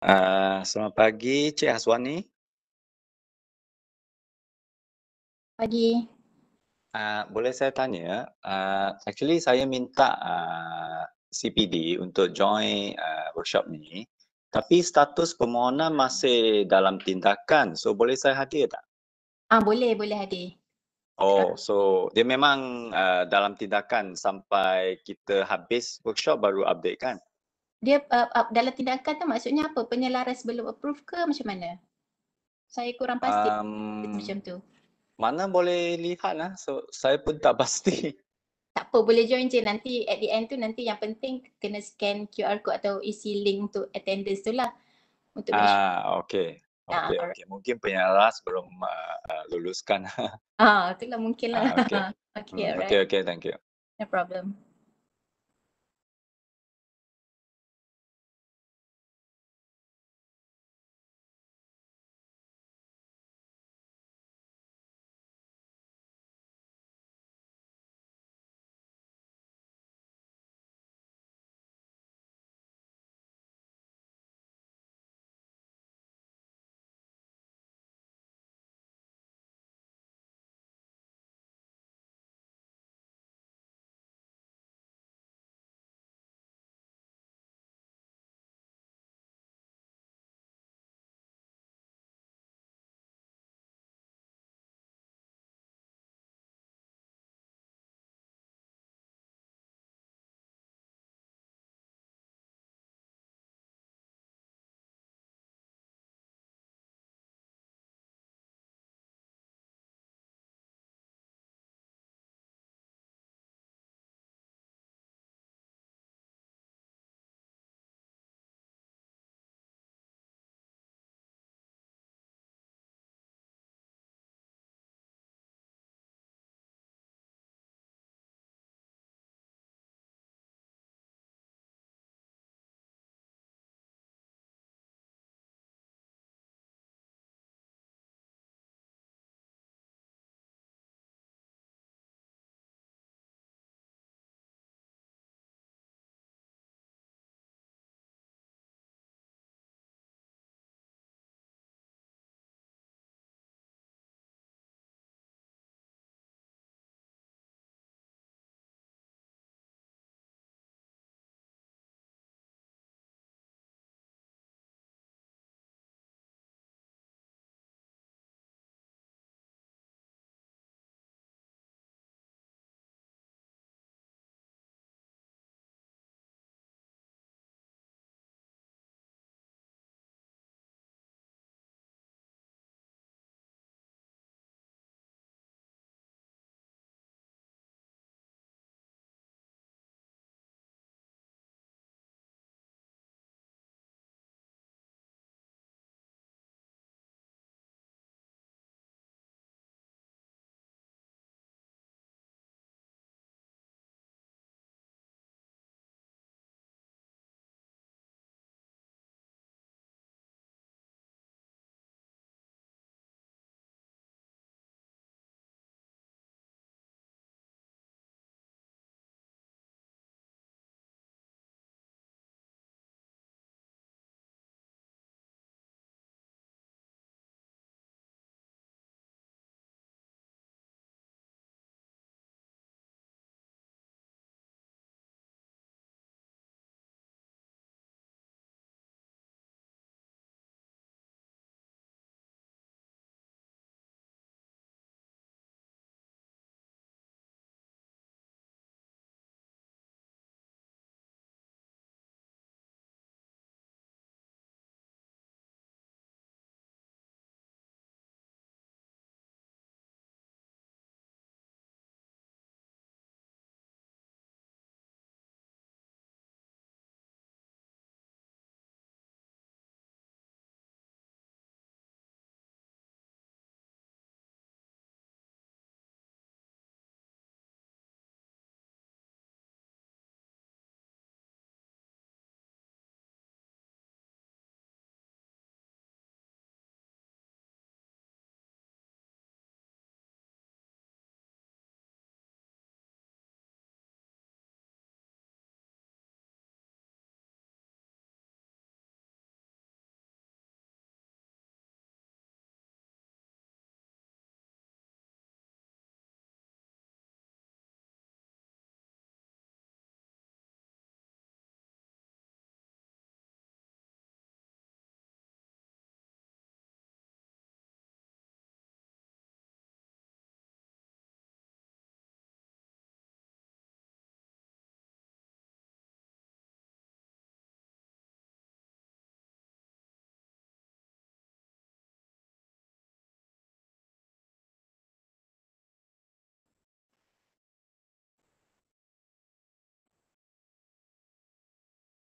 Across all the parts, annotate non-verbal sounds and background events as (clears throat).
Ah, selamat pagi Cik Aswani. Pagi. Uh, boleh saya tanya, uh, actually saya minta uh, CPD untuk join uh, workshop ni tapi status permohonan masih dalam tindakan. So boleh saya hadir tak? Ah boleh, boleh hadir. Oh, so dia memang uh, dalam tindakan sampai kita habis workshop baru update kan? dia uh, uh, dalam tindakan tu maksudnya apa penyelaras belum approve ke macam mana saya kurang pasti um, macam tu mana boleh lihat lah so saya pun tak pasti tak apa boleh join je nanti at the end tu nanti yang penting kena scan QR code atau isi link untuk attendance tu lah untuk ah uh, okey Okay, ah, okay. Mungkin penyelaras belum uh, luluskan. Ah, itulah mungkin lah. Ah, okay. (laughs) okay, hmm, okay, okay, thank you. No problem.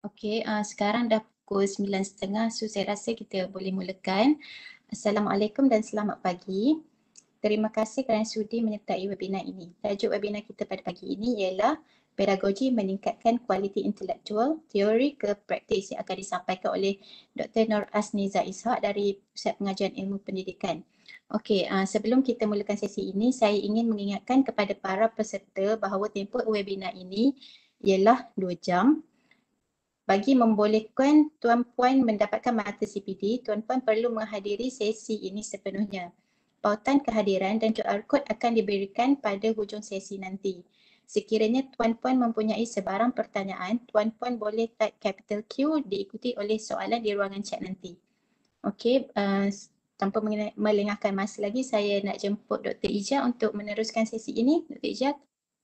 Okey, uh, sekarang dah pukul 9.30 so saya rasa kita boleh mulakan. Assalamualaikum dan selamat pagi. Terima kasih kerana sudi menyertai webinar ini. Tajuk webinar kita pada pagi ini ialah Pedagogi Meningkatkan Kualiti Intelektual Teori ke Praktis yang akan disampaikan oleh Dr. Nur Asniza Ishak dari Pusat Pengajian Ilmu Pendidikan. Okey, uh, sebelum kita mulakan sesi ini, saya ingin mengingatkan kepada para peserta bahawa tempoh webinar ini ialah 2 jam bagi membolehkan tuan-puan mendapatkan mata CPD, tuan-puan perlu menghadiri sesi ini sepenuhnya. Pautan kehadiran dan QR code akan diberikan pada hujung sesi nanti. Sekiranya tuan-puan mempunyai sebarang pertanyaan, tuan-puan boleh type capital Q diikuti oleh soalan di ruangan chat nanti. Okey, uh, tanpa melengahkan masa lagi, saya nak jemput Dr. Ija untuk meneruskan sesi ini. Dr. Ija,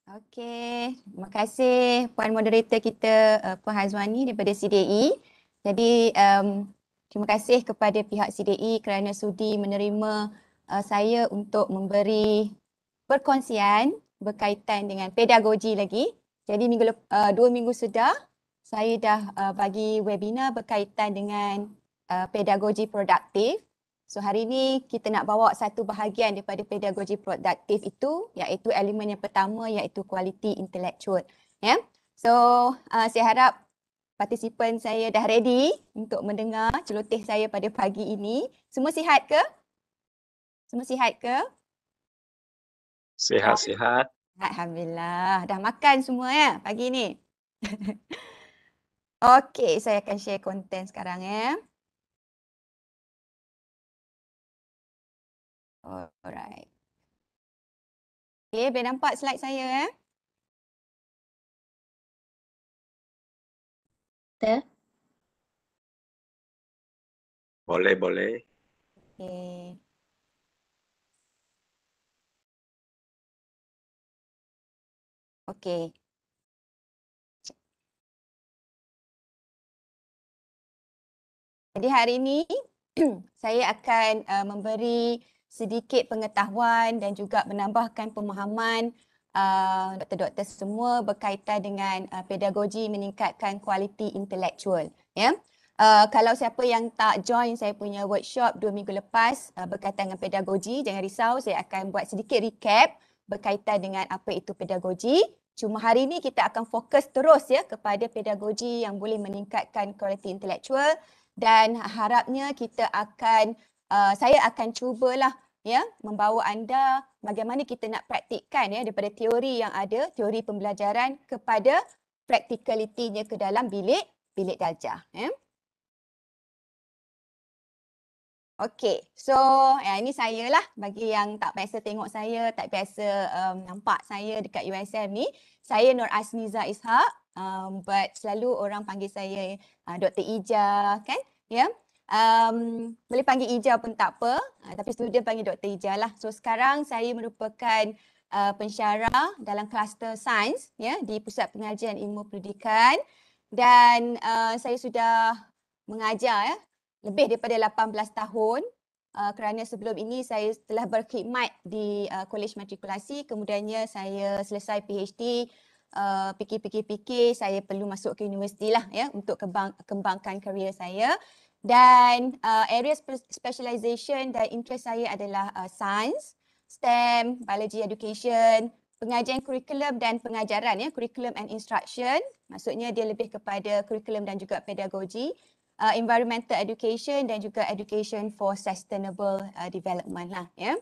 Okey, terima kasih Puan Moderator kita uh, Puan Hazwani daripada CDI. E. Jadi um, terima kasih kepada pihak CDI e kerana sudi menerima uh, saya untuk memberi perkongsian berkaitan dengan pedagogi lagi. Jadi minggu uh, dua minggu sudah saya dah uh, bagi webinar berkaitan dengan uh, pedagogi produktif So hari ini kita nak bawa satu bahagian daripada pedagogi produktif itu iaitu elemen yang pertama iaitu kualiti intelektual. Yeah? So uh, saya harap partisipan saya dah ready untuk mendengar celoteh saya pada pagi ini. Semua sihat ke? Semua sihat ke? Sihat-sihat. Alhamdulillah. Dah makan semua ya pagi ini. (laughs) okay, saya akan share konten sekarang ya. Eh. Alright. Okay, boleh nampak slide saya eh? Ya. Boleh, boleh. Okay. Okay. Jadi hari ini (clears throat) saya akan uh, memberi sedikit pengetahuan dan juga menambahkan pemahaman uh, doktor-doktor uh, semua berkaitan dengan uh, pedagogi meningkatkan kualiti intelektual. Yeah? Uh, kalau siapa yang tak join saya punya workshop dua minggu lepas uh, berkaitan dengan pedagogi, jangan risau saya akan buat sedikit recap berkaitan dengan apa itu pedagogi. Cuma hari ini kita akan fokus terus ya kepada pedagogi yang boleh meningkatkan kualiti intelektual dan harapnya kita akan, uh, saya akan cubalah ya membawa anda bagaimana kita nak praktikkan ya daripada teori yang ada teori pembelajaran kepada practicalitynya ke dalam bilik bilik darjah ya Okey, so ya, ini saya lah bagi yang tak biasa tengok saya, tak biasa um, nampak saya dekat USM ni. Saya Nur Asniza Ishak, um, but selalu orang panggil saya uh, Dr. Ija, kan. Ya, yeah? um, boleh panggil Ija pun tak apa. Uh, tapi student panggil Dr. Ija lah. So sekarang saya merupakan uh, pensyarah dalam kluster sains ya, di Pusat Pengajian Ilmu Pendidikan. Dan uh, saya sudah mengajar ya, lebih daripada 18 tahun uh, kerana sebelum ini saya telah berkhidmat di uh, Kolej Matrikulasi. Kemudiannya saya selesai PhD pikir pikir uh, saya perlu masuk ke universiti lah ya untuk kembang, kembangkan kerjaya saya. Dan uh, area specialisation, dan interest saya adalah uh, science, STEM, biology education, pengajian kurikulum dan pengajaran ya, kurikulum and instruction. Maksudnya dia lebih kepada kurikulum dan juga pedagogi, uh, environmental education dan juga education for sustainable uh, development lah ya. Yeah.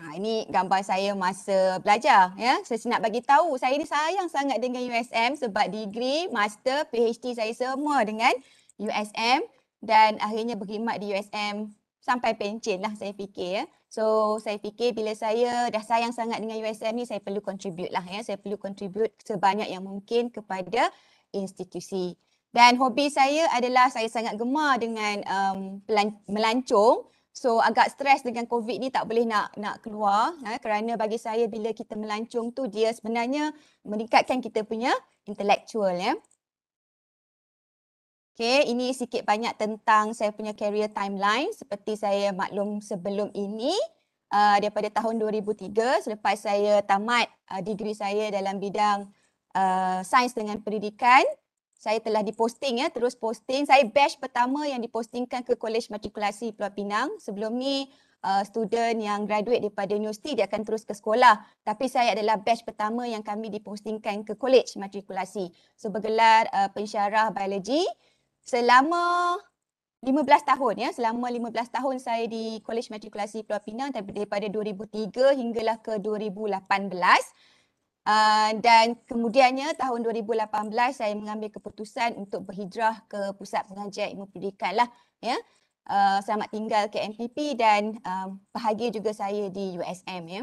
Ha, ini gambar saya masa belajar. Ya. Saya nak bagi tahu saya ni sayang sangat dengan USM sebab degree, master, PhD saya semua dengan USM dan akhirnya berkhidmat di USM sampai pencen lah saya fikir. Ya. So saya fikir bila saya dah sayang sangat dengan USM ni saya perlu contribute lah. Ya. Saya perlu contribute sebanyak yang mungkin kepada institusi. Dan hobi saya adalah saya sangat gemar dengan um, melancong. So agak stres dengan COVID ni tak boleh nak nak keluar eh, kerana bagi saya bila kita melancung tu dia sebenarnya meningkatkan kita punya intellectual ya. Eh. Okay, ini sikit banyak tentang saya punya career timeline seperti saya maklum sebelum ini uh, daripada tahun 2003 selepas saya tamat uh, degree saya dalam bidang uh, sains dengan pendidikan saya telah diposting ya terus posting saya batch pertama yang dipostingkan ke kolej matrikulasi Pulau Pinang sebelum ni uh, student yang graduate daripada universiti dia akan terus ke sekolah tapi saya adalah batch pertama yang kami dipostingkan ke kolej matrikulasi so bergelar uh, pensyarah biologi selama 15 tahun ya selama 15 tahun saya di kolej matrikulasi Pulau Pinang daripada 2003 hinggalah ke 2018 Uh, dan kemudiannya tahun 2018 saya mengambil keputusan untuk berhijrah ke pusat pengajian ilmu pendidikan lah. Ya. Uh, selamat tinggal ke MPP dan uh, bahagia juga saya di USM. Ya.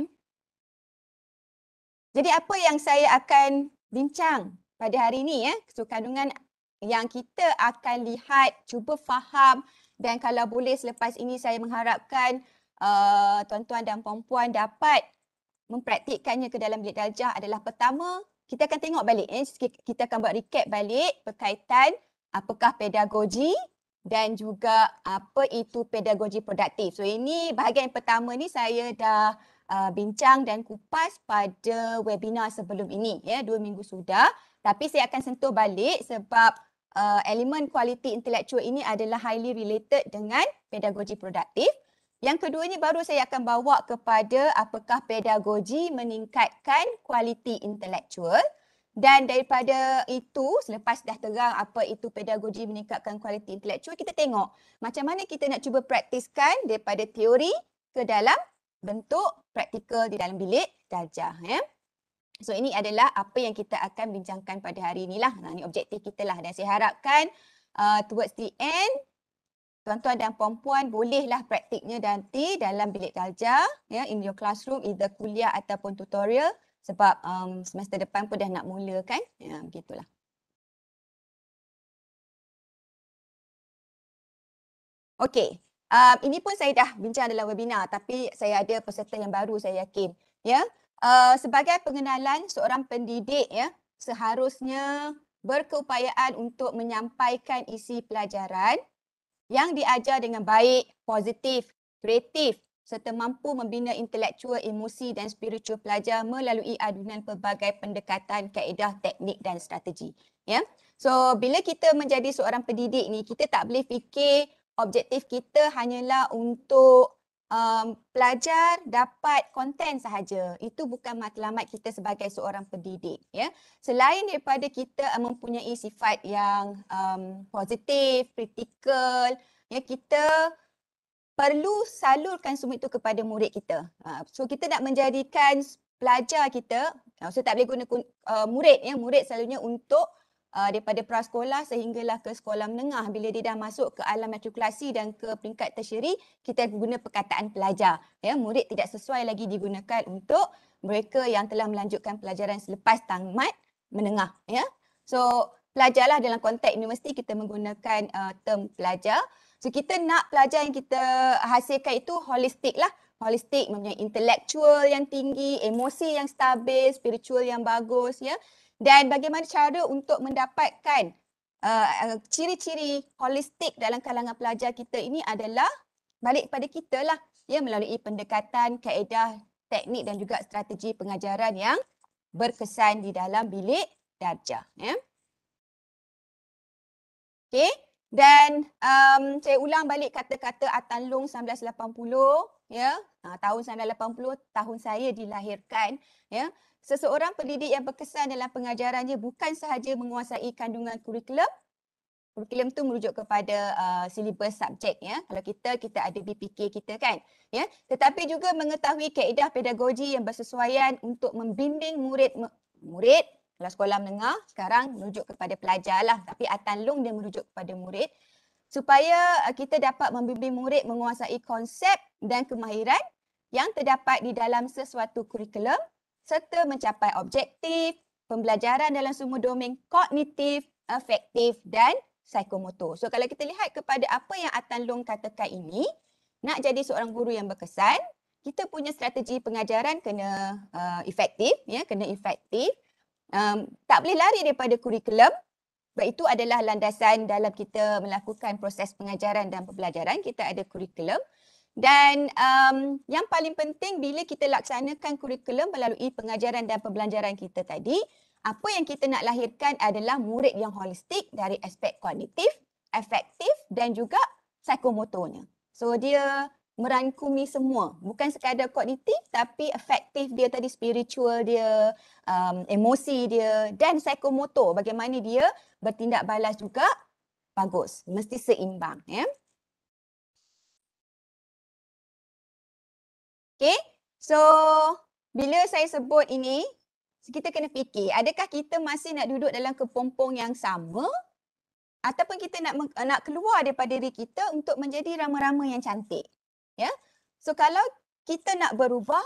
Jadi apa yang saya akan bincang pada hari ini ya, kandungan yang kita akan lihat, cuba faham dan kalau boleh selepas ini saya mengharapkan tuan-tuan uh, dan puan-puan dapat mempraktikkannya ke dalam bilik darjah adalah pertama kita akan tengok balik eh kita akan buat recap balik berkaitan apakah pedagogi dan juga apa itu pedagogi produktif. So ini bahagian pertama ni saya dah uh, bincang dan kupas pada webinar sebelum ini ya dua minggu sudah tapi saya akan sentuh balik sebab uh, elemen kualiti intelektual ini adalah highly related dengan pedagogi produktif. Yang keduanya baru saya akan bawa kepada apakah pedagogi meningkatkan kualiti intelektual. Dan daripada itu, selepas dah terang apa itu pedagogi meningkatkan kualiti intelektual, kita tengok macam mana kita nak cuba praktiskan daripada teori ke dalam bentuk praktikal di dalam bilik darjah. Ya. So ini adalah apa yang kita akan bincangkan pada hari inilah. Nah, ini objektif kita lah dan saya harapkan uh, towards the end tuan-tuan dan puan-puan bolehlah praktiknya nanti dalam bilik darjah ya in your classroom either kuliah ataupun tutorial sebab um, semester depan pun dah nak mula kan ya begitulah okey um, ini pun saya dah bincang dalam webinar tapi saya ada peserta yang baru saya yakin ya uh, sebagai pengenalan seorang pendidik ya seharusnya berkeupayaan untuk menyampaikan isi pelajaran yang diajar dengan baik, positif, kreatif serta mampu membina intelektual, emosi dan spiritual pelajar melalui adunan pelbagai pendekatan, kaedah, teknik dan strategi. Ya. So bila kita menjadi seorang pendidik ni, kita tak boleh fikir objektif kita hanyalah untuk um, pelajar dapat konten sahaja. Itu bukan matlamat kita sebagai seorang pendidik. Ya. Selain daripada kita eh, mempunyai sifat yang um, positif, kritikal, ya, kita perlu salurkan semua itu kepada murid kita. Ha, so kita nak menjadikan pelajar kita, eh, saya tak boleh guna uh, murid, ya, murid selalunya untuk uh, daripada prasekolah sehinggalah ke sekolah menengah bila dia dah masuk ke alam matrikulasi dan ke peringkat tersyiri kita guna perkataan pelajar ya murid tidak sesuai lagi digunakan untuk mereka yang telah melanjutkan pelajaran selepas tamat menengah ya so pelajarlah dalam konteks universiti kita menggunakan uh, term pelajar so kita nak pelajar yang kita hasilkan itu holistik lah holistik mempunyai intelektual yang tinggi emosi yang stabil spiritual yang bagus ya dan bagaimana cara untuk mendapatkan ciri-ciri uh, uh, holistik dalam kalangan pelajar kita ini adalah balik pada kita lah ya melalui pendekatan kaedah teknik dan juga strategi pengajaran yang berkesan di dalam bilik darjah ya okey dan um, saya ulang balik kata-kata Atan Long 1980 ya ha, tahun 1980 tahun saya dilahirkan ya Seseorang pendidik yang berkesan dalam pengajarannya bukan sahaja menguasai kandungan kurikulum. Kurikulum tu merujuk kepada uh, silibus subjek ya. Kalau kita kita ada BPK kita kan. Ya, tetapi juga mengetahui kaedah pedagogi yang bersesuaian untuk membimbing murid murid kalau sekolah menengah sekarang merujuk kepada pelajar lah tapi atan long dia merujuk kepada murid supaya uh, kita dapat membimbing murid menguasai konsep dan kemahiran yang terdapat di dalam sesuatu kurikulum serta mencapai objektif pembelajaran dalam semua domain kognitif, afektif dan psikomotor. So kalau kita lihat kepada apa yang Atan Long katakan ini, nak jadi seorang guru yang berkesan, kita punya strategi pengajaran kena uh, efektif, ya, kena efektif. Um, tak boleh lari daripada kurikulum. Sebab itu adalah landasan dalam kita melakukan proses pengajaran dan pembelajaran. Kita ada kurikulum. Dan um, yang paling penting bila kita laksanakan kurikulum melalui pengajaran dan pembelajaran kita tadi, apa yang kita nak lahirkan adalah murid yang holistik dari aspek kognitif, efektif dan juga psikomotornya. So dia merangkumi semua, bukan sekadar kognitif tapi efektif dia tadi, spiritual dia, um, emosi dia dan psikomotor bagaimana dia bertindak balas juga bagus, mesti seimbang. Yeah? Okay, so bila saya sebut ini, kita kena fikir adakah kita masih nak duduk dalam kepompong yang sama ataupun kita nak nak keluar daripada diri kita untuk menjadi rama-rama yang cantik. Ya, so kalau kita nak berubah,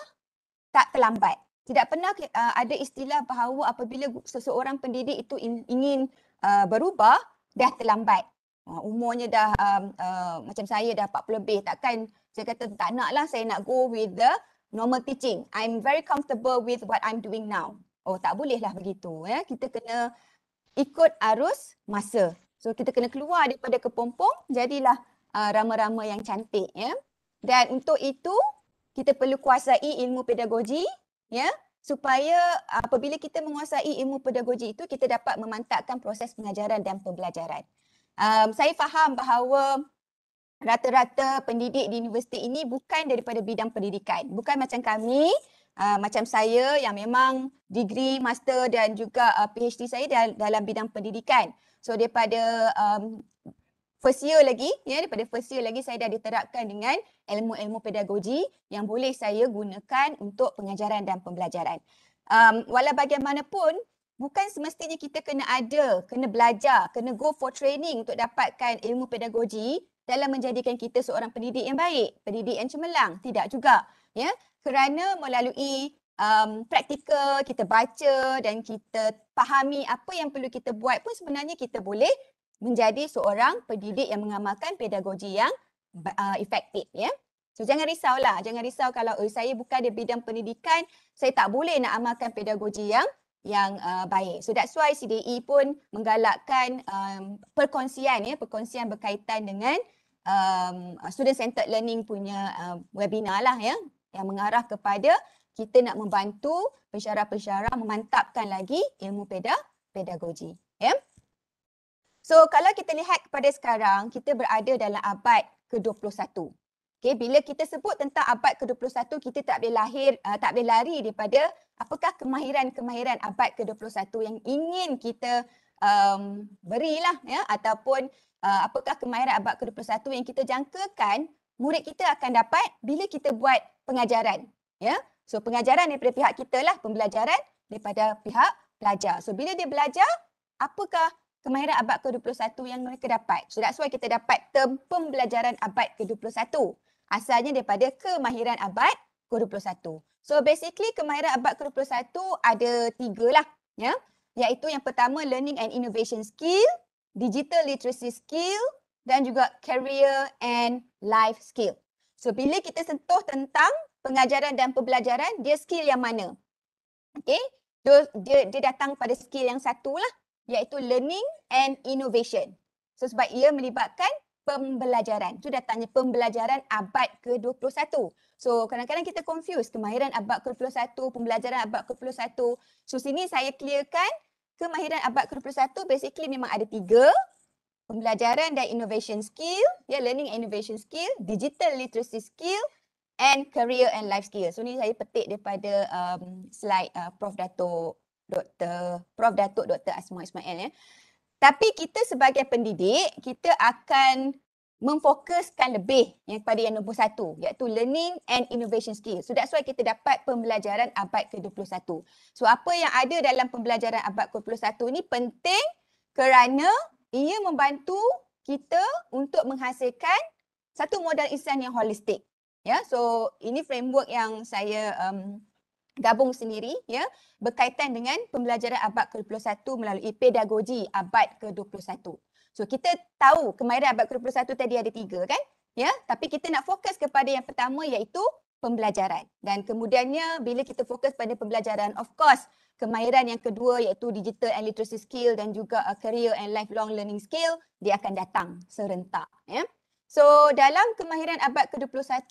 tak terlambat. Tidak pernah uh, ada istilah bahawa apabila seseorang pendidik itu in, ingin uh, berubah, dah terlambat. Uh, umurnya dah um, uh, macam saya dah 40 lebih. Takkan saya kata tak nak lah. saya nak go with the normal teaching. I'm very comfortable with what I'm doing now. Oh tak boleh lah begitu. Ya. Kita kena ikut arus masa. So kita kena keluar daripada kepompong. Jadilah uh, rama-rama uh, yang cantik. ya. Dan untuk itu kita perlu kuasai ilmu pedagogi. ya supaya apabila kita menguasai ilmu pedagogi itu kita dapat memantapkan proses pengajaran dan pembelajaran um, saya faham bahawa rata-rata pendidik di universiti ini bukan daripada bidang pendidikan. Bukan macam kami, uh, macam saya yang memang degree, master dan juga uh, eh, PhD saya dal- dalam bidang pendidikan. So daripada um, first year lagi, ya, daripada first year lagi saya dah diterapkan dengan ilmu-ilmu pedagogi yang boleh saya gunakan untuk pengajaran dan pembelajaran. Um, walau bagaimanapun, bukan semestinya kita kena ada, kena belajar, kena go for training untuk dapatkan ilmu pedagogi dalam menjadikan kita seorang pendidik yang baik, pendidik yang cemerlang, tidak juga. Ya, kerana melalui um, praktikal, kita baca dan kita pahami apa yang perlu kita buat pun sebenarnya kita boleh menjadi seorang pendidik yang mengamalkan pedagogi yang uh, efektif. Ya. So jangan risaulah, jangan risau kalau oh saya bukan di bidang pendidikan, saya tak boleh nak amalkan pedagogi yang yang uh, baik. So that's why CDE pun menggalakkan um, perkongsian ya, perkongsian berkaitan dengan um, student centered learning punya uh, webinar lah ya yang mengarah kepada kita nak membantu pensyarah-pensyarah memantapkan lagi ilmu peda pedagogi. Ya. Yeah. So kalau kita lihat kepada sekarang, kita berada dalam abad ke-21. Okay, bila kita sebut tentang abad ke-21, kita tak boleh lahir, uh, tak boleh lari daripada apakah kemahiran-kemahiran abad ke-21 yang ingin kita um, berilah ya, ataupun uh, apakah kemahiran abad ke-21 yang kita jangkakan murid kita akan dapat bila kita buat pengajaran. Ya? So pengajaran daripada pihak kita lah, pembelajaran daripada pihak pelajar. So bila dia belajar, apakah kemahiran abad ke-21 yang mereka dapat. So that's why kita dapat term pembelajaran abad ke-21 asalnya daripada kemahiran abad ke-21. So basically kemahiran abad ke-21 ada tiga lah. Ya? Iaitu yang pertama learning and innovation skill, digital literacy skill dan juga career and life skill. So bila kita sentuh tentang pengajaran dan pembelajaran, dia skill yang mana? Okay, so, dia, dia datang pada skill yang satu lah iaitu learning and innovation. So sebab ia melibatkan pembelajaran. Itu datangnya pembelajaran abad ke-21. So kadang-kadang kita confuse kemahiran abad ke-21, pembelajaran abad ke-21. So sini saya clearkan kemahiran abad ke-21 basically memang ada tiga. Pembelajaran dan innovation skill, ya yeah, learning innovation skill, digital literacy skill and career and life skill. So ni saya petik daripada um, slide uh, Prof Dato' Dr. Prof Dato' Dr. Asma Ismail ya. Tapi kita sebagai pendidik, kita akan memfokuskan lebih yang kepada yang nombor satu iaitu learning and innovation skills. So that's why kita dapat pembelajaran abad ke-21. So apa yang ada dalam pembelajaran abad ke-21 ni penting kerana ia membantu kita untuk menghasilkan satu modal insan yang holistik. Ya, yeah, so ini framework yang saya um, gabung sendiri ya berkaitan dengan pembelajaran abad ke-21 melalui pedagogi abad ke-21. So kita tahu kemahiran abad ke-21 tadi ada tiga kan? Ya, tapi kita nak fokus kepada yang pertama iaitu pembelajaran. Dan kemudiannya bila kita fokus pada pembelajaran, of course kemahiran yang kedua iaitu digital and literacy skill dan juga uh, career and lifelong learning skill dia akan datang serentak ya. So dalam kemahiran abad ke-21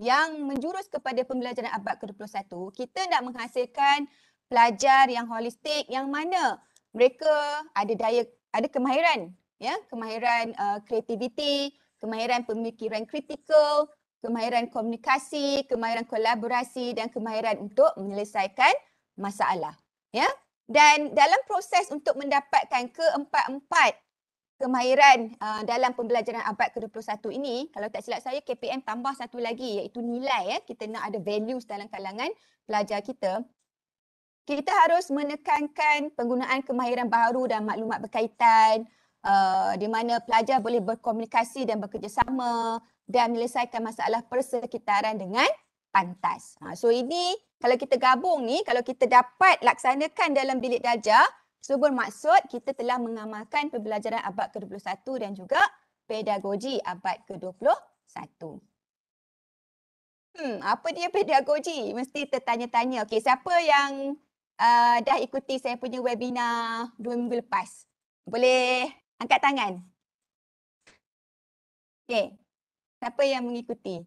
yang menjurus kepada pembelajaran abad ke-21, kita nak menghasilkan pelajar yang holistik yang mana mereka ada daya ada kemahiran ya, kemahiran uh, kreativiti, kemahiran pemikiran kritikal, kemahiran komunikasi, kemahiran kolaborasi dan kemahiran untuk menyelesaikan masalah. Ya. Dan dalam proses untuk mendapatkan keempat-empat kemahiran uh, dalam pembelajaran abad ke-21 ini kalau tak silap saya KPM tambah satu lagi iaitu nilai ya kita nak ada values dalam kalangan pelajar kita kita harus menekankan penggunaan kemahiran baru dan maklumat berkaitan uh, di mana pelajar boleh berkomunikasi dan bekerjasama dan menyelesaikan masalah persekitaran dengan pantas. Ha, so ini kalau kita gabung ni kalau kita dapat laksanakan dalam bilik darjah So bermaksud kita telah mengamalkan pembelajaran abad ke-21 dan juga pedagogi abad ke-21. Hmm, apa dia pedagogi? Mesti tertanya-tanya. Okey, siapa yang uh, dah ikuti saya punya webinar dua minggu lepas? Boleh angkat tangan. Okey, siapa yang mengikuti?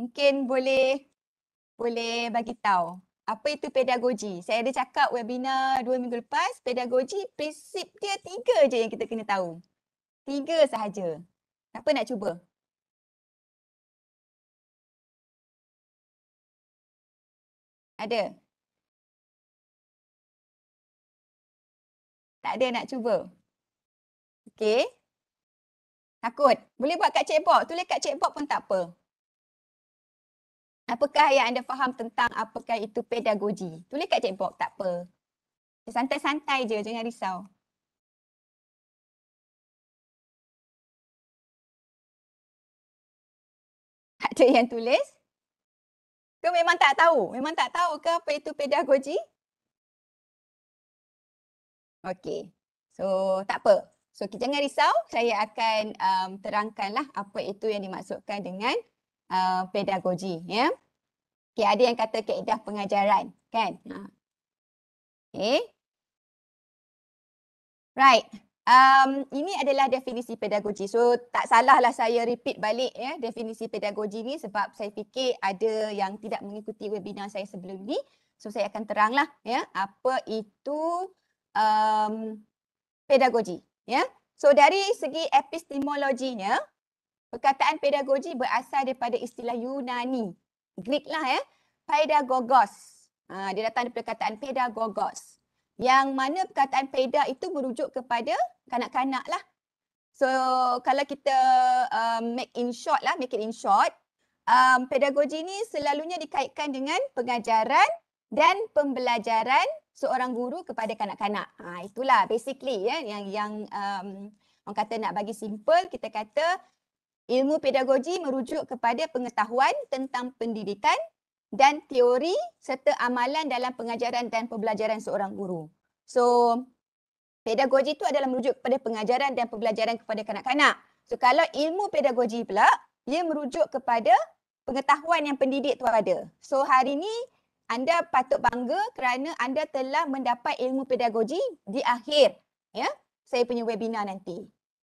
Mungkin boleh boleh bagi tahu apa itu pedagogi? Saya ada cakap webinar dua minggu lepas, pedagogi prinsip dia tiga je yang kita kena tahu. Tiga sahaja. Siapa nak cuba? Ada? Tak ada nak cuba? Okey. Takut. Boleh buat kat chatbot. Tulis kat chatbot pun tak apa. Apakah yang anda faham tentang apakah itu pedagogi? Tulis kat checkbox, tak apa. Santai-santai je, jangan risau. (laughs) Ada yang tulis? Kau memang tak tahu? Memang tak tahu ke apa itu pedagogi? Okey. So, tak apa. So, jangan risau. Saya akan um, terangkanlah apa itu yang dimaksudkan dengan uh, pedagogi ya. Yeah. Okey ada yang kata kaedah pengajaran kan. Ha. Okay, Right. Um, ini adalah definisi pedagogi. So tak salahlah saya repeat balik ya definisi pedagogi ni sebab saya fikir ada yang tidak mengikuti webinar saya sebelum ni. So saya akan teranglah ya apa itu um, pedagogi ya. So dari segi epistemologinya Perkataan pedagogi berasal daripada istilah Yunani. Greek lah ya. Eh? Pedagogos. Ha, dia datang daripada perkataan pedagogos. Yang mana perkataan peda itu merujuk kepada kanak-kanak lah. So kalau kita um, make in short lah, make it in short. Um, pedagogi ni selalunya dikaitkan dengan pengajaran dan pembelajaran seorang guru kepada kanak-kanak. Ha, itulah basically ya, yang yang um, orang kata nak bagi simple, kita kata Ilmu pedagogi merujuk kepada pengetahuan tentang pendidikan dan teori serta amalan dalam pengajaran dan pembelajaran seorang guru. So, pedagogi itu adalah merujuk kepada pengajaran dan pembelajaran kepada kanak-kanak. So, kalau ilmu pedagogi pula, ia merujuk kepada pengetahuan yang pendidik itu ada. So, hari ini anda patut bangga kerana anda telah mendapat ilmu pedagogi di akhir ya saya punya webinar nanti.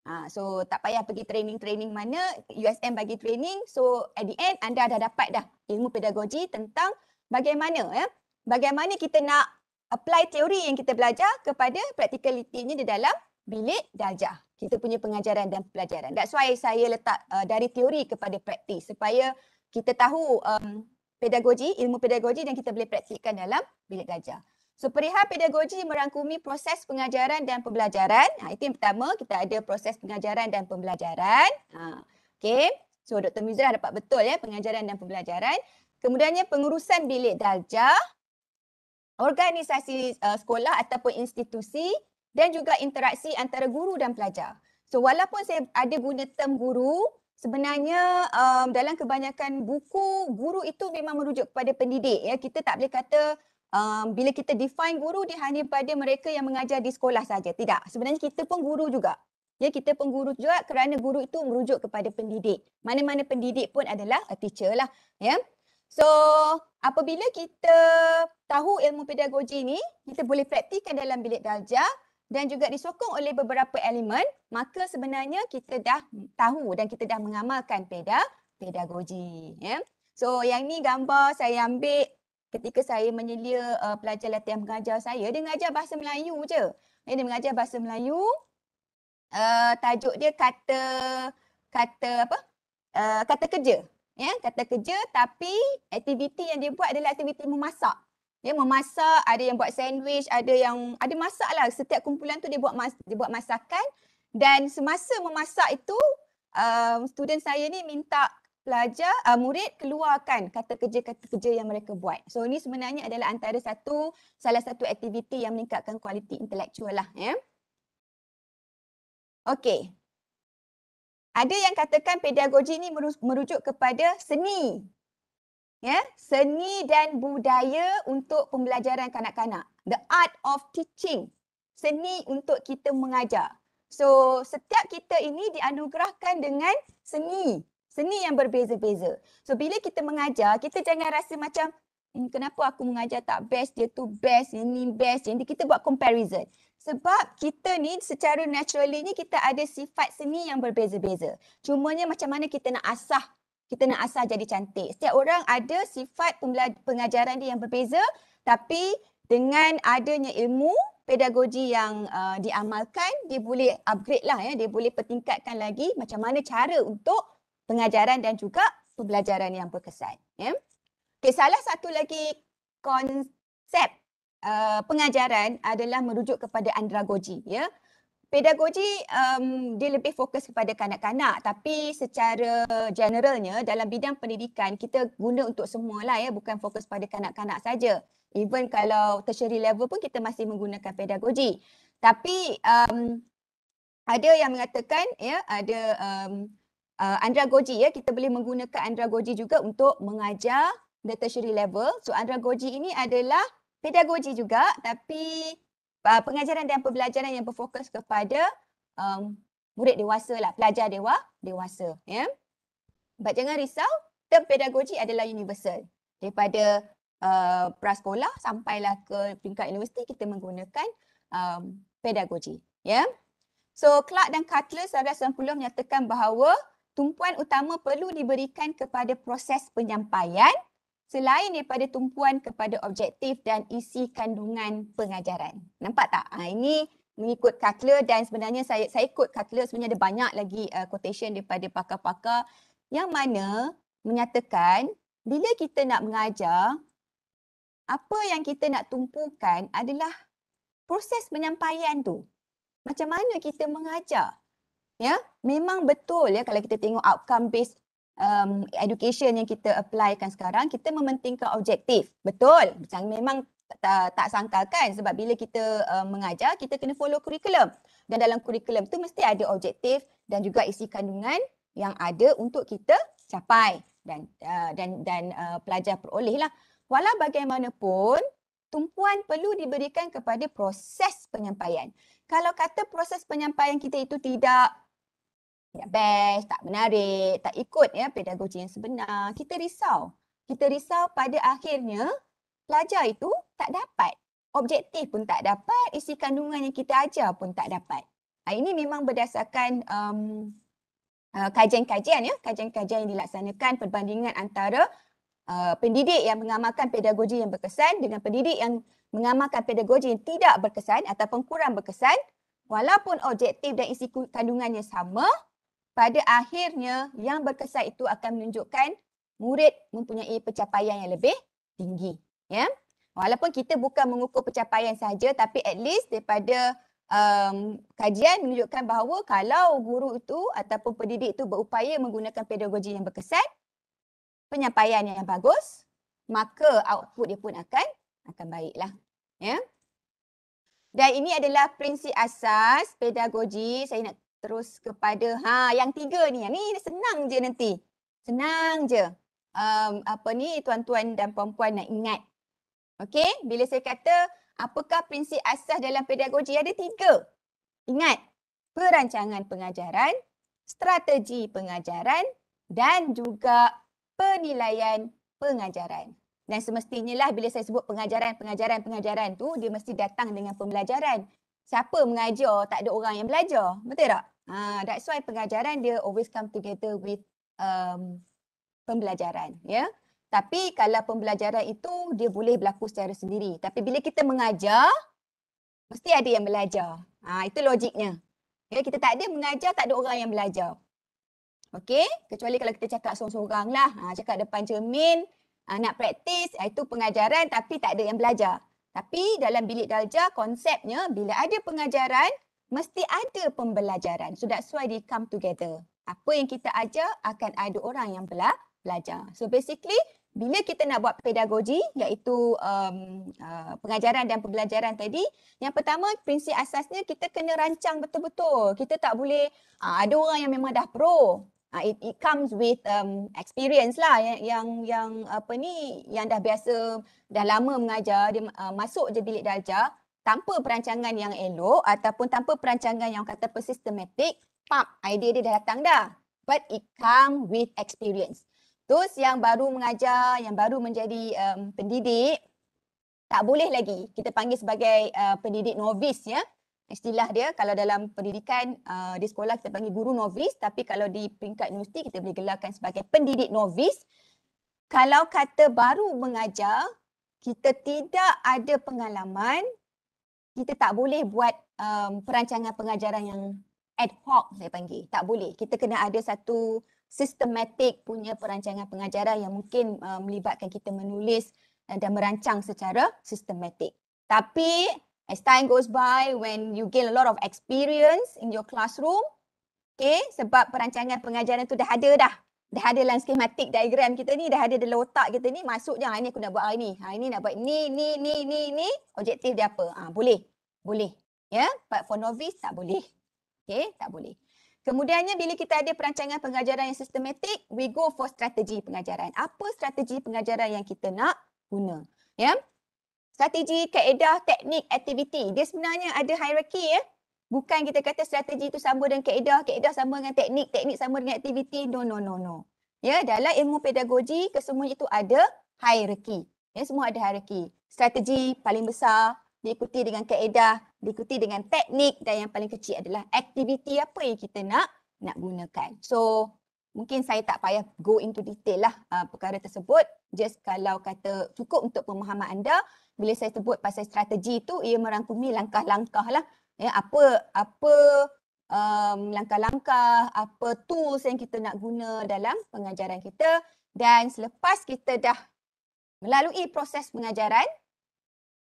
Ha, so tak payah pergi training-training mana, USM bagi training. So at the end anda dah dapat dah ilmu pedagogi tentang bagaimana ya. Bagaimana kita nak apply teori yang kita belajar kepada practicality di dalam bilik darjah. Kita punya pengajaran dan pelajaran. That's why saya letak uh, dari teori kepada praktis supaya kita tahu um, pedagogi, ilmu pedagogi dan kita boleh praktikkan dalam bilik darjah. So perihal pedagogi merangkumi proses pengajaran dan pembelajaran. Ha, itu yang pertama, kita ada proses pengajaran dan pembelajaran. Ha, okay. So Dr. Mizrah dapat betul ya, pengajaran dan pembelajaran. Kemudiannya pengurusan bilik darjah, organisasi uh, sekolah ataupun institusi dan juga interaksi antara guru dan pelajar. So walaupun saya ada guna term guru, sebenarnya um, dalam kebanyakan buku guru itu memang merujuk kepada pendidik ya. Kita tak boleh kata um, bila kita define guru dia hanya pada mereka yang mengajar di sekolah saja. Tidak. Sebenarnya kita pun guru juga. Ya, kita pun guru juga kerana guru itu merujuk kepada pendidik. Mana-mana pendidik pun adalah a teacher lah. Ya. So, apabila kita tahu ilmu pedagogi ini, kita boleh praktikkan dalam bilik darjah dan juga disokong oleh beberapa elemen, maka sebenarnya kita dah tahu dan kita dah mengamalkan peda pedagogi. Ya. So, yang ni gambar saya ambil ketika saya menyelia uh, pelajar latihan mengajar saya, dia mengajar bahasa Melayu je. Eh, dia mengajar bahasa Melayu, uh, tajuk dia kata kata apa? Uh, kata kerja. Ya, yeah, kata kerja tapi aktiviti yang dia buat adalah aktiviti memasak. Dia memasak, ada yang buat sandwich, ada yang ada masak lah. Setiap kumpulan tu dia buat mas, dia buat masakan dan semasa memasak itu um, student saya ni minta pelajar uh, murid keluarkan kata kerja kata kerja yang mereka buat. So ini sebenarnya adalah antara satu salah satu aktiviti yang meningkatkan kualiti intelektual lah ya. Yeah. Ada yang katakan pedagogi ini merujuk kepada seni. Ya, seni dan budaya untuk pembelajaran kanak-kanak. The art of teaching. Seni untuk kita mengajar. So setiap kita ini dianugerahkan dengan seni seni yang berbeza-beza. So bila kita mengajar, kita jangan rasa macam eh, kenapa aku mengajar tak best, dia tu best, ni best, jadi kita buat comparison. Sebab kita ni secara naturally ni kita ada sifat seni yang berbeza-beza. Cumanya macam mana kita nak asah kita nak asah jadi cantik. Setiap orang ada sifat pengajaran dia yang berbeza tapi dengan adanya ilmu pedagogi yang uh, diamalkan dia boleh upgrade lah ya. Dia boleh pertingkatkan lagi macam mana cara untuk pengajaran dan juga pembelajaran yang berkesan. Yeah. Okay, salah satu lagi konsep uh, pengajaran adalah merujuk kepada andragogi. Yeah. Pedagogi um, dia lebih fokus kepada kanak-kanak tapi secara generalnya dalam bidang pendidikan kita guna untuk semualah ya bukan fokus pada kanak-kanak saja. Even kalau tertiary level pun kita masih menggunakan pedagogi. Tapi um, ada yang mengatakan ya ada um, uh, andragogi ya kita boleh menggunakan andragogi juga untuk mengajar the tertiary level so andragogi ini adalah pedagogi juga tapi uh, pengajaran dan pembelajaran yang berfokus kepada um, murid dewasa lah pelajar dewa dewasa ya yeah. but jangan risau term pedagogi adalah universal daripada uh, prasekolah sampailah ke peringkat universiti kita menggunakan um, pedagogi ya yeah. So, Clark dan Cutler 1990 menyatakan bahawa tumpuan utama perlu diberikan kepada proses penyampaian selain daripada tumpuan kepada objektif dan isi kandungan pengajaran. Nampak tak? Ha, ini mengikut Cutler dan sebenarnya saya saya ikut Cutler sebenarnya ada banyak lagi uh, quotation daripada pakar-pakar yang mana menyatakan bila kita nak mengajar apa yang kita nak tumpukan adalah proses penyampaian tu. Macam mana kita mengajar? ya memang betul ya kalau kita tengok outcome based um, education yang kita applykan sekarang kita mementingkan objektif betul macam memang tak, tak kan? sebab bila kita uh, mengajar kita kena follow kurikulum dan dalam kurikulum tu mesti ada objektif dan juga isi kandungan yang ada untuk kita capai dan uh, dan dan uh, pelajar peroleh lah walau bagaimanapun tumpuan perlu diberikan kepada proses penyampaian kalau kata proses penyampaian kita itu tidak tak best, tak menarik, tak ikut ya pedagogi yang sebenar. Kita risau. Kita risau pada akhirnya pelajar itu tak dapat. Objektif pun tak dapat, isi kandungan yang kita ajar pun tak dapat. Ah, ini memang berdasarkan um, uh, kajian-kajian ya, kajian-kajian yang dilaksanakan perbandingan antara uh, pendidik yang mengamalkan pedagogi yang berkesan dengan pendidik yang mengamalkan pedagogi yang tidak berkesan ataupun kurang berkesan walaupun objektif dan isi kandungannya sama pada akhirnya yang berkesan itu akan menunjukkan murid mempunyai pencapaian yang lebih tinggi. Ya? Walaupun kita bukan mengukur pencapaian saja tapi at least daripada um, kajian menunjukkan bahawa kalau guru itu ataupun pendidik itu berupaya menggunakan pedagogi yang berkesan, penyampaian yang bagus, maka output dia pun akan akan baiklah. Ya? Dan ini adalah prinsip asas pedagogi. Saya nak terus kepada ha yang tiga ni. Ni senang je nanti. Senang je. Um, apa ni tuan-tuan dan puan-puan nak ingat. Okey, bila saya kata apakah prinsip asas dalam pedagogi ada tiga. Ingat, perancangan pengajaran, strategi pengajaran dan juga penilaian pengajaran. Dan semestinya lah bila saya sebut pengajaran, pengajaran, pengajaran tu dia mesti datang dengan pembelajaran siapa mengajar tak ada orang yang belajar betul tak ha that's why pengajaran dia always come together with um, pembelajaran ya yeah? tapi kalau pembelajaran itu dia boleh berlaku secara sendiri tapi bila kita mengajar mesti ada yang belajar ha itu logiknya ya kita tak ada mengajar tak ada orang yang belajar okey kecuali kalau kita cakap seorang-seoranglah ha cakap depan cermin ha, nak praktis ha, itu pengajaran tapi tak ada yang belajar tapi dalam bilik darjah konsepnya bila ada pengajaran mesti ada pembelajaran. So that's why they come together. Apa yang kita ajar akan ada orang yang bela belajar. So basically bila kita nak buat pedagogi iaitu um, uh, pengajaran dan pembelajaran tadi yang pertama prinsip asasnya kita kena rancang betul-betul. Kita tak boleh uh, ada orang yang memang dah pro uh, it it comes with um, experience lah yang, yang yang apa ni yang dah biasa dah lama mengajar dia uh, masuk je bilik darjah tanpa perancangan yang elok ataupun tanpa perancangan yang kata persistematik pap idea dia dah datang dah but it come with experience Terus yang baru mengajar, yang baru menjadi um, pendidik, tak boleh lagi. Kita panggil sebagai uh, pendidik novice ya istilah dia kalau dalam pendidikan uh, di sekolah kita panggil guru novis tapi kalau di peringkat universiti kita boleh gelarkan sebagai pendidik novis kalau kata baru mengajar kita tidak ada pengalaman kita tak boleh buat um, perancangan pengajaran yang ad hoc saya panggil tak boleh kita kena ada satu sistematik punya perancangan pengajaran yang mungkin uh, melibatkan kita menulis uh, dan merancang secara sistematik tapi As time goes by, when you gain a lot of experience in your classroom, okay, sebab perancangan pengajaran tu dah ada dah. Dah ada dalam skematik diagram kita ni, dah ada dalam otak kita ni, masuk je, hari ah, ni aku nak buat hari ah, ni. Hari ah, ni nak buat ni, ni, ni, ni, ni, objektif dia apa? ha, boleh, boleh. Ya, yeah? but for novice, tak boleh. Okay, tak boleh. Kemudiannya bila kita ada perancangan pengajaran yang sistematik, we go for strategi pengajaran. Apa strategi pengajaran yang kita nak guna? Ya, yeah? strategi, kaedah, teknik, aktiviti. Dia sebenarnya ada hierarki ya. Bukan kita kata strategi itu sama dengan kaedah, kaedah sama dengan teknik, teknik sama dengan aktiviti. No, no, no, no. Ya, dalam ilmu pedagogi, kesemuanya itu ada hierarki. Ya, semua ada hierarki. Strategi paling besar diikuti dengan kaedah, diikuti dengan teknik dan yang paling kecil adalah aktiviti apa yang kita nak nak gunakan. So, mungkin saya tak payah go into detail lah uh, perkara tersebut. Just kalau kata cukup untuk pemahaman anda, bila saya sebut pasal strategi tu ia merangkumi langkah-langkah lah ya, apa apa um, langkah-langkah apa tools yang kita nak guna dalam pengajaran kita dan selepas kita dah melalui proses pengajaran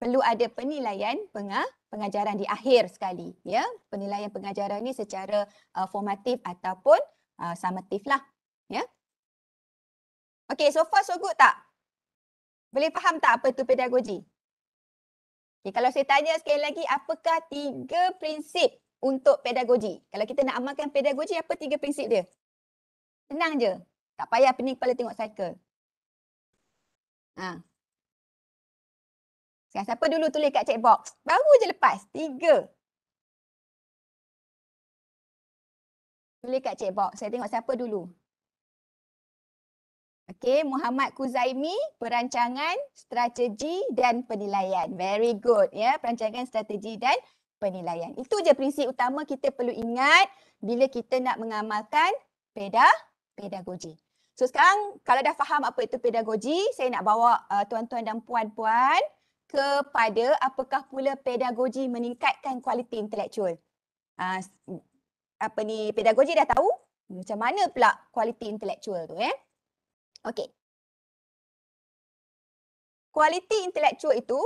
perlu ada penilaian pengah pengajaran di akhir sekali ya penilaian pengajaran ni secara uh, formatif ataupun uh, summative lah ya okey so far so good tak boleh faham tak apa tu pedagogi Okay, kalau saya tanya sekali lagi, apakah tiga prinsip untuk pedagogi? Kalau kita nak amalkan pedagogi, apa tiga prinsip dia? Senang je. Tak payah pening kepala tengok cycle. Ha. Sekarang siapa dulu tulis kat checkbox? Baru je lepas. Tiga. Tulis kat checkbox. Saya tengok siapa dulu. Okay, Muhammad Kuzaimi, perancangan, strategi dan penilaian. Very good ya, perancangan, strategi dan penilaian. Itu je prinsip utama kita perlu ingat bila kita nak mengamalkan peda pedagogi. So sekarang kalau dah faham apa itu pedagogi, saya nak bawa uh, tuan-tuan uh, dan puan-puan kepada apakah pula pedagogi meningkatkan kualiti intelektual. Uh, apa ni, pedagogi dah tahu macam mana pula kualiti intelektual tu eh. Okey. Kualiti intelektual itu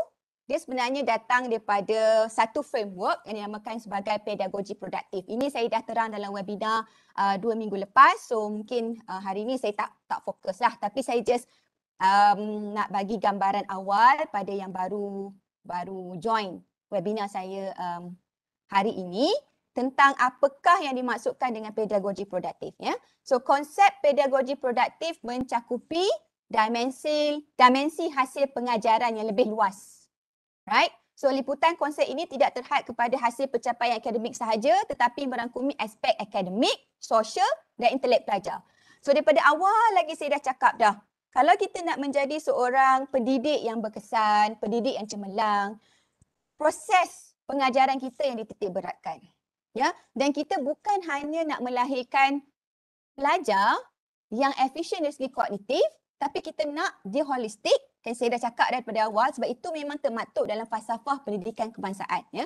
dia sebenarnya datang daripada satu framework yang dinamakan sebagai pedagogi produktif. Ini saya dah terang dalam webinar uh, dua minggu lepas. So mungkin uh, hari ini saya tak tak fokus lah. Tapi saya just um, nak bagi gambaran awal pada yang baru baru join webinar saya um, hari ini tentang apakah yang dimaksudkan dengan pedagogi produktif ya. So konsep pedagogi produktif mencakupi dimensi dimensi hasil pengajaran yang lebih luas. Right? So liputan konsep ini tidak terhad kepada hasil pencapaian akademik sahaja tetapi merangkumi aspek akademik, sosial dan intelek pelajar. So daripada awal lagi saya dah cakap dah. Kalau kita nak menjadi seorang pendidik yang berkesan, pendidik yang cemerlang, proses pengajaran kita yang dititik beratkan ya dan kita bukan hanya nak melahirkan pelajar yang efisien dari segi kognitif tapi kita nak dia holistik kan saya dah cakap daripada awal sebab itu memang termaktub dalam falsafah pendidikan kebangsaan ya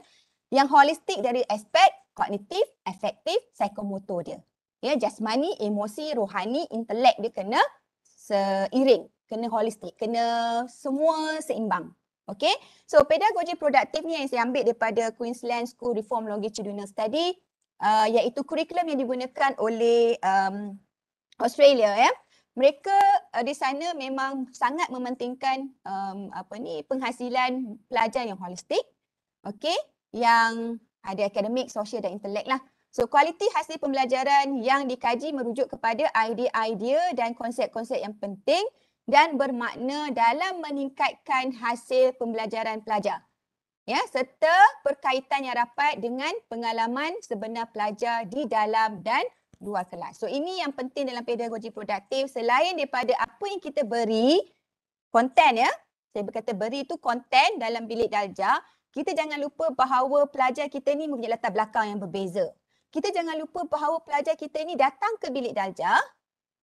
yang holistik dari aspek kognitif, efektif, psikomotor dia. Ya, jasmani, emosi, rohani, intelek dia kena seiring, kena holistik, kena semua seimbang. Okay, so pedagogi produktif ni yang saya ambil daripada Queensland School Reform Longitudinal Study uh, iaitu kurikulum yang digunakan oleh um, Australia ya. Yeah. Mereka uh, di sana memang sangat mementingkan um, apa ni penghasilan pelajar yang holistik. Okay, yang ada akademik, sosial dan intelek lah. So kualiti hasil pembelajaran yang dikaji merujuk kepada idea-idea dan konsep-konsep yang penting dan bermakna dalam meningkatkan hasil pembelajaran pelajar. Ya, serta perkaitan yang rapat dengan pengalaman sebenar pelajar di dalam dan luar kelas. So ini yang penting dalam pedagogi produktif selain daripada apa yang kita beri konten ya. Saya berkata beri itu konten dalam bilik darjah. Kita jangan lupa bahawa pelajar kita ni mempunyai latar belakang yang berbeza. Kita jangan lupa bahawa pelajar kita ni datang ke bilik darjah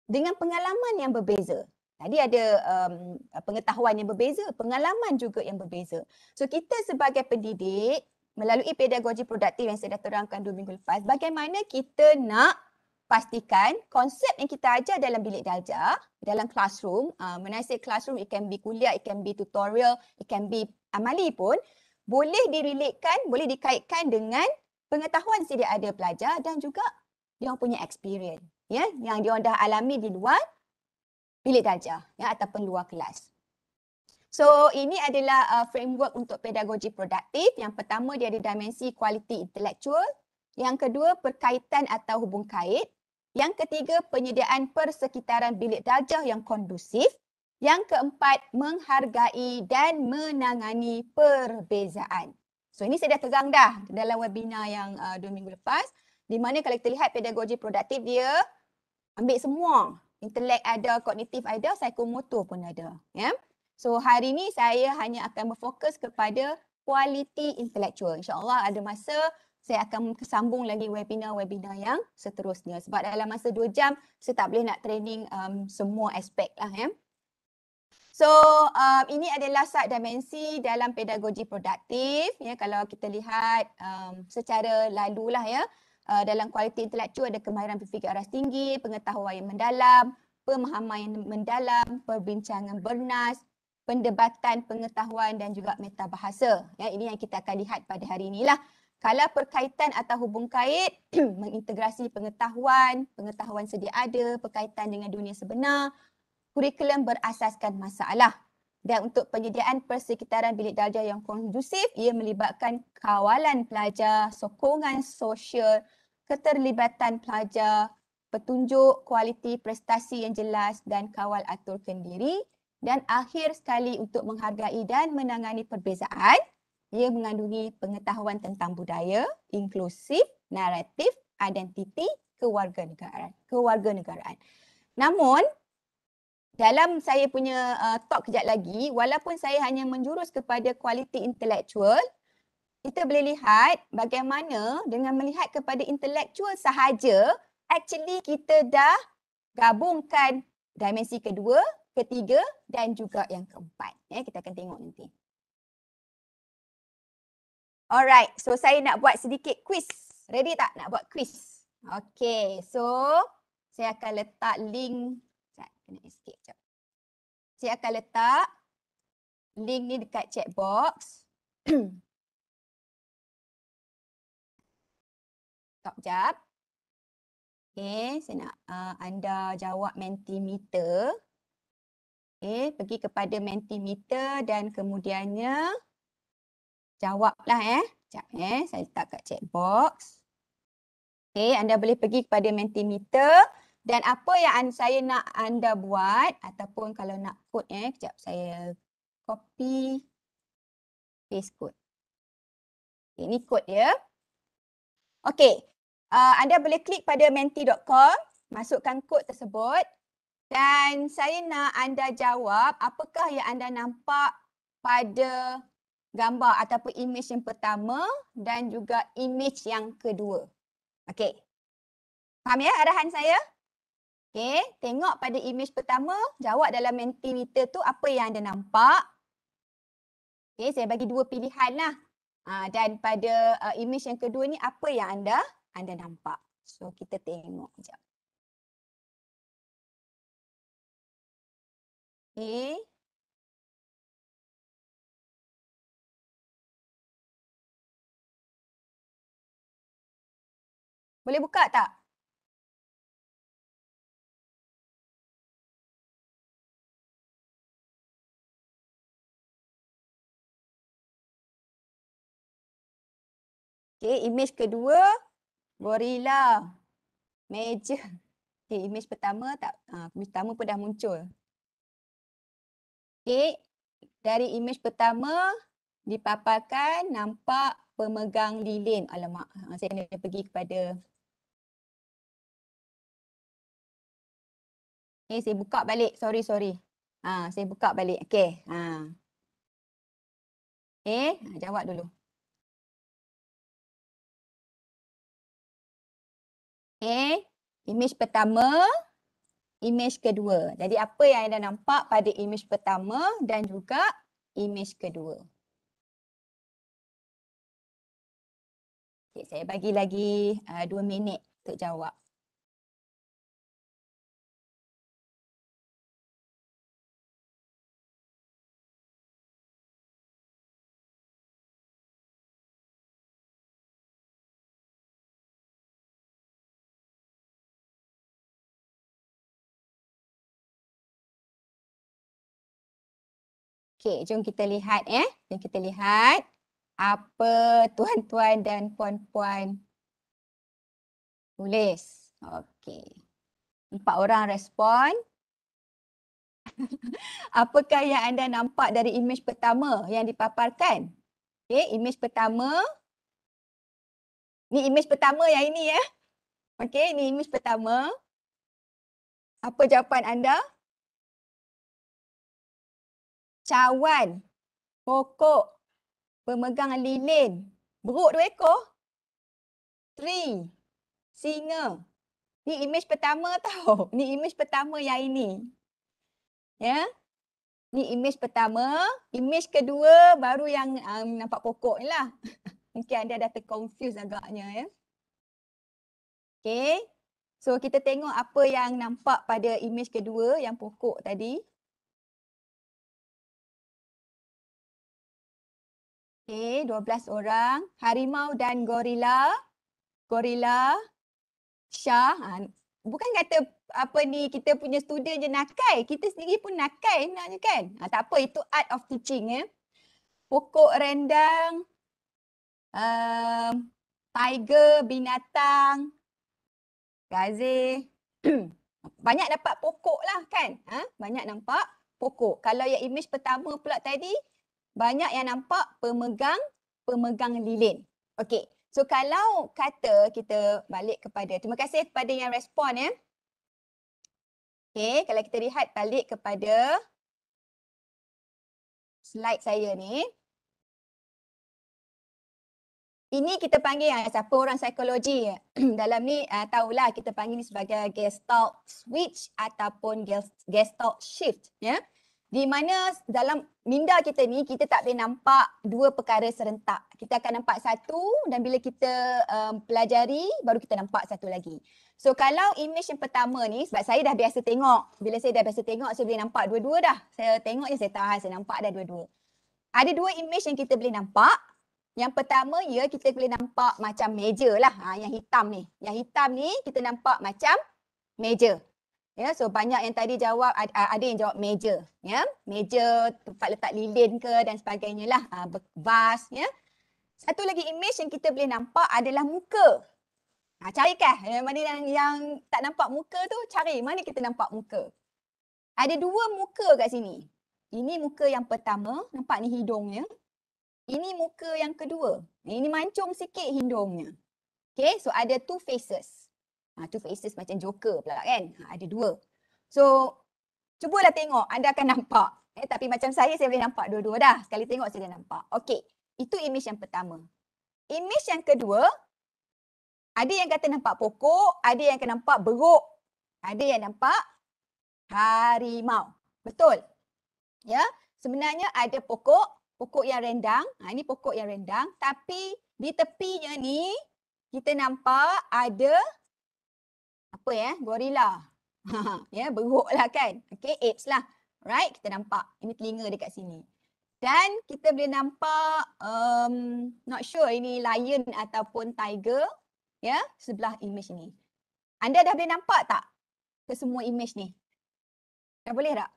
dengan pengalaman yang berbeza. Tadi ada um, pengetahuan yang berbeza, pengalaman juga yang berbeza. So kita sebagai pendidik melalui pedagogi produktif yang saya dah terangkan dua minggu lepas, bagaimana kita nak pastikan konsep yang kita ajar dalam bilik darjah, dalam classroom, uh, when I say classroom, it can be kuliah, it can be tutorial, it can be amali pun, boleh dirilekkan, boleh dikaitkan dengan pengetahuan sedia ada pelajar dan juga dia punya experience. Ya, yeah? yang dia dah alami di luar bilik darjah ya, ataupun luar kelas. So ini adalah uh, framework untuk pedagogi produktif. Yang pertama dia ada dimensi kualiti intelektual. Yang kedua perkaitan atau hubung kait. Yang ketiga penyediaan persekitaran bilik darjah yang kondusif. Yang keempat menghargai dan menangani perbezaan. So ini saya dah terang dah dalam webinar yang uh, dua minggu lepas. Di mana kalau kita lihat pedagogi produktif dia ambil semua Intellect ada, kognitif ada, psikomotor pun ada. Yeah? So hari ni saya hanya akan berfokus kepada kualiti intellectual. InsyaAllah ada masa saya akan sambung lagi webinar-webinar yang seterusnya. Sebab dalam masa dua jam, saya tak boleh nak training um, semua aspek lah. Yeah? So um, ini adalah sub dimensi dalam pedagogi produktif. Yeah? Kalau kita lihat um, secara lalulah ya uh, dalam kualiti intelektual ada kemahiran berfikiran tinggi, pengetahuan yang mendalam, pemahaman yang mendalam, perbincangan bernas, pendebatan pengetahuan dan juga meta bahasa. Ya, ini yang kita akan lihat pada hari inilah. Kalau perkaitan atau hubung kait (clears throat) mengintegrasi pengetahuan, pengetahuan sedia ada, perkaitan dengan dunia sebenar, kurikulum berasaskan masalah. Dan untuk penyediaan persekitaran bilik darjah yang kondusif, ia melibatkan kawalan pelajar, sokongan sosial, keterlibatan pelajar, petunjuk kualiti prestasi yang jelas dan kawal atur kendiri dan akhir sekali untuk menghargai dan menangani perbezaan ia mengandungi pengetahuan tentang budaya, inklusif, naratif, identiti, kewarganegaraan. kewarganegaraan. Namun, dalam saya punya uh, talk kejap lagi, walaupun saya hanya menjurus kepada kualiti intelektual, kita boleh lihat bagaimana dengan melihat kepada intelektual sahaja, actually kita dah gabungkan dimensi kedua, ketiga dan juga yang keempat. Eh, kita akan tengok nanti. Alright, so saya nak buat sedikit quiz. Ready tak nak buat quiz? Okay, so saya akan letak link. Sekejap, kena escape sekejap. Saya akan letak link ni dekat chat box. (clears throat) Stop jap. Okay, saya nak uh, anda jawab Mentimeter. Okay, pergi kepada Mentimeter dan kemudiannya jawablah eh. Sekejap eh, saya letak kat chat box. Okay, anda boleh pergi kepada Mentimeter dan apa yang saya nak anda buat ataupun kalau nak code eh, sekejap saya copy paste code. Okay, ni code ya. Okay, uh, anda boleh klik pada menti.com, masukkan kod tersebut dan saya nak anda jawab apakah yang anda nampak pada gambar ataupun image yang pertama dan juga image yang kedua. Okey. Faham ya arahan saya? Okey, tengok pada image pertama, jawab dalam mentimeter tu apa yang anda nampak. Okey, saya bagi dua pilihan lah. Uh, dan pada uh, image yang kedua ni apa yang anda anda nampak. So kita tengok sekejap. Okay. Boleh buka tak? Okay, imej kedua. Gorilla. Meja. (laughs) Okay, imej pertama tak ah uh, pertama pun dah muncul. Okay, dari imej pertama dipaparkan nampak pemegang lilin. Alamak, ha, saya kena pergi kepada Okay, eh, saya buka balik. Sorry, sorry. Ha, saya buka balik. Okay. Ha. Okay, eh, ha, jawab dulu. Okay. imej pertama, imej kedua. Jadi apa yang anda nampak pada imej pertama dan juga imej kedua. Okay, saya bagi lagi uh, dua minit untuk jawab. Okey, jom kita lihat eh. Jom kita lihat apa tuan-tuan dan puan-puan tulis. Okey. Empat orang respon. (laughs) Apakah yang anda nampak dari imej pertama yang dipaparkan? Okey, imej pertama. Ni imej pertama yang ini ya. Okey, ni imej pertama. Apa jawapan anda? cawan, pokok, pemegang lilin, beruk dua ekor, tree, singa. Ni imej pertama (laughs) tau. Ni imej pertama yang ini. Ya. Yeah? Ni imej pertama. Imej kedua baru yang um, nampak pokok ni lah. (laughs) Mungkin anda dah terconfuse agaknya ya. Okay. So kita tengok apa yang nampak pada imej kedua yang pokok tadi. Okay, 12 orang. Harimau dan gorila. Gorila. Syah. Ha, bukan kata apa ni kita punya student je nakai. Kita sendiri pun nakai sebenarnya kan. Ha, tak apa, itu art of teaching. Eh. Pokok rendang. Uh, tiger, binatang. Gazir. (clears throat) banyak dapat pokok lah kan. Ha, banyak nampak pokok. Kalau yang image pertama pula tadi, banyak yang nampak pemegang, pemegang lilin. Okey. So kalau kata kita balik kepada, terima kasih kepada yang respon ya. Eh. Okey, kalau kita lihat balik kepada slide saya ni. Ini kita panggil ah, siapa orang psikologi. (clears throat) Dalam ni Ah, tahulah kita panggil ni sebagai gestalt switch ataupun gestalt shift. Yeah di mana dalam minda kita ni kita tak boleh nampak dua perkara serentak. Kita akan nampak satu dan bila kita um, pelajari baru kita nampak satu lagi. So kalau imej yang pertama ni sebab saya dah biasa tengok. Bila saya dah biasa tengok saya boleh nampak dua-dua dah. Saya tengok je saya tahu saya nampak dah dua-dua. Ada dua imej yang kita boleh nampak. Yang pertama ya kita boleh nampak macam meja lah ha, yang hitam ni. Yang hitam ni kita nampak macam meja. Ya, yeah, so banyak yang tadi jawab ada, ah, ada yang jawab meja, ya. Yeah? Meja tempat letak lilin ke dan sebagainya lah, uh, vas, ya. Yeah? Satu lagi image yang kita boleh nampak adalah muka. Ha, ah, carikah eh, yang mana yang, yang tak nampak muka tu, cari mana kita nampak muka. Ada dua muka kat sini. Ini muka yang pertama, nampak ni hidungnya. Ini muka yang kedua. Ini mancung sikit hidungnya. Okay, so ada two faces. Ha, two faces macam joker pula kan. Ha, ada dua. So, cubalah tengok. Anda akan nampak. Eh, tapi macam saya, saya boleh nampak dua-dua dah. Sekali tengok, saya dah nampak. Okay Itu image yang pertama. Image yang kedua, ada yang kata nampak pokok, ada yang kata nampak beruk, ada yang nampak harimau. Betul. Ya, sebenarnya ada pokok, pokok yang rendang. Ha, ini pokok yang rendang. Tapi di tepinya ni, kita nampak ada apa ya, eh? gorila. (laughs) ya, beruk lah kan. Okay, apes lah. Right, kita nampak. Ini telinga dekat sini. Dan kita boleh nampak, um, not sure ini lion ataupun tiger. Ya, yeah, sebelah image ni. Anda dah boleh nampak tak kesemua image ni? Dah boleh tak?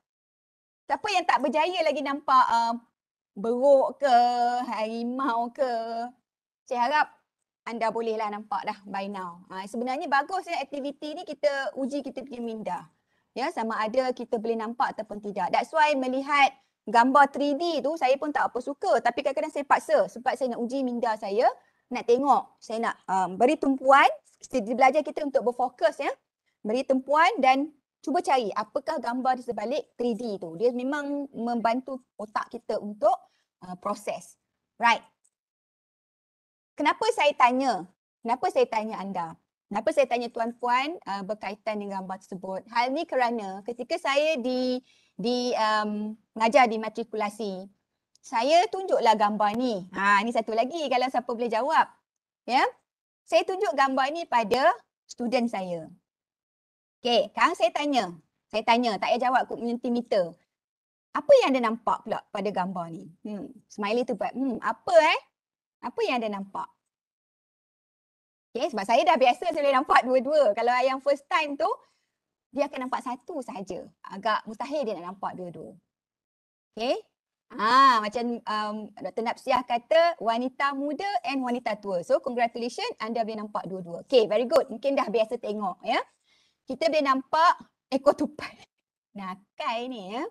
Siapa yang tak berjaya lagi nampak um, beruk ke, harimau ke? Saya harap anda bolehlah nampak dah by now. Ha, sebenarnya bagusnya aktiviti ni kita uji kita punya minda. Ya sama ada kita boleh nampak ataupun tidak. That's why melihat gambar 3D tu saya pun tak apa suka tapi kadang-kadang saya paksa sebab saya nak uji minda saya nak tengok saya nak um, beri tumpuan kita belajar kita untuk berfokus ya beri tumpuan dan cuba cari apakah gambar di sebalik 3D tu dia memang membantu otak kita untuk uh, proses right kenapa saya tanya? Kenapa saya tanya anda? Kenapa saya tanya tuan-puan uh, berkaitan dengan gambar tersebut? Hal ni kerana ketika saya di di um, mengajar di matrikulasi, saya tunjuklah gambar ni. Ha, ini satu lagi kalau siapa boleh jawab. Ya? Yeah? Saya tunjuk gambar ni pada student saya. Okay, sekarang saya tanya. Saya tanya, tak payah jawab aku meter. Apa yang anda nampak pula pada gambar ni? Hmm, smiley tu buat, hmm, apa eh? Apa yang anda nampak? Okay, sebab saya dah biasa saya boleh nampak dua-dua. Kalau yang first time tu, dia akan nampak satu saja. Agak mustahil dia nak nampak dua-dua. Okay. Ah, macam um, Dr. Napsiah kata wanita muda and wanita tua. So congratulations anda boleh nampak dua-dua. Okay very good. Mungkin dah biasa tengok ya. Kita boleh nampak ekor tupai. (laughs) Nakai ni ya.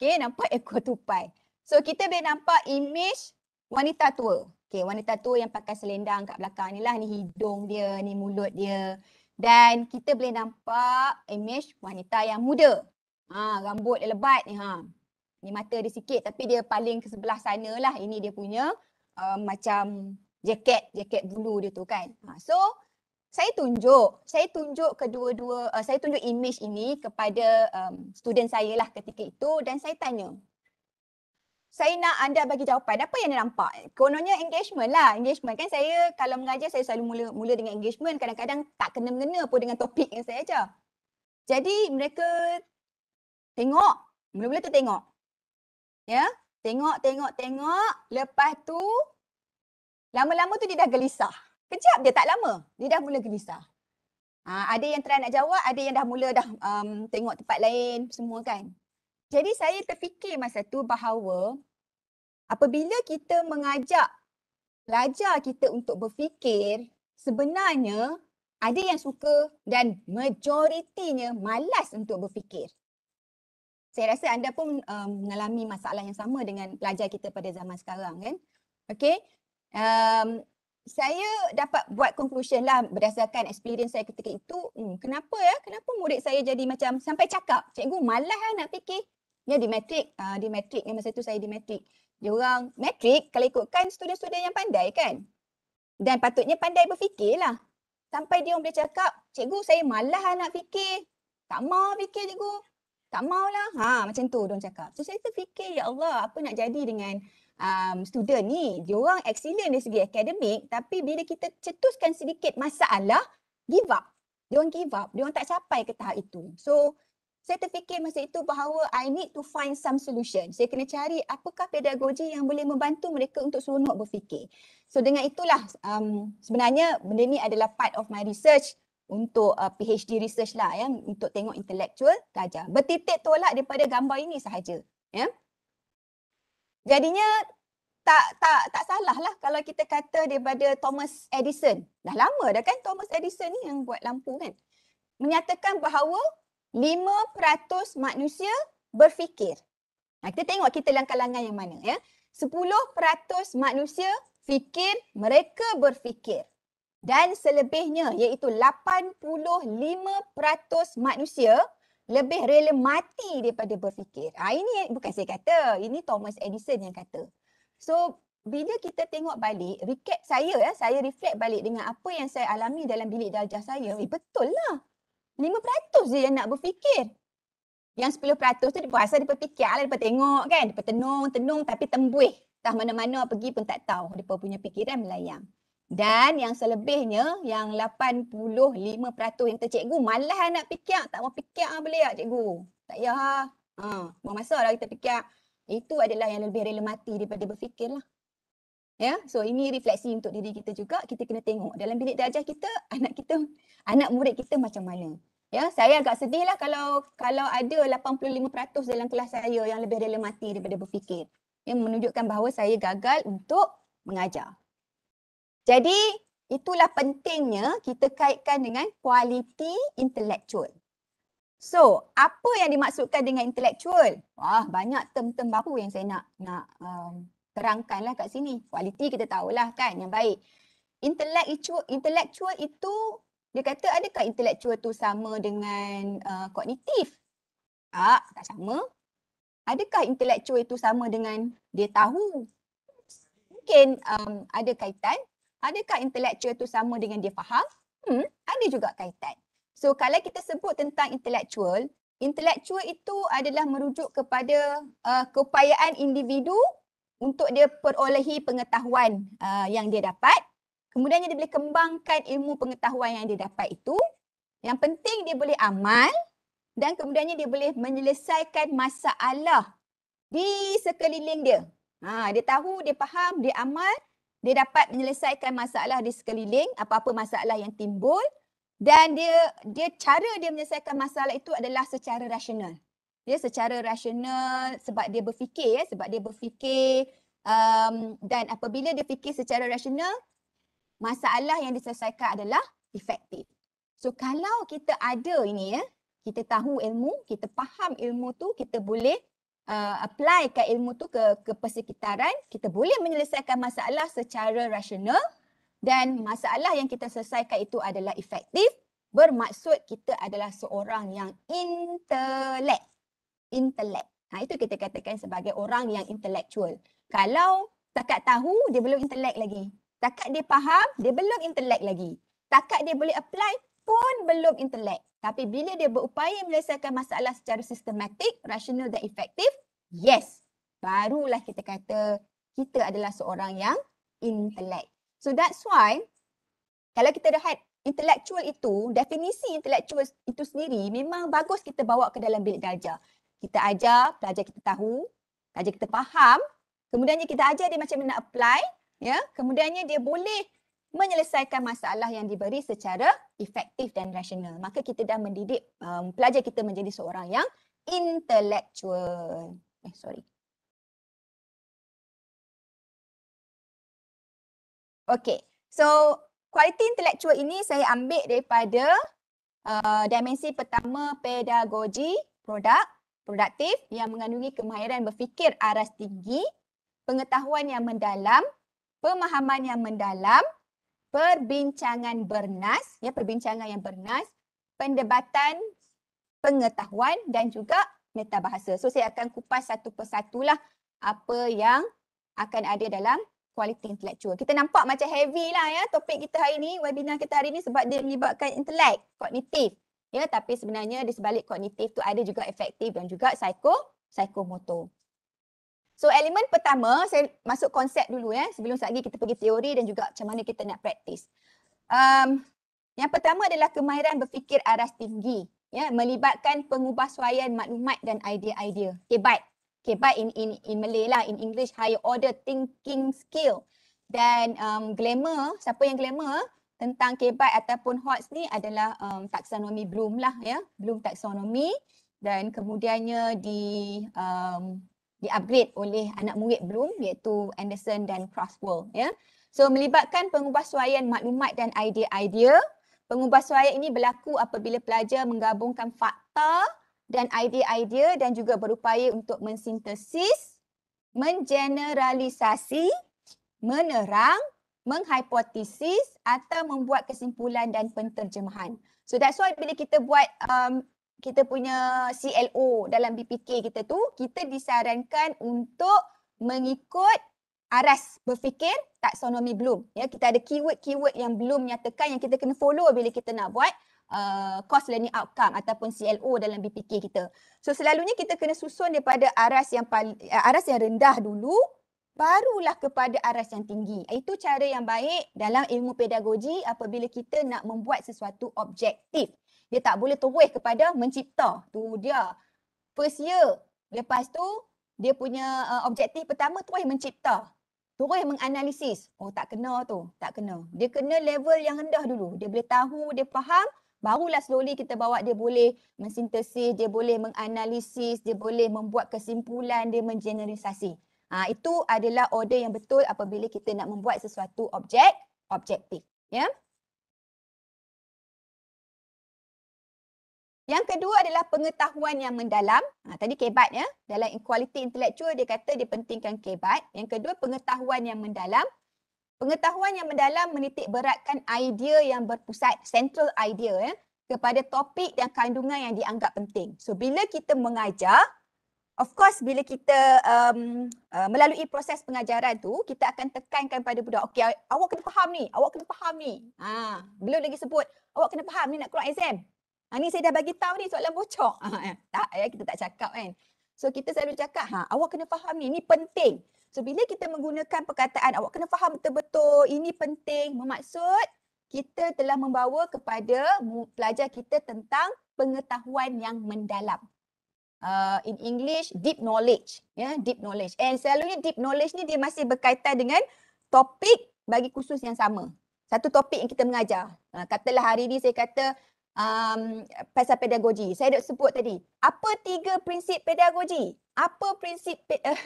Okay nampak ekor tupai. So kita boleh nampak image wanita tua. Okay, wanita tua yang pakai selendang kat belakang ni lah. Ni hidung dia, ni mulut dia. Dan kita boleh nampak image wanita yang muda. Ha, rambut dia lebat ni ha. Ni mata dia sikit tapi dia paling ke sebelah sana lah. Ini dia punya uh, macam jaket, jaket bulu dia tu kan. Ha, so saya tunjuk, saya tunjuk kedua-dua, uh, saya tunjuk image ini kepada um, student saya lah ketika itu dan saya tanya, saya nak anda bagi jawapan apa yang anda nampak kononnya engagement lah engagement kan saya kalau mengajar saya selalu mula mula dengan engagement kadang-kadang tak kena mengena pun dengan topik yang saya ajar jadi mereka tengok mula-mula tu tengok ya tengok tengok tengok lepas tu lama-lama tu dia dah gelisah kejap dia tak lama dia dah mula gelisah ha, ada yang try nak jawab ada yang dah mula dah um, tengok tempat lain semua kan jadi saya terfikir masa tu bahawa apabila kita mengajak pelajar kita untuk berfikir, sebenarnya ada yang suka dan majoritinya malas untuk berfikir. Saya rasa anda pun um, mengalami masalah yang sama dengan pelajar kita pada zaman sekarang kan. Okay. Um, saya dapat buat conclusion lah berdasarkan experience saya ketika itu. Hmm, kenapa ya? Kenapa murid saya jadi macam sampai cakap, cikgu malas lah nak fikir. Ya di matrik, uh, ah, di matrik yang masa tu saya di matrik. Dia orang matrik kalau ikutkan student-student yang pandai kan. Dan patutnya pandai berfikirlah. Sampai dia orang boleh cakap, cikgu saya malah lah nak fikir. Tak mau fikir cikgu. Tak maulah. Ha macam tu dia orang cakap. So saya terfikir ya Allah apa nak jadi dengan um, student ni. Dia orang excellent dari segi akademik tapi bila kita cetuskan sedikit masalah, give up. Dia orang give up. Dia orang tak capai ke tahap itu. So saya terfikir masa itu bahawa I need to find some solution. Saya kena cari apakah pedagogi yang boleh membantu mereka untuk seronok berfikir. So dengan itulah um, sebenarnya benda ni adalah part of my research untuk uh, PhD research lah ya untuk tengok intellectual pelajar. Bertitik tolak daripada gambar ini sahaja. Ya. Jadinya tak tak tak salah lah kalau kita kata daripada Thomas Edison. Dah lama dah kan Thomas Edison ni yang buat lampu kan. Menyatakan bahawa 5% manusia berfikir. Nah, kita tengok kita langkah kalangan yang mana ya. 10% manusia fikir, mereka berfikir. Dan selebihnya iaitu 85% manusia lebih rela mati daripada berfikir. Ha, ini bukan saya kata, ini Thomas Edison yang kata. So bila kita tengok balik, recap saya ya, saya reflect balik dengan apa yang saya alami dalam bilik darjah saya. Eh, betul lah. 5% je yang nak berfikir. Yang 10% tu dia berasa dia berfikir lah, dia tengok kan. Dia tenung, tenung tapi tembuih. Tak mana-mana pergi pun tak tahu. Dia punya fikiran melayang. Dan yang selebihnya, yang 85% yang tercikgu malah nak fikir. Tak mau fikir ah, lah boleh tak cikgu? Tak payah. Ha, ah. buang masa lah kita fikir. Itu adalah yang lebih rela mati daripada berfikir lah. Ya, so ini refleksi untuk diri kita juga. Kita kena tengok dalam bilik darjah kita, anak kita, anak murid kita macam mana. Ya, saya agak sedih lah kalau kalau ada 85% dalam kelas saya yang lebih rela mati daripada berfikir. Yang menunjukkan bahawa saya gagal untuk mengajar. Jadi itulah pentingnya kita kaitkan dengan kualiti intelektual. So, apa yang dimaksudkan dengan intelektual? Wah, banyak term-term baru yang saya nak nak um, terangkanlah kat sini. Kualiti kita tahulah kan yang baik. Intellectual, intellectual itu dia kata adakah intellectual tu sama dengan uh, kognitif? Uh, tak, tak sama. Adakah intellectual itu sama dengan dia tahu? Mungkin um, ada kaitan. Adakah intellectual itu sama dengan dia faham? Hmm, ada juga kaitan. So kalau kita sebut tentang intellectual, intellectual itu adalah merujuk kepada uh, keupayaan individu untuk dia perolehi pengetahuan uh, yang dia dapat. Kemudiannya dia boleh kembangkan ilmu pengetahuan yang dia dapat itu. Yang penting dia boleh amal dan kemudiannya dia boleh menyelesaikan masalah di sekeliling dia. Ha, dia tahu, dia faham, dia amal, dia dapat menyelesaikan masalah di sekeliling, apa-apa masalah yang timbul dan dia dia cara dia menyelesaikan masalah itu adalah secara rasional ya secara rasional sebab dia berfikir ya sebab dia berfikir um, dan apabila dia fikir secara rasional masalah yang diselesaikan adalah efektif. So kalau kita ada ini ya, kita tahu ilmu, kita faham ilmu tu, kita boleh uh, apply ke ilmu tu ke ke persekitaran, kita boleh menyelesaikan masalah secara rasional dan masalah yang kita selesaikan itu adalah efektif bermaksud kita adalah seorang yang intelek. Intelek, Ha, itu kita katakan sebagai orang yang intelektual. Kalau setakat tahu, dia belum intelek lagi. Setakat dia faham, dia belum intelek lagi. Setakat dia boleh apply, pun belum intelek. Tapi bila dia berupaya menyelesaikan masalah secara sistematik, rasional dan efektif, yes. Barulah kita kata kita adalah seorang yang intelek. So that's why kalau kita dah lihat intelektual itu, definisi intelektual itu sendiri memang bagus kita bawa ke dalam bilik darjah kita ajar, pelajar kita tahu, pelajar kita faham, kemudiannya kita ajar dia macam mana nak apply, ya. Kemudiannya dia boleh menyelesaikan masalah yang diberi secara efektif dan rasional. Maka kita dah mendidik um, pelajar kita menjadi seorang yang intellectual. Eh sorry. Okay, so kualiti intelektual ini saya ambil daripada uh, dimensi pertama pedagogi produk produktif yang mengandungi kemahiran berfikir aras tinggi, pengetahuan yang mendalam, pemahaman yang mendalam, perbincangan bernas, ya perbincangan yang bernas, pendebatan pengetahuan dan juga metabahasa. So saya akan kupas satu persatulah apa yang akan ada dalam kualiti intelektual. Kita nampak macam heavy lah ya topik kita hari ni, webinar kita hari ni sebab dia melibatkan intelek, kognitif. Ya, tapi sebenarnya di sebalik kognitif tu ada juga efektif dan juga psycho psychomotor. So elemen pertama, saya masuk konsep dulu ya sebelum lagi kita pergi teori dan juga macam mana kita nak praktis. Um, yang pertama adalah kemahiran berfikir aras tinggi. Ya, melibatkan pengubahsuaian maklumat dan idea-idea. Okay, baik. Okay, baik in, in, in Malay lah. In English, higher order thinking skill. Dan um, glamour, siapa yang glamour? tentang kebat ataupun HOTS ni adalah um, taksonomi Bloom lah ya. Bloom taksonomi dan kemudiannya di um, di upgrade oleh anak murid Bloom iaitu Anderson dan Crosswell ya. So melibatkan pengubahsuaian maklumat dan idea-idea. Pengubahsuaian ini berlaku apabila pelajar menggabungkan fakta dan idea-idea dan juga berupaya untuk mensintesis, mengeneralisasi, menerang menghipotesis atau membuat kesimpulan dan penterjemahan. So that's why bila kita buat um, kita punya CLO dalam BPK kita tu, kita disarankan untuk mengikut aras berfikir taksonomi Bloom. Ya, kita ada keyword-keyword yang belum nyatakan yang kita kena follow bila kita nak buat uh, cost learning outcome ataupun CLO dalam BPK kita. So selalunya kita kena susun daripada aras yang paling, aras yang rendah dulu barulah kepada aras yang tinggi. Itu cara yang baik dalam ilmu pedagogi apabila kita nak membuat sesuatu objektif. Dia tak boleh terus kepada mencipta. Tu dia. First year. Lepas tu dia punya uh, objektif pertama terus mencipta. Terus menganalisis. Oh tak kena tu. Tak kena. Dia kena level yang rendah dulu. Dia boleh tahu, dia faham. Barulah slowly kita bawa dia boleh mensintesis, dia boleh menganalisis, dia boleh membuat kesimpulan, dia mengeneralisasi. Ha, itu adalah order yang betul apabila kita nak membuat sesuatu objek, objektif. Ya? Yang kedua adalah pengetahuan yang mendalam. Ha, tadi kebat ya. Dalam equality intellectual dia kata dia pentingkan kebat. Yang kedua pengetahuan yang mendalam. Pengetahuan yang mendalam menitik beratkan idea yang berpusat, central idea ya, kepada topik dan kandungan yang dianggap penting. So bila kita mengajar, Of course bila kita um, uh, melalui proses pengajaran tu kita akan tekankan pada budak okey awak kena faham ni awak kena faham ni ha belum lagi sebut awak kena faham ni nak keluar exam ha ni saya dah bagi tahu ni soalan bocor (laughs) ha, tak ya kita tak cakap kan so kita selalu cakap ha awak kena faham ni ni penting so bila kita menggunakan perkataan awak kena faham betul-betul ini penting bermaksud kita telah membawa kepada pelajar kita tentang pengetahuan yang mendalam uh, in English deep knowledge ya yeah, deep knowledge and selalunya deep knowledge ni dia masih berkaitan dengan topik bagi khusus yang sama satu topik yang kita mengajar uh, katalah hari ni saya kata um, pasal pedagogi saya dah sebut tadi apa tiga prinsip pedagogi apa prinsip pe- uh, (laughs)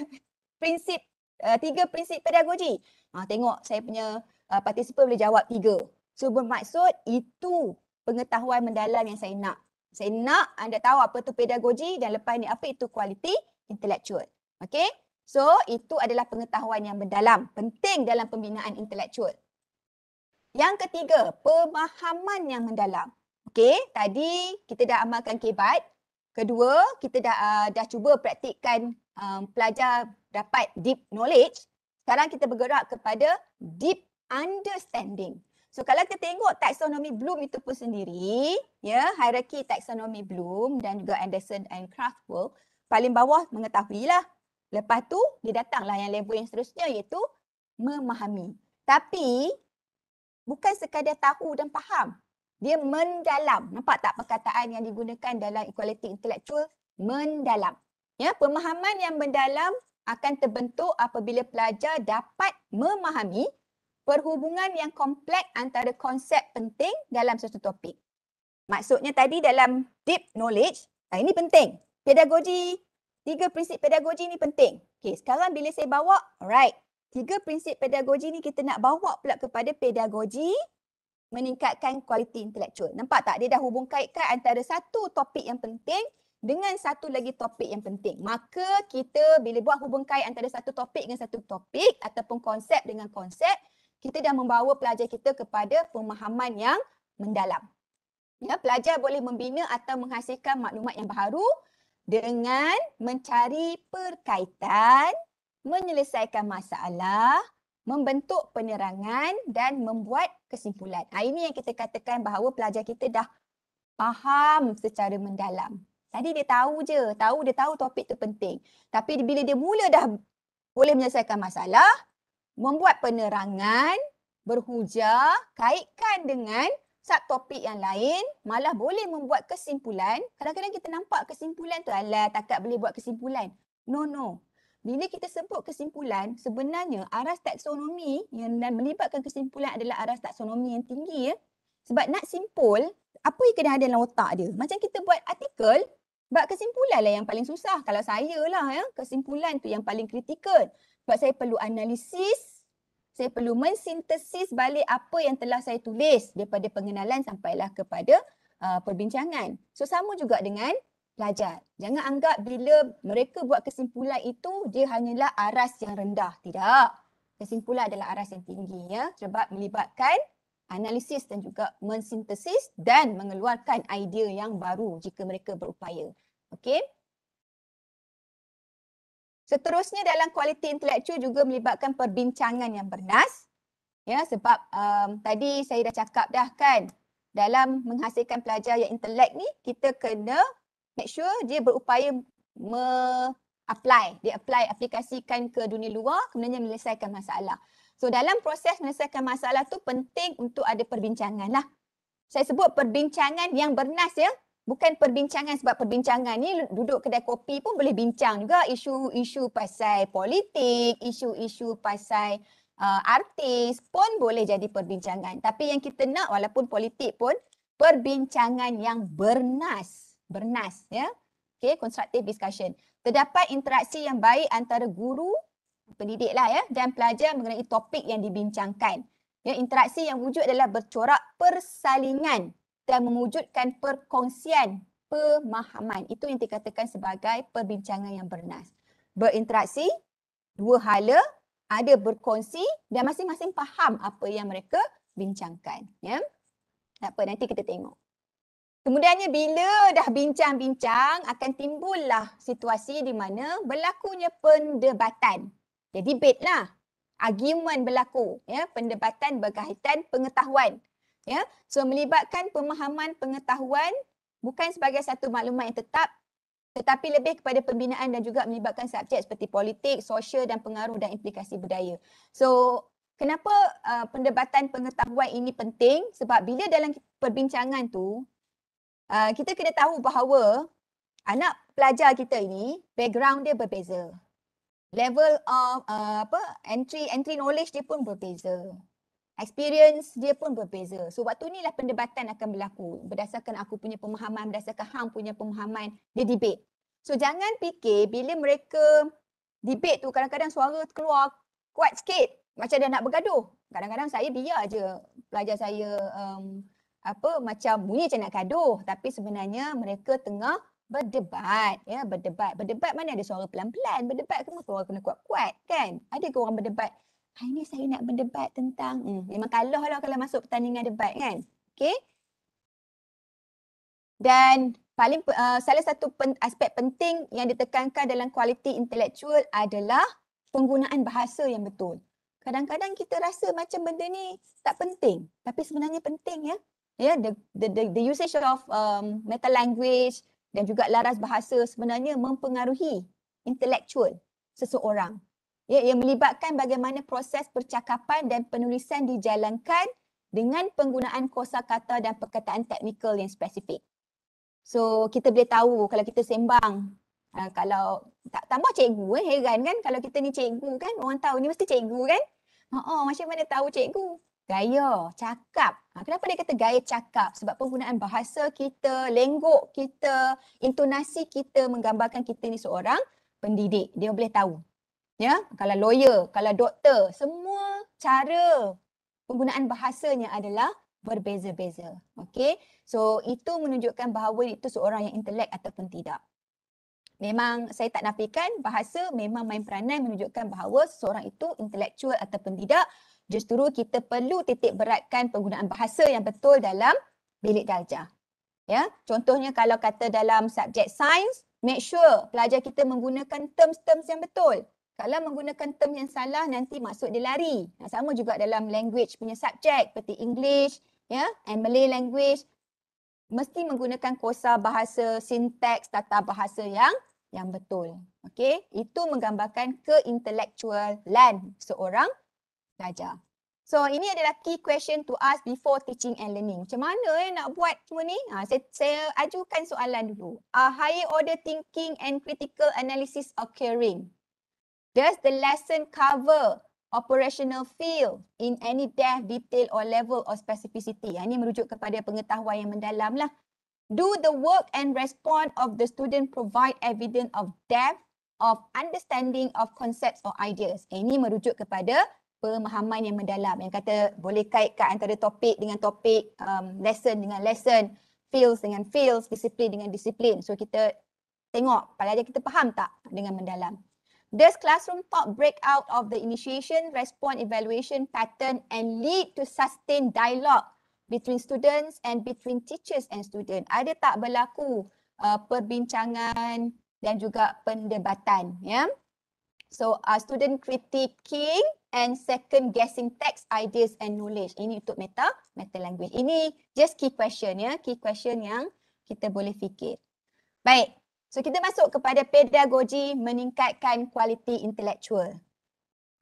prinsip uh, tiga prinsip pedagogi uh, tengok saya punya uh, participant boleh jawab tiga so bermaksud itu pengetahuan mendalam yang saya nak saya nak anda tahu apa tu pedagogi dan lepas ni apa itu kualiti intelektual. Okay. So itu adalah pengetahuan yang mendalam, penting dalam pembinaan intelektual. Yang ketiga, pemahaman yang mendalam. Okay, tadi kita dah amalkan kebat. Kedua, kita dah uh, dah cuba praktikkan um, pelajar dapat deep knowledge. Sekarang kita bergerak kepada deep understanding. So kalau kita tengok taksonomi Bloom itu pun sendiri, ya, yeah, hierarki taksonomi Bloom dan juga Anderson and Craftwell paling bawah mengetahui lah Lepas tu dia datanglah yang level yang seterusnya iaitu memahami. Tapi bukan sekadar tahu dan faham. Dia mendalam. Nampak tak perkataan yang digunakan dalam equality intellectual? Mendalam. Ya, pemahaman yang mendalam akan terbentuk apabila pelajar dapat memahami perhubungan yang kompleks antara konsep penting dalam sesuatu topik. Maksudnya tadi dalam deep knowledge, nah ini penting. Pedagogi, tiga prinsip pedagogi ni penting. Okay, sekarang bila saya bawa, alright. Tiga prinsip pedagogi ni kita nak bawa pula kepada pedagogi meningkatkan kualiti intelektual. Nampak tak? Dia dah hubung kaitkan antara satu topik yang penting dengan satu lagi topik yang penting. Maka kita bila buat hubung kait antara satu topik dengan satu topik ataupun konsep dengan konsep, kita dah membawa pelajar kita kepada pemahaman yang mendalam. Ya, pelajar boleh membina atau menghasilkan maklumat yang baru dengan mencari perkaitan, menyelesaikan masalah, membentuk penerangan dan membuat kesimpulan. Ha, ini yang kita katakan bahawa pelajar kita dah faham secara mendalam. Tadi dia tahu je, tahu dia tahu topik tu penting. Tapi bila dia mula dah boleh menyelesaikan masalah, membuat penerangan, berhujah, kaitkan dengan subtopik yang lain, malah boleh membuat kesimpulan. Kadang-kadang kita nampak kesimpulan tu, alah takat boleh buat kesimpulan. No, no. Bila kita sebut kesimpulan, sebenarnya aras taksonomi yang dan melibatkan kesimpulan adalah aras taksonomi yang tinggi ya. Sebab nak simpul, apa yang kena ada dalam otak dia? Macam kita buat artikel, buat kesimpulan lah yang paling susah. Kalau saya lah ya, kesimpulan tu yang paling kritikal. Sebab saya perlu analisis, saya perlu mensintesis balik apa yang telah saya tulis daripada pengenalan sampailah kepada uh, perbincangan. So sama juga dengan pelajar. Jangan anggap bila mereka buat kesimpulan itu dia hanyalah aras yang rendah. Tidak. Kesimpulan adalah aras yang tinggi ya sebab melibatkan analisis dan juga mensintesis dan mengeluarkan idea yang baru jika mereka berupaya. Okey. Seterusnya dalam kualiti intelektual juga melibatkan perbincangan yang bernas. Ya, sebab um, tadi saya dah cakap dah kan dalam menghasilkan pelajar yang intelek ni kita kena make sure dia berupaya me apply, dia apply aplikasikan ke dunia luar kemudiannya menyelesaikan masalah. So dalam proses menyelesaikan masalah tu penting untuk ada perbincangan lah. Saya sebut perbincangan yang bernas ya bukan perbincangan sebab perbincangan ni duduk kedai kopi pun boleh bincang juga isu-isu pasal politik, isu-isu pasal uh, artis pun boleh jadi perbincangan. Tapi yang kita nak walaupun politik pun perbincangan yang bernas, bernas ya. Okay, constructive discussion. Terdapat interaksi yang baik antara guru, pendidik lah ya, dan pelajar mengenai topik yang dibincangkan. Ya, interaksi yang wujud adalah bercorak persalingan dan mewujudkan perkongsian pemahaman. Itu yang dikatakan sebagai perbincangan yang bernas. Berinteraksi, dua hala ada berkongsi dan masing-masing faham apa yang mereka bincangkan. Ya? Tak apa, nanti kita tengok. Kemudiannya bila dah bincang-bincang akan timbullah situasi di mana berlakunya pendebatan. Jadi debate lah. Argument berlaku. Ya? Pendebatan berkaitan pengetahuan. Ya, so melibatkan pemahaman pengetahuan bukan sebagai satu maklumat yang tetap tetapi lebih kepada pembinaan dan juga melibatkan subjek seperti politik, sosial dan pengaruh dan implikasi budaya. So kenapa uh, pendebatan pengetahuan ini penting? Sebab bila dalam perbincangan tu uh, kita kena tahu bahawa anak pelajar kita ini background dia berbeza. Level of uh, apa entry entry knowledge dia pun berbeza experience dia pun berbeza. So waktu ni lah pendebatan akan berlaku berdasarkan aku punya pemahaman, berdasarkan hang punya pemahaman, dia debate. So jangan fikir bila mereka debate tu kadang-kadang suara keluar kuat sikit macam dia nak bergaduh. Kadang-kadang saya biar je pelajar saya um, apa macam bunyi macam nak gaduh tapi sebenarnya mereka tengah berdebat ya berdebat berdebat mana ada suara pelan-pelan berdebat kena suara kena kuat-kuat kan ada ke orang berdebat hari ah, ni saya nak berdebat tentang hmm, memang kalah lah kalau masuk pertandingan debat kan. Okay. Dan paling uh, salah satu pen, aspek penting yang ditekankan dalam kualiti intelektual adalah penggunaan bahasa yang betul. Kadang-kadang kita rasa macam benda ni tak penting tapi sebenarnya penting ya. Ya the the the, the usage of um, meta language dan juga laras bahasa sebenarnya mempengaruhi intelektual seseorang ya, yang melibatkan bagaimana proses percakapan dan penulisan dijalankan dengan penggunaan kosa kata dan perkataan teknikal yang spesifik. So kita boleh tahu kalau kita sembang, uh, kalau tak tambah cikgu eh, heran kan kalau kita ni cikgu kan orang tahu ni mesti cikgu kan. Oh, oh macam mana tahu cikgu? Gaya, cakap. Ha, kenapa dia kata gaya cakap? Sebab penggunaan bahasa kita, lengguk kita, intonasi kita menggambarkan kita ni seorang pendidik. Dia boleh tahu ya kalau lawyer kalau doktor semua cara penggunaan bahasanya adalah berbeza-beza okey so itu menunjukkan bahawa itu seorang yang intelek ataupun tidak memang saya tak nafikan bahasa memang main peranan menunjukkan bahawa seorang itu intelektual ataupun tidak justru kita perlu titik beratkan penggunaan bahasa yang betul dalam bilik darjah ya contohnya kalau kata dalam subjek sains make sure pelajar kita menggunakan terms-terms yang betul kalau menggunakan term yang salah nanti maksud dia lari. Nah, sama juga dalam language punya subjek seperti English ya yeah, and Malay language mesti menggunakan kosa bahasa sintaks, tata bahasa yang yang betul. Okey, itu menggambarkan ke land seorang pelajar. So ini adalah key question to ask before teaching and learning. Macam mana eh, nak buat semua ni? Ha, saya, saya ajukan soalan dulu. Uh, higher order thinking and critical analysis occurring. Does the lesson cover operational field in any depth, detail or level or specificity? Ini merujuk kepada pengetahuan yang mendalam lah. Do the work and respond of the student provide evidence of depth of understanding of concepts or ideas? Ini merujuk kepada pemahaman yang mendalam. Yang kata boleh kaitkan antara topik dengan topik, um, lesson dengan lesson, fields dengan fields, disiplin dengan disiplin. So kita tengok pelajar kita faham tak dengan mendalam. This classroom talk break out of the initiation, response, evaluation pattern and lead to sustained dialogue between students and between teachers and students. Ada tak berlaku uh, perbincangan dan juga pendebatan? Yeah? So, uh, student critiquing and second guessing text ideas and knowledge. Ini untuk meta, meta language. Ini just key question ya, key question yang kita boleh fikir. Baik, So kita masuk kepada pedagogi meningkatkan kualiti intelektual.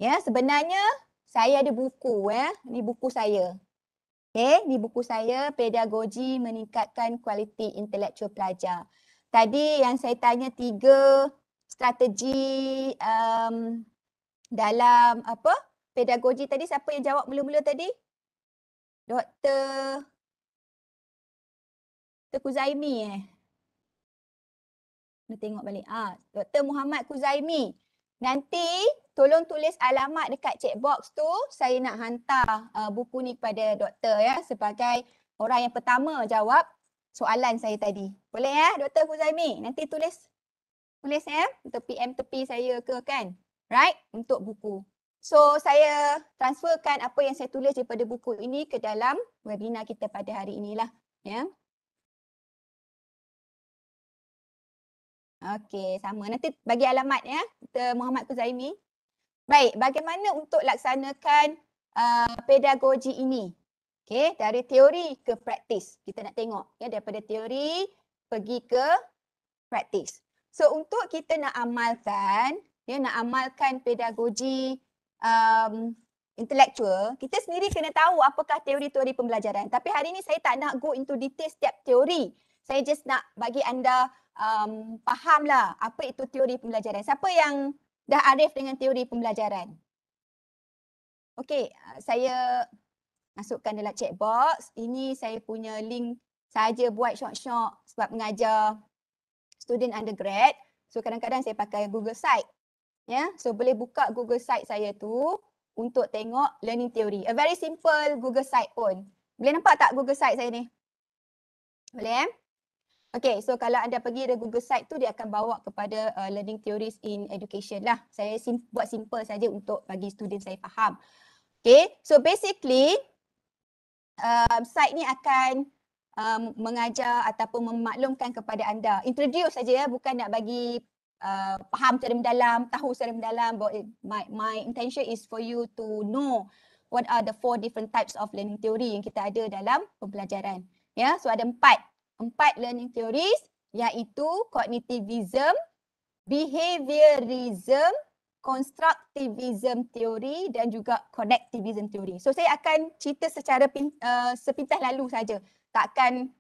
Ya, sebenarnya saya ada buku ya. Ni buku saya. Okey, ni buku saya Pedagogi Meningkatkan Kualiti Intelektual Pelajar. Tadi yang saya tanya tiga strategi um, dalam apa? Pedagogi tadi siapa yang jawab mula-mula tadi? Doktor Dr. Kuzaimi eh. Kena tengok balik. Ah, ha, Dr. Muhammad Kuzaimi. Nanti tolong tulis alamat dekat check box tu. Saya nak hantar uh, buku ni pada doktor ya sebagai orang yang pertama jawab soalan saya tadi. Boleh ya Dr. Kuzaimi? Nanti tulis tulis ya untuk PM tepi saya ke kan? Right? Untuk buku. So saya transferkan apa yang saya tulis daripada buku ini ke dalam webinar kita pada hari inilah. Ya. Yeah. Okey, sama. Nanti bagi alamat ya, kita Muhammad Kuzaimi. Baik, bagaimana untuk laksanakan uh, pedagogi ini? Okey, dari teori ke praktis. Kita nak tengok ya, daripada teori pergi ke praktis. So untuk kita nak amalkan, ya, nak amalkan pedagogi um, intellectual, kita sendiri kena tahu apakah teori-teori pembelajaran. Tapi hari ini saya tak nak go into detail setiap teori. Saya just nak bagi anda um, fahamlah apa itu teori pembelajaran. Siapa yang dah arif dengan teori pembelajaran? Okey, uh, saya masukkan dalam chat box. Ini saya punya link saja buat syok-syok sebab mengajar student undergrad. So kadang-kadang saya pakai Google Site. Ya, yeah? so boleh buka Google Site saya tu untuk tengok learning theory. A very simple Google Site pun. Boleh nampak tak Google Site saya ni? Boleh eh? Okay, so kalau anda pergi ke Google site tu, dia akan bawa kepada uh, learning theories in education lah. Saya sim buat simple saja untuk bagi student saya faham. Okay, so basically, um, site ni akan um, mengajar ataupun memaklumkan kepada anda. Introduce saja ya, bukan nak bagi uh, faham secara mendalam, tahu secara mendalam. It, my, my intention is for you to know what are the four different types of learning theory yang kita ada dalam pembelajaran. Ya, yeah, so ada empat empat learning theories iaitu cognitivism, behaviorism, constructivism theory dan juga connectivism theory. So saya akan cerita secara uh, sepintas lalu saja. takkan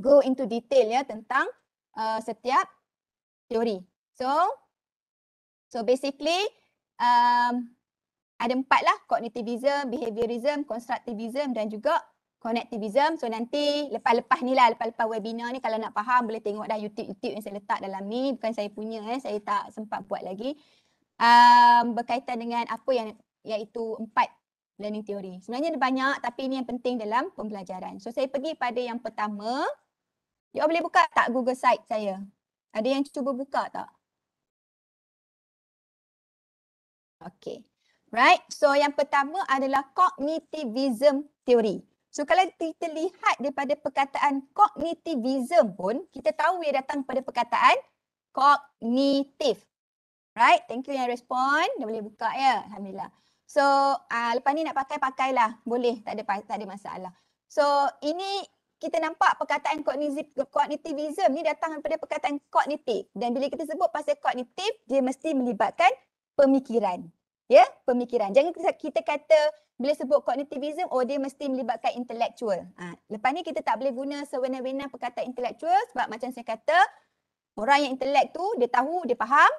go into detail ya tentang uh, setiap teori. So so basically um, ada empat lah, cognitivism, behaviorism, constructivism dan juga connectivism. So nanti lepas-lepas ni lah, lepas-lepas webinar ni kalau nak faham boleh tengok dah YouTube-YouTube yang saya letak dalam ni. Bukan saya punya eh, saya tak sempat buat lagi. Um, berkaitan dengan apa yang iaitu empat learning theory. Sebenarnya ada banyak tapi ini yang penting dalam pembelajaran. So saya pergi pada yang pertama. You boleh buka tak Google site saya? Ada yang cuba buka tak? Okay. Right. So yang pertama adalah cognitivism teori. So kalau kita lihat daripada perkataan kognitivism pun, kita tahu ia datang pada perkataan kognitif. Right? Thank you yang respon. Dah boleh buka ya. Alhamdulillah. So uh, lepas ni nak pakai, pakailah. Boleh. Tak ada, tak ada masalah. So ini kita nampak perkataan kognitivism ni datang daripada perkataan kognitif. Dan bila kita sebut pasal kognitif, dia mesti melibatkan pemikiran ya pemikiran jangan kita kata bila sebut kognitivism oh dia mesti melibatkan intelektual. ha. lepas ni kita tak boleh guna sewenang-wenang perkataan intelektual. sebab macam saya kata orang yang intellect tu dia tahu dia faham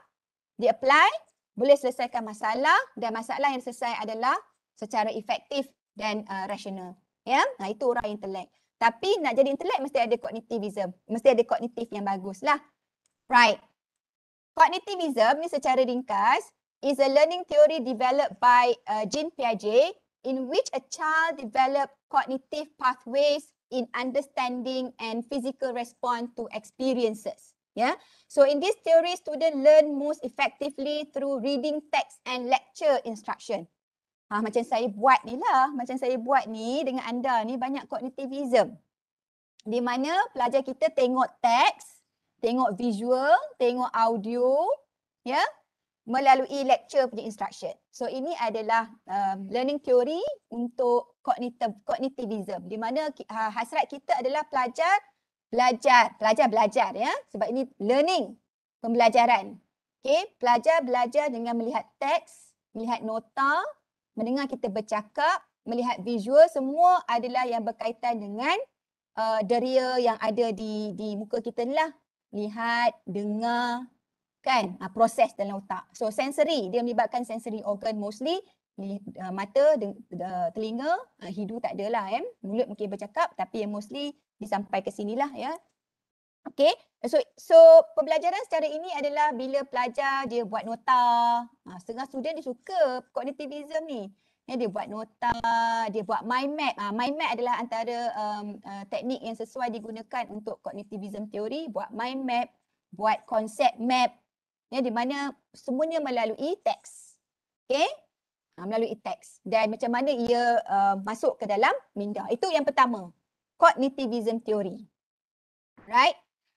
dia apply boleh selesaikan masalah dan masalah yang selesai adalah secara efektif dan uh, rasional ya ha, itu orang intellect tapi nak jadi intellect mesti ada kognitivism mesti ada kognitif yang baguslah right Kognitivism ni secara ringkas is a learning theory developed by uh, Jean Piaget in which a child develops cognitive pathways in understanding and physical response to experiences. Yeah. So in this theory, students learn most effectively through reading text and lecture instruction. Ha, macam saya buat ni lah, macam saya buat ni dengan anda ni banyak kognitivism. Di mana pelajar kita tengok teks, tengok visual, tengok audio, ya, yeah? melalui lecture punya instruction. So ini adalah um, learning theory untuk kognitif kognitivism di mana uh, hasrat kita adalah pelajar belajar, pelajar belajar ya. Sebab ini learning, pembelajaran. Okey, pelajar belajar dengan melihat teks, melihat nota, mendengar kita bercakap, melihat visual semua adalah yang berkaitan dengan uh, deria yang ada di di muka kita lah. Lihat, dengar, kan uh, proses dalam otak. So sensory dia melibatkan sensory organ mostly uh, mata, de, de, ah, telinga, uh, hidu tak adalah eh. Mulut mungkin bercakap tapi yang mostly disampai ke sinilah ya. Okay, so so pembelajaran secara ini adalah bila pelajar dia buat nota. Ha, setengah student dia suka kognitivism ni. Ya, dia buat nota, dia buat mind map. Ha, mind map adalah antara um, uh, teknik yang sesuai digunakan untuk kognitivism teori. Buat mind map, buat konsep map, ya, di mana semuanya melalui teks. okay? Ha, melalui teks. Dan macam mana ia uh, masuk ke dalam minda. Itu yang pertama. Cognitivism theory. Right?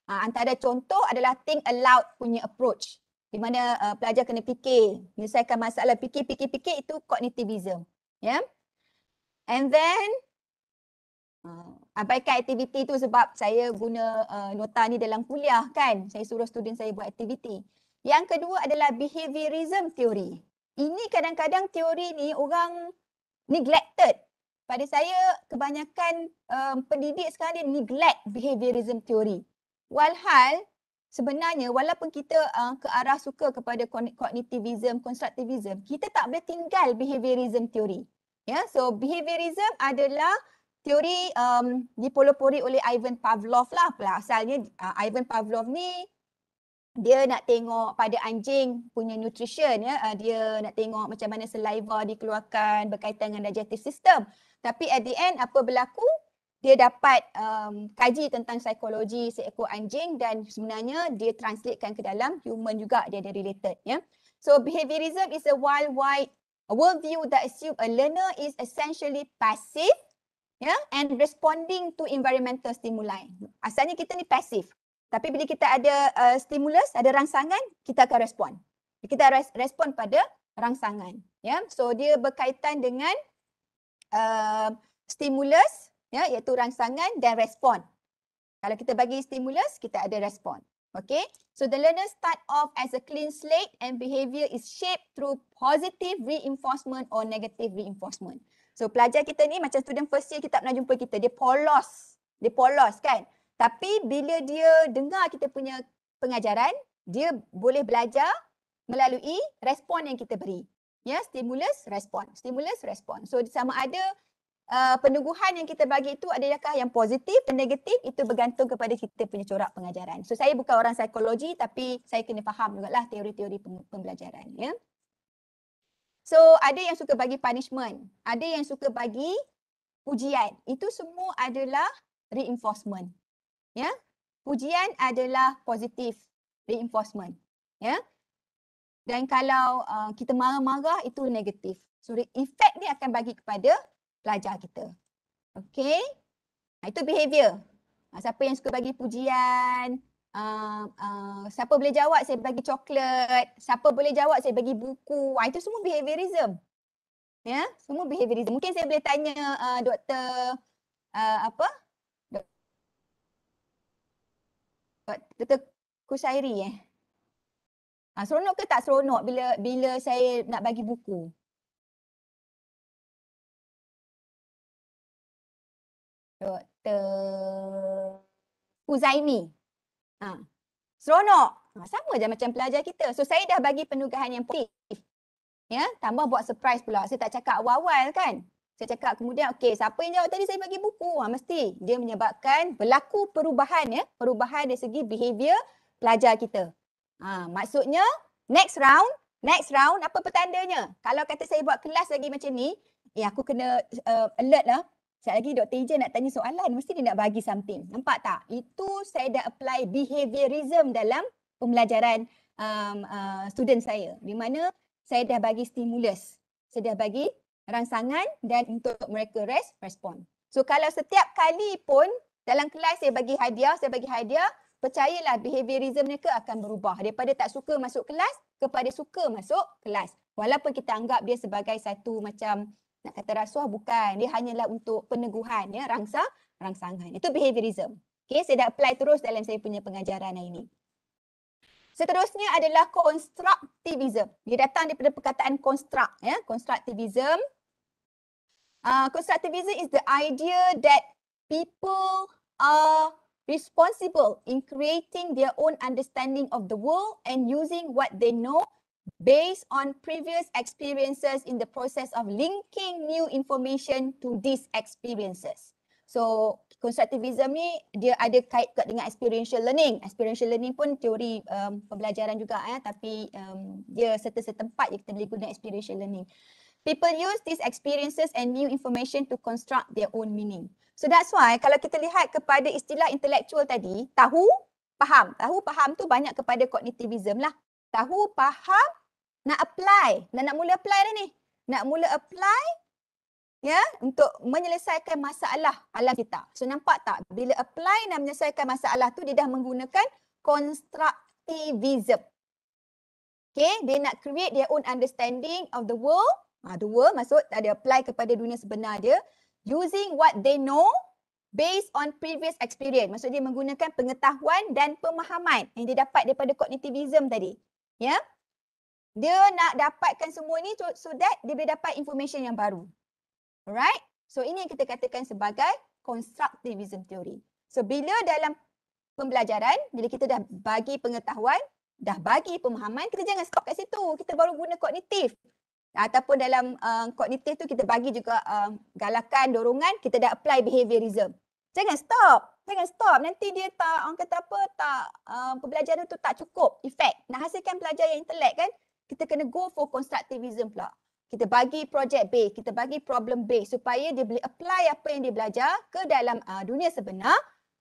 Ha, antara contoh adalah think aloud punya approach. Di mana uh, pelajar kena fikir, menyelesaikan masalah, fikir-fikir-fikir itu cognitivism. Ya? Yeah? And then, uh, abaikan aktiviti tu sebab saya guna uh, nota ni dalam kuliah kan. Saya suruh student saya buat aktiviti. Yang kedua adalah behaviorism teori. Ini kadang-kadang teori ni orang neglected. Pada saya kebanyakan um, pendidik sekarang ni neglect behaviorism teori. Walhal sebenarnya walaupun kita uh, ke arah suka kepada cognitivism, constructivism, kita tak boleh tinggal behaviorism teori. Ya, yeah? so behaviorism adalah teori um, dipolopori oleh Ivan Pavlov lah. Asalnya uh, Ivan Pavlov ni dia nak tengok pada anjing punya nutrition ya uh, dia nak tengok macam mana saliva dikeluarkan berkaitan dengan digestive system tapi at the end apa berlaku dia dapat um, kaji tentang psikologi seekor anjing dan sebenarnya dia translatekan ke dalam human juga dia ada related ya so behaviorism is a wide wide worldview that assume a learner is essentially passive yeah and responding to environmental stimuli asalnya kita ni passive tapi bila kita ada uh, stimulus, ada rangsangan, kita akan respon. Kita res respon pada rangsangan. Ya, yeah? so dia berkaitan dengan uh, stimulus, ya, yeah? iaitu rangsangan dan respon. Kalau kita bagi stimulus, kita ada respon. Okay, so the learner start off as a clean slate and behaviour is shaped through positive reinforcement or negative reinforcement. So pelajar kita ni macam student first year kita pernah jumpa kita, dia polos. Dia polos kan? Tapi bila dia dengar kita punya pengajaran, dia boleh belajar melalui respon yang kita beri. Ya, stimulus, respon. Stimulus, respon. So sama ada uh, peneguhan yang kita bagi itu adakah yang positif dan negatif itu bergantung kepada kita punya corak pengajaran. So saya bukan orang psikologi tapi saya kena faham juga lah teori-teori pembelajaran. Ya. So ada yang suka bagi punishment, ada yang suka bagi ujian. Itu semua adalah reinforcement. Ya. Pujian adalah positif reinforcement. Ya. Dan kalau uh, kita marah-marah itu negatif. So effect ni akan bagi kepada pelajar kita. Okay. Nah, itu behavior. Uh, siapa yang suka bagi pujian. Uh, uh, siapa boleh jawab saya bagi coklat. Siapa boleh jawab saya bagi buku. Uh, itu semua behaviorism. Ya. Yeah? Semua behaviorism. Mungkin saya boleh tanya uh, doktor uh, apa. Uh, ku Kusairi eh. Ha, seronok ke tak seronok bila bila saya nak bagi buku? Dr. Kuzaini. Ha. Seronok. Ha, sama je macam pelajar kita. So saya dah bagi penugahan yang positif. Ya, tambah buat surprise pula. Saya tak cakap awal-awal kan. Saya cakap kemudian, okey, siapa yang jawab tadi saya bagi buku? Ha, mesti dia menyebabkan berlaku perubahan ya. Perubahan dari segi behaviour pelajar kita. Ha, maksudnya, next round, next round apa petandanya? Kalau kata saya buat kelas lagi macam ni, eh aku kena uh, alert lah. Sekejap lagi Dr. Ijen nak tanya soalan, mesti dia nak bagi something. Nampak tak? Itu saya dah apply behaviourism dalam pembelajaran um, uh, student saya. Di mana saya dah bagi stimulus. Saya dah bagi rangsangan dan untuk mereka rest, respon. So kalau setiap kali pun dalam kelas saya bagi hadiah, saya bagi hadiah, percayalah behaviorism mereka akan berubah daripada tak suka masuk kelas kepada suka masuk kelas. Walaupun kita anggap dia sebagai satu macam nak kata rasuah bukan, dia hanyalah untuk peneguhan ya, rangsa, rangsangan. Itu behaviorism. Okay, saya dah apply terus dalam saya punya pengajaran hari ini. Seterusnya adalah constructivism. Dia datang daripada perkataan construct. Ya. Constructivism Uh, constructivism is the idea that people are responsible in creating their own understanding of the world and using what they know based on previous experiences in the process of linking new information to these experiences. So constructivism ni dia ada kait kat dengan experiential learning. Experiential learning pun teori um, pembelajaran juga eh, tapi um, dia serta tempat yang kita boleh guna experiential learning. People use these experiences and new information to construct their own meaning. So that's why kalau kita lihat kepada istilah intellectual tadi, tahu, faham. Tahu, faham tu banyak kepada kognitivism lah. Tahu, faham, nak apply. Nak, nak mula apply dah ni. Nak mula apply ya untuk menyelesaikan masalah alam kita. So nampak tak bila apply nak menyelesaikan masalah tu dia dah menggunakan constructivism. Okay, dia nak create their own understanding of the world Ha, uh, the maksud ada apply kepada dunia sebenar dia using what they know based on previous experience. Maksud dia menggunakan pengetahuan dan pemahaman yang dia dapat daripada kognitivism tadi. Ya. Yeah? Dia nak dapatkan semua ni so, so that dia boleh dapat information yang baru. Alright. So ini yang kita katakan sebagai constructivism theory. So bila dalam pembelajaran, bila kita dah bagi pengetahuan, dah bagi pemahaman, kita jangan stop kat situ. Kita baru guna kognitif ataupun dalam uh, kognitif uh, tu kita bagi juga uh, galakan, dorongan, kita dah apply behaviorism. Jangan stop. Jangan stop. Nanti dia tak, orang kata apa, tak, uh, pembelajaran tu tak cukup efek. Nak hasilkan pelajar yang intelek kan, kita kena go for constructivism pula. Kita bagi project based, kita bagi problem based supaya dia boleh apply apa yang dia belajar ke dalam uh, dunia sebenar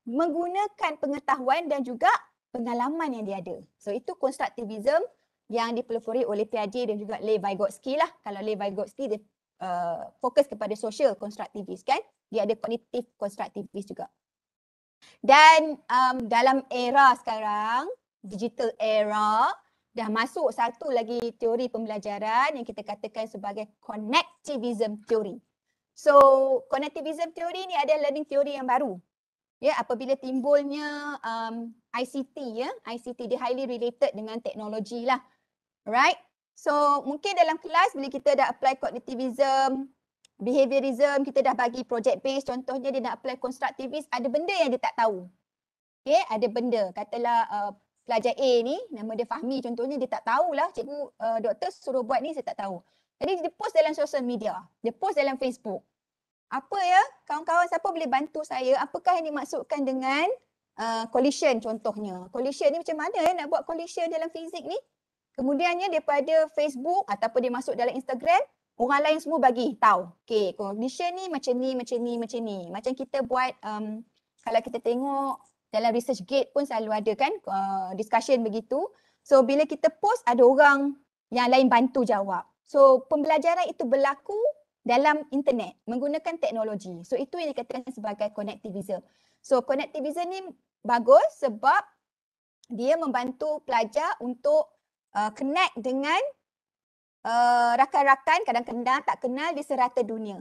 menggunakan pengetahuan dan juga pengalaman yang dia ada. So itu constructivism yang dipelopori oleh PRD dan juga Lev Vygotsky lah. Kalau Lev Vygotsky dia uh, fokus kepada social constructivist kan. Dia ada kognitif constructivist juga. Dan um, dalam era sekarang, digital era, dah masuk satu lagi teori pembelajaran yang kita katakan sebagai connectivism theory. So, connectivism theory ni ada learning theory yang baru. Ya, apabila timbulnya um, ICT ya, ICT dia highly related dengan teknologi lah. Alright. So mungkin dalam kelas bila kita dah apply kognitivism, behaviorism, kita dah bagi project based contohnya dia nak apply constructivist, ada benda yang dia tak tahu. Okay, ada benda. Katalah uh, pelajar A ni, nama dia Fahmi contohnya, dia tak tahulah cikgu uh, doktor suruh buat ni, saya tak tahu. Jadi dia post dalam social media, dia post dalam Facebook. Apa ya, kawan-kawan siapa boleh bantu saya, apakah yang dimaksudkan dengan uh, collision contohnya. Collision ni macam mana ya, nak buat collision dalam fizik ni? Kemudiannya daripada Facebook ataupun dia masuk dalam Instagram, orang lain semua bagi tahu. Okay, condition ni macam ni, macam ni, macam ni. Macam kita buat, um, kalau kita tengok dalam research gate pun selalu ada kan uh, discussion begitu. So bila kita post ada orang yang lain bantu jawab. So pembelajaran itu berlaku dalam internet menggunakan teknologi. So itu yang dikatakan sebagai connectivism. So connectivism ni bagus sebab dia membantu pelajar untuk uh, connect dengan uh, rakan-rakan uh, kadang kenal tak kenal di serata dunia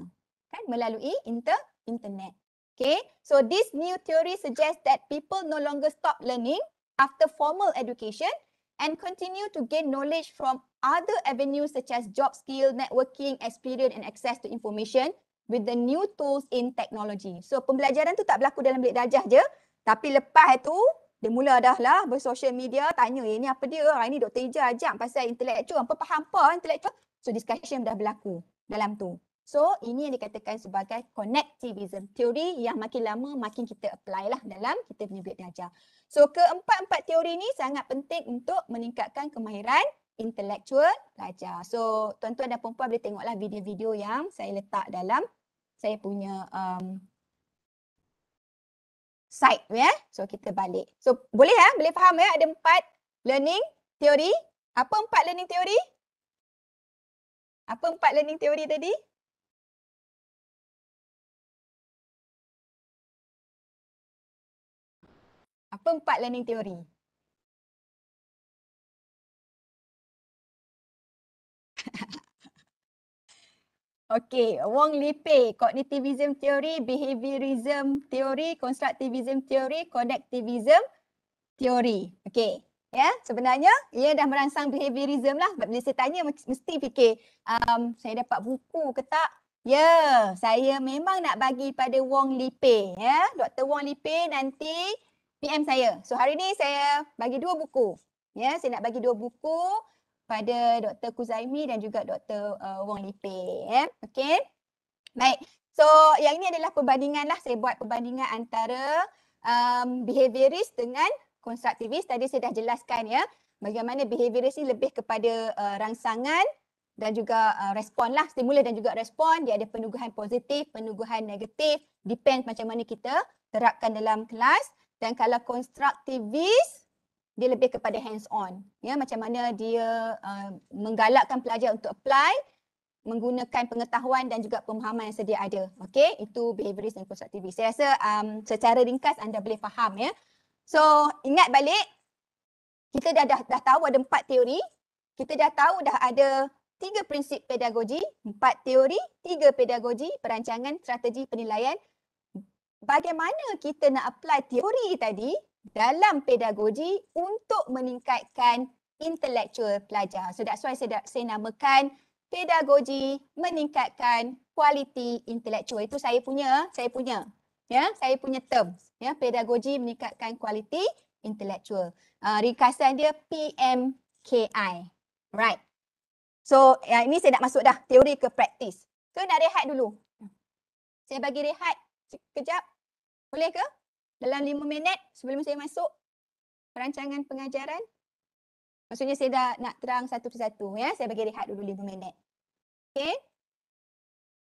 kan melalui inter internet okay so this new theory suggests that people no longer stop learning after formal education and continue to gain knowledge from other avenues such as job skill networking experience and access to information with the new tools in technology so pembelajaran tu tak berlaku dalam bilik darjah je tapi lepas tu dia mula dah lah bersosial media tanya eh, ni apa dia ha, ini Dr. Ija ajak pasal intelektual apa faham apa intelektual so discussion dah berlaku dalam tu so ini yang dikatakan sebagai connectivism teori yang makin lama makin kita apply lah dalam kita punya bilik darjah so keempat-empat teori ni sangat penting untuk meningkatkan kemahiran intelektual pelajar so tuan-tuan dan puan-puan boleh tengoklah video-video yang saya letak dalam saya punya um, side ya. Yeah? So kita balik. So boleh ya, boleh faham ya ada empat learning teori. Apa empat learning teori? Apa empat learning teori tadi? Apa empat learning teori? Ha ha ha. Okey, Wong Lipe, Cognitivism Theory, Behaviorism Theory, Constructivism Theory, Connectivism Theory. Okey, ya yeah, sebenarnya ia dah merangsang behaviorism lah. Bila saya tanya mesti fikir, um, saya dapat buku ke tak? Ya, yeah, saya memang nak bagi pada Wong Lipe. ya, yeah. Dr. Wong Lipe nanti PM saya. So hari ni saya bagi dua buku. Ya, yeah, saya nak bagi dua buku kepada Dr. Kuzaimi dan juga Dr. Uh, Wong Lipin. Ya. Okay. Baik. So yang ini adalah perbandingan lah. Saya buat perbandingan antara um, behaviorist dengan konstruktivis. Tadi saya dah jelaskan ya. Bagaimana behaviorist ni lebih kepada uh, rangsangan dan juga uh, respon lah. Stimulus dan juga respon. Dia ada penuguhan positif, penuguhan negatif. Depends macam mana kita terapkan dalam kelas. Dan kalau konstruktivis dia lebih kepada hands on ya macam mana dia uh, menggalakkan pelajar untuk apply menggunakan pengetahuan dan juga pemahaman yang sedia ada okey itu behaviorist and constructivist saya rasa um, secara ringkas anda boleh faham ya so ingat balik kita dah, dah dah tahu ada empat teori kita dah tahu dah ada tiga prinsip pedagogi empat teori tiga pedagogi perancangan strategi penilaian bagaimana kita nak apply teori tadi dalam pedagogi untuk meningkatkan intelektual pelajar. So that's why saya, saya namakan pedagogi meningkatkan kualiti intelektual. Itu saya punya, saya punya. Ya, saya punya term. Ya, pedagogi meningkatkan kualiti intelektual. Uh, ah, ringkasan dia PMKI. Right. So ya, ini saya nak masuk dah teori ke praktis. Ke nak rehat dulu? Saya bagi rehat kejap. Boleh ke? dalam lima minit sebelum saya masuk perancangan pengajaran. Maksudnya saya dah nak terang satu persatu ya. Saya bagi rehat dulu lima minit. Okay.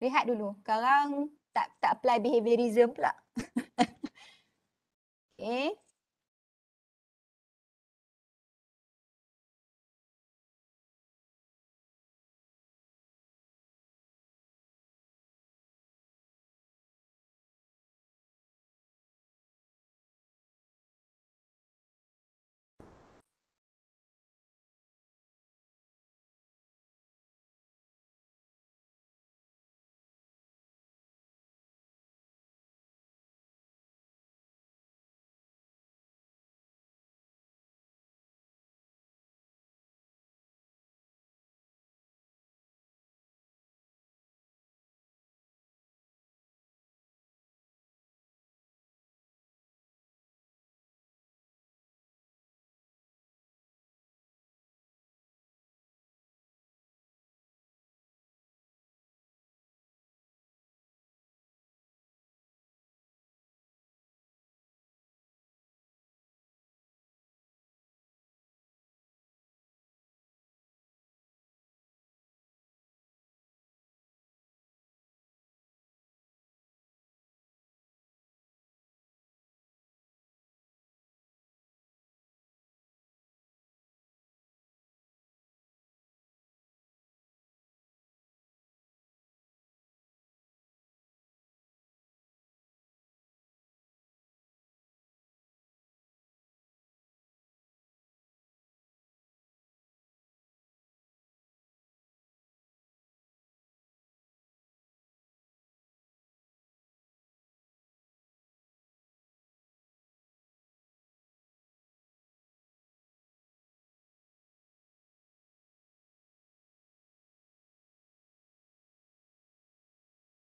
Rehat dulu. Sekarang tak tak apply behaviorism pula. (laughs) okay.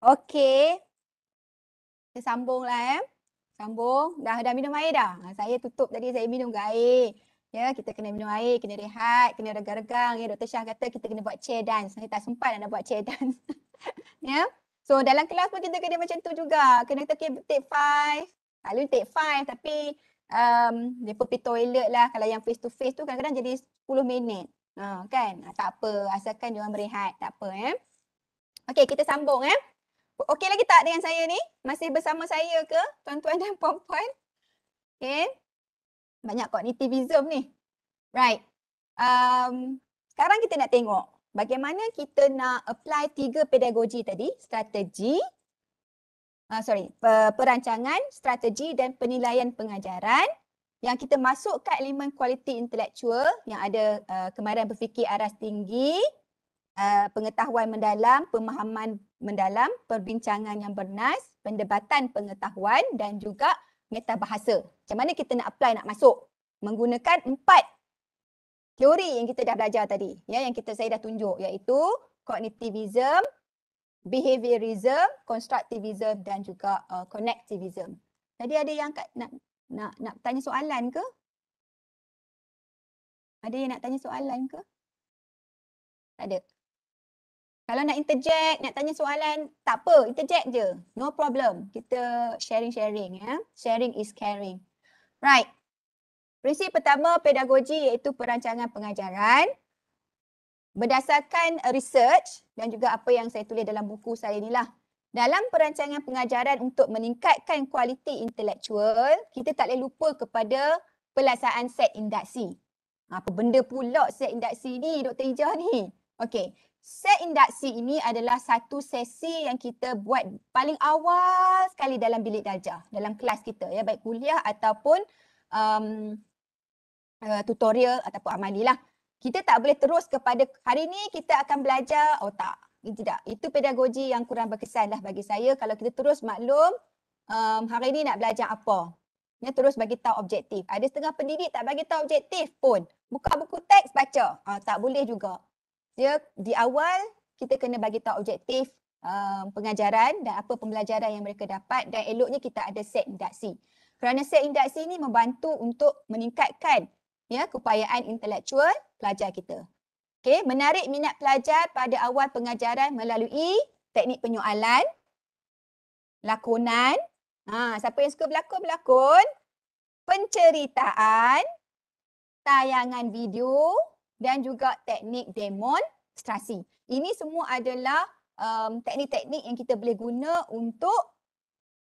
Okey. Kita sambunglah eh. Sambung. Dah dah minum air dah. Ah, saya tutup tadi saya minum ke air. Ya, kita kena minum air, kena rehat, kena regang-regang. Ya, Dr. Shah kata kita kena buat chair dance. Saya tak sempat nak buat chair dance. (laughs) ya. So dalam kelas pun kita kena macam tu juga. Kena kita okay, take five. Lalu take five tapi um, dia pergi toilet lah. Kalau yang face to face tu kadang-kadang jadi 10 minit. Ha, kan? Ah, tak apa. Asalkan dia orang berehat. Tak apa. Eh? Okey, kita sambung. Eh? Okey lagi tak dengan saya ni? Masih bersama saya ke tuan-tuan dan puan-puan? Okay. Banyak kognitivism ni. Right. Um, sekarang kita nak tengok bagaimana kita nak apply tiga pedagogi tadi. Strategi, uh, sorry, perancangan, strategi dan penilaian pengajaran yang kita masukkan elemen kualiti intelektual yang ada uh, kemarin berfikir aras tinggi, uh, pengetahuan mendalam, pemahaman mendalam, perbincangan yang bernas, pendebatan pengetahuan dan juga meta bahasa. Macam mana kita nak apply, nak masuk? Menggunakan empat teori yang kita dah belajar tadi. ya Yang kita saya dah tunjuk iaitu kognitivism, behaviorism, constructivism dan juga uh, connectivism. Jadi ada yang kat, nak, nak, nak tanya soalan ke? Ada yang nak tanya soalan ke? Tak ada. Kalau nak interject, nak tanya soalan, tak apa, interject je. No problem. Kita sharing-sharing ya. Sharing is caring. Right. Prinsip pertama pedagogi iaitu perancangan pengajaran. Berdasarkan research dan juga apa yang saya tulis dalam buku saya inilah. Dalam perancangan pengajaran untuk meningkatkan kualiti intelektual, kita tak boleh lupa kepada pelaksanaan set indaksi, ha, Apa benda pula set indaksi ni Dr. Ijah ni? Okey, set induksi ini adalah satu sesi yang kita buat paling awal sekali dalam bilik darjah, dalam kelas kita ya, baik kuliah ataupun um, uh, tutorial ataupun amalilah. Kita tak boleh terus kepada hari ini kita akan belajar otak. Oh, tidak, itu pedagogi yang kurang berkesan lah bagi saya kalau kita terus maklum um, hari ini nak belajar apa. Ya, terus bagi tahu objektif. Ada setengah pendidik tak bagi tahu objektif pun. Buka buku teks baca. Ah, tak boleh juga ya di awal kita kena bagi tahu objektif um, pengajaran dan apa pembelajaran yang mereka dapat dan eloknya kita ada set induksi. Kerana set induksi ni membantu untuk meningkatkan ya keupayaan intelektual pelajar kita. Okey, menarik minat pelajar pada awal pengajaran melalui teknik penyoalan, lakonan, ha, siapa yang suka berlakon-berlakon, penceritaan, tayangan video, dan juga teknik demonstrasi. Ini semua adalah um, teknik-teknik um, yang kita boleh guna untuk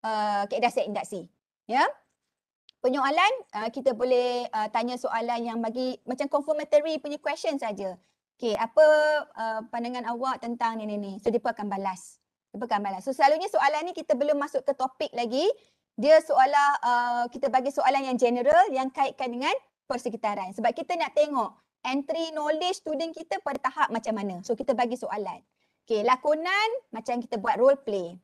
uh, keadaan set indaksi. Ya? Penyoalan, uh, kita boleh uh, tanya soalan yang bagi macam confirmatory punya question saja. Okay, apa uh, pandangan awak tentang ni ni ni? So, dia pun akan balas. Dia pun akan balas. So, selalunya soalan ni kita belum masuk ke topik lagi. Dia soalan, uh, kita bagi soalan yang general yang kaitkan dengan persekitaran. Sebab kita nak tengok entry knowledge student kita pada tahap macam mana. So kita bagi soalan. Okay, lakonan macam kita buat role play.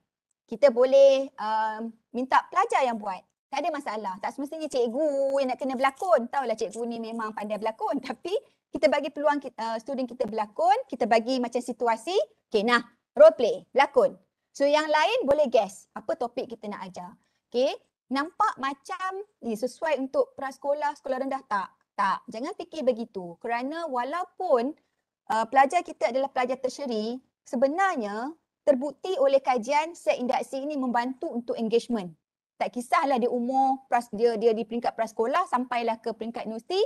Kita boleh um, minta pelajar yang buat. Tak ada masalah. Tak semestinya cikgu yang nak kena berlakon. Taulah cikgu ni memang pandai berlakon. (laughs) Tapi kita bagi peluang kita, uh, student kita berlakon. Kita bagi macam situasi. Okay, nah. Role play. Berlakon. So yang lain boleh guess. Apa topik kita nak ajar. Okay. Nampak macam eh, sesuai untuk prasekolah, sekolah rendah tak? Tak, jangan fikir begitu. Kerana walaupun uh, pelajar kita adalah pelajar tersyari, sebenarnya terbukti oleh kajian set indaksi ini membantu untuk engagement. Tak kisahlah dia umur, pras, dia, dia di peringkat prasekolah sampailah ke peringkat universiti,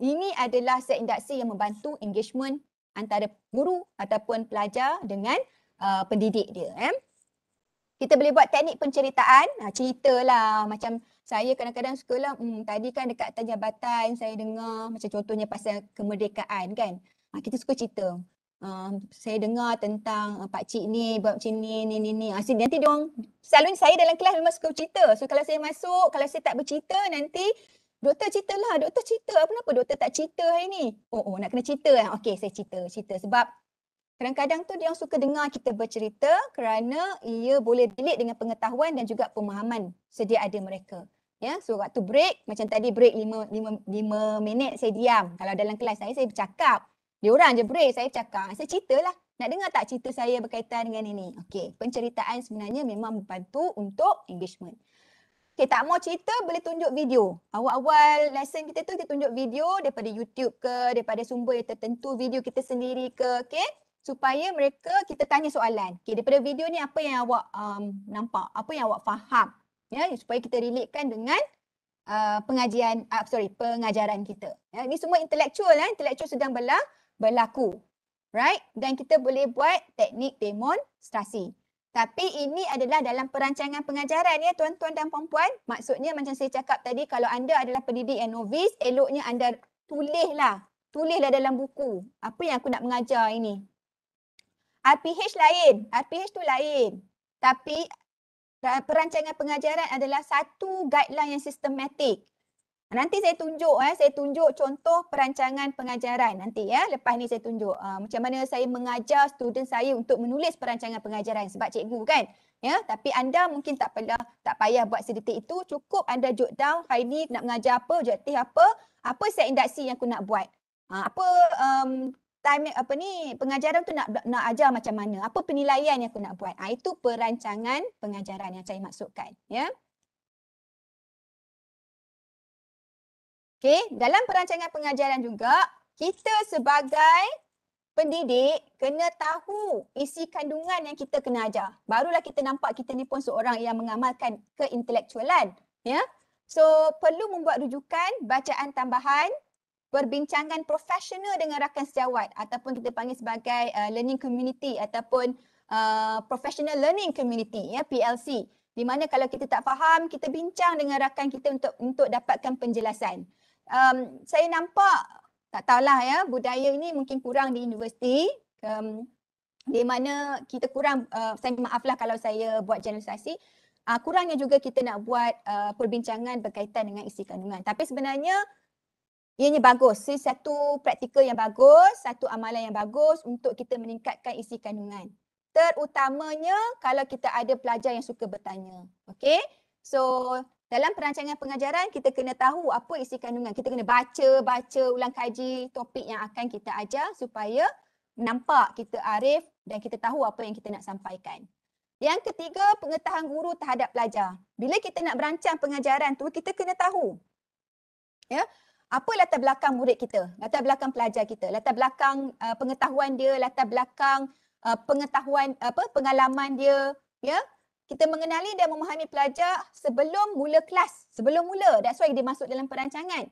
ini adalah set indaksi yang membantu engagement antara guru ataupun pelajar dengan uh, pendidik dia. Eh. Kita boleh buat teknik penceritaan, ha, ceritalah macam saya kadang-kadang suka lah hmm, tadi kan dekat atas jabatan saya dengar macam contohnya pasal kemerdekaan kan. Ha, kita suka cerita. Um, saya dengar tentang uh, pak cik ni buat macam ni ni ni ni. Asyik ah, nanti dia orang selalu saya dalam kelas memang suka cerita. So kalau saya masuk, kalau saya tak bercerita nanti doktor ceritalah, doktor cerita. Apa kenapa doktor tak cerita hari ni? Oh oh nak kena cerita eh. Okey saya cerita, cerita sebab Kadang-kadang tu dia yang suka dengar kita bercerita kerana ia boleh relate dengan pengetahuan dan juga pemahaman sedia ada mereka. Ya, so waktu break, macam tadi break 5 minit saya diam. Kalau dalam kelas saya, saya bercakap. Dia orang je break, saya bercakap. Saya ceritalah. Nak dengar tak cerita saya berkaitan dengan ini? Okey, penceritaan sebenarnya memang membantu untuk engagement. Okey, tak mau cerita boleh tunjuk video. Awal-awal lesson kita tu kita tunjuk video daripada YouTube ke, daripada sumber yang tertentu, video kita sendiri ke, okey? supaya mereka kita tanya soalan. Okey daripada video ni apa yang awak um, nampak? Apa yang awak faham? Ya supaya kita relatekan dengan uh, pengajian uh, sorry pengajaran kita. Ya ni semua intellectual ya, intellectual sedang bela berlaku. Right? Dan kita boleh buat teknik demonstrasi. Tapi ini adalah dalam perancangan pengajaran ya tuan-tuan dan puan-puan. Maksudnya macam saya cakap tadi kalau anda adalah pendidik yang novice, eloknya anda tulislah. Tulislah dalam buku apa yang aku nak mengajar ini. RPH lain. RPH tu lain. Tapi eh, perancangan pengajaran adalah satu guideline yang sistematik. Nanti saya tunjuk eh. Saya tunjuk contoh perancangan pengajaran nanti ya. Eh. Lepas ni saya tunjuk uh, macam mana saya mengajar student saya untuk menulis perancangan pengajaran sebab cikgu kan. Ya, tapi anda mungkin tak perlu tak payah buat sedetik itu. Cukup anda jot down hari ni nak mengajar apa, objektif apa, apa set induksi yang aku nak buat. Ha, apa um, time apa ni pengajaran tu nak nak ajar macam mana apa penilaian yang aku nak buat ha, itu perancangan pengajaran yang saya maksudkan ya okey dalam perancangan pengajaran juga kita sebagai pendidik kena tahu isi kandungan yang kita kena ajar barulah kita nampak kita ni pun seorang yang mengamalkan keintelektualan ya so perlu membuat rujukan bacaan tambahan perbincangan profesional dengan rakan sejawat ataupun kita panggil sebagai uh, learning community ataupun uh, professional learning community ya PLC di mana kalau kita tak faham kita bincang dengan rakan kita untuk untuk dapatkan penjelasan. Um, saya nampak tak tahulah ya budaya ini mungkin kurang di universiti um, di mana kita kurang uh, saya maaflah kalau saya buat generalisasi uh, kurangnya juga kita nak buat uh, perbincangan berkaitan dengan isi kandungan tapi sebenarnya Ianya bagus. Ini satu praktikal yang bagus, satu amalan yang bagus untuk kita meningkatkan isi kandungan. Terutamanya kalau kita ada pelajar yang suka bertanya. Okay. So, dalam perancangan pengajaran, kita kena tahu apa isi kandungan. Kita kena baca, baca, ulang kaji topik yang akan kita ajar supaya nampak kita arif dan kita tahu apa yang kita nak sampaikan. Yang ketiga, pengetahuan guru terhadap pelajar. Bila kita nak berancang pengajaran tu, kita kena tahu. Ya? apa latar belakang murid kita, latar belakang pelajar kita, latar belakang uh, pengetahuan dia, latar belakang uh, pengetahuan apa pengalaman dia, ya. Kita mengenali dan memahami pelajar sebelum mula kelas, sebelum mula. That's why dia masuk dalam perancangan.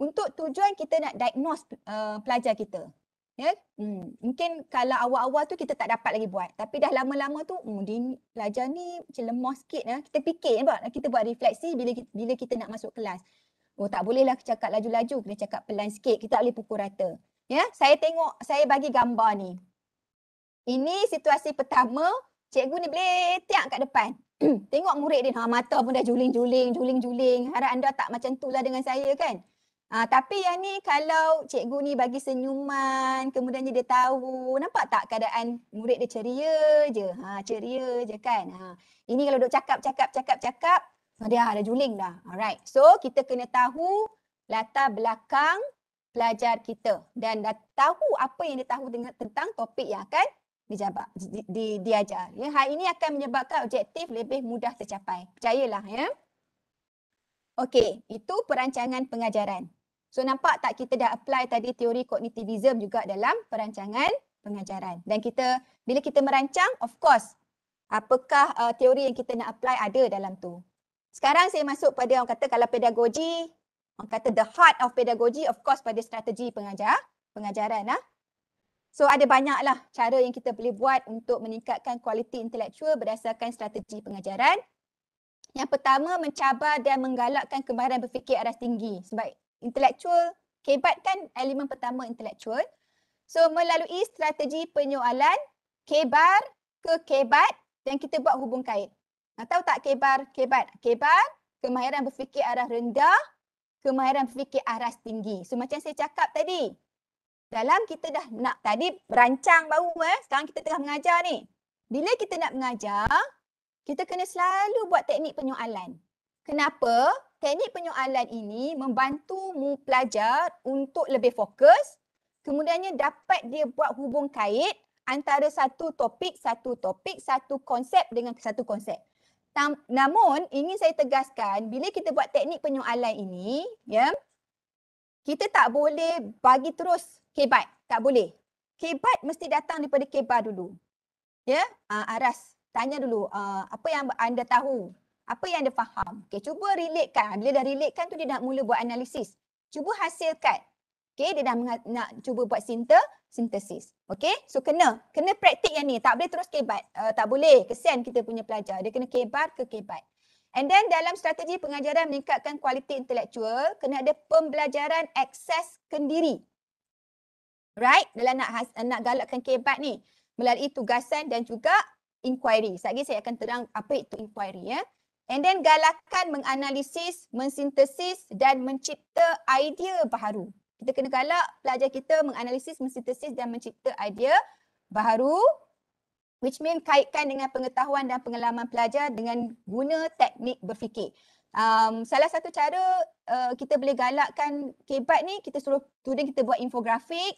Untuk tujuan kita nak diagnose uh, pelajar kita. Ya. Yeah? Hmm. Mungkin kalau awal-awal tu kita tak dapat lagi buat. Tapi dah lama-lama tu, hmm, dia, pelajar ni macam lemah sikit. Ya? Kita fikir, ya, kita buat refleksi bila, bila kita nak masuk kelas. Oh tak bolehlah aku cakap laju-laju, kena cakap pelan sikit. Kita tak boleh pukul rata. Ya, saya tengok, saya bagi gambar ni. Ini situasi pertama, cikgu ni boleh tiap kat depan. (clears throat) tengok murid dia, ha, mata pun dah juling-juling, juling-juling. Harap anda tak macam tu lah dengan saya kan. Ha, tapi yang ni kalau cikgu ni bagi senyuman, kemudian dia tahu, nampak tak keadaan murid dia ceria je. Ha, ceria je kan. Ha. Ini kalau duk cakap, cakap, cakap, cakap, dia ada juling dah. Alright. So kita kena tahu latar belakang pelajar kita dan dah tahu apa yang dia tahu dengan, tentang topik yang akan dijabat, di, di, diajar. Ya, hal ini akan menyebabkan objektif lebih mudah tercapai. Percayalah ya. Okey, itu perancangan pengajaran. So nampak tak kita dah apply tadi teori kognitivism juga dalam perancangan pengajaran. Dan kita bila kita merancang, of course, apakah uh, teori yang kita nak apply ada dalam tu. Sekarang saya masuk pada orang kata kalau pedagogi, orang kata the heart of pedagogy of course pada strategi pengajar, pengajaran lah. So ada banyaklah cara yang kita boleh buat untuk meningkatkan kualiti intelektual berdasarkan strategi pengajaran. Yang pertama mencabar dan menggalakkan kemahiran berfikir aras tinggi sebab intelektual kebat kan elemen pertama intelektual. So melalui strategi penyoalan kebar ke kebat dan kita buat hubung kait. Nak Tahu tak kebar, kebar kebar, kemahiran berfikir arah rendah, kemahiran berfikir arah tinggi. So macam saya cakap tadi, dalam kita dah nak tadi berancang baru eh, sekarang kita tengah mengajar ni. Bila kita nak mengajar, kita kena selalu buat teknik penyoalan. Kenapa? Teknik penyoalan ini membantu mu pelajar untuk lebih fokus, kemudiannya dapat dia buat hubung kait antara satu topik, satu topik, satu konsep dengan satu konsep. Tam, namun ingin saya tegaskan bila kita buat teknik penyoalan ini ya kita tak boleh bagi terus kebat tak boleh kebat mesti datang daripada kebar dulu ya uh, aras tanya dulu uh, apa yang anda tahu apa yang anda faham okey cuba relatekan bila dah relatekan tu dia nak mula buat analisis cuba hasilkan okey dia dah nak cuba buat sintesis sintesis. Okay? So kena. Kena praktik yang ni. Tak boleh terus kebat. Uh, eh, tak boleh. Kesian kita punya pelajar. Dia kena kebat ke kebat. And then dalam strategi pengajaran meningkatkan kualiti intelektual, kena ada pembelajaran akses kendiri. Right? Dalam nak, nak galakkan kebat ni. Melalui tugasan dan juga inquiry. Sekejap saya akan terang apa itu inquiry ya. And then galakkan menganalisis, mensintesis dan mencipta idea baharu kita kena galak pelajar kita menganalisis, mensintesis dan mencipta idea baru which mean kaitkan dengan pengetahuan dan pengalaman pelajar dengan guna teknik berfikir. Um, salah satu cara uh, kita boleh galakkan kebat ni kita suruh student kita buat infografik,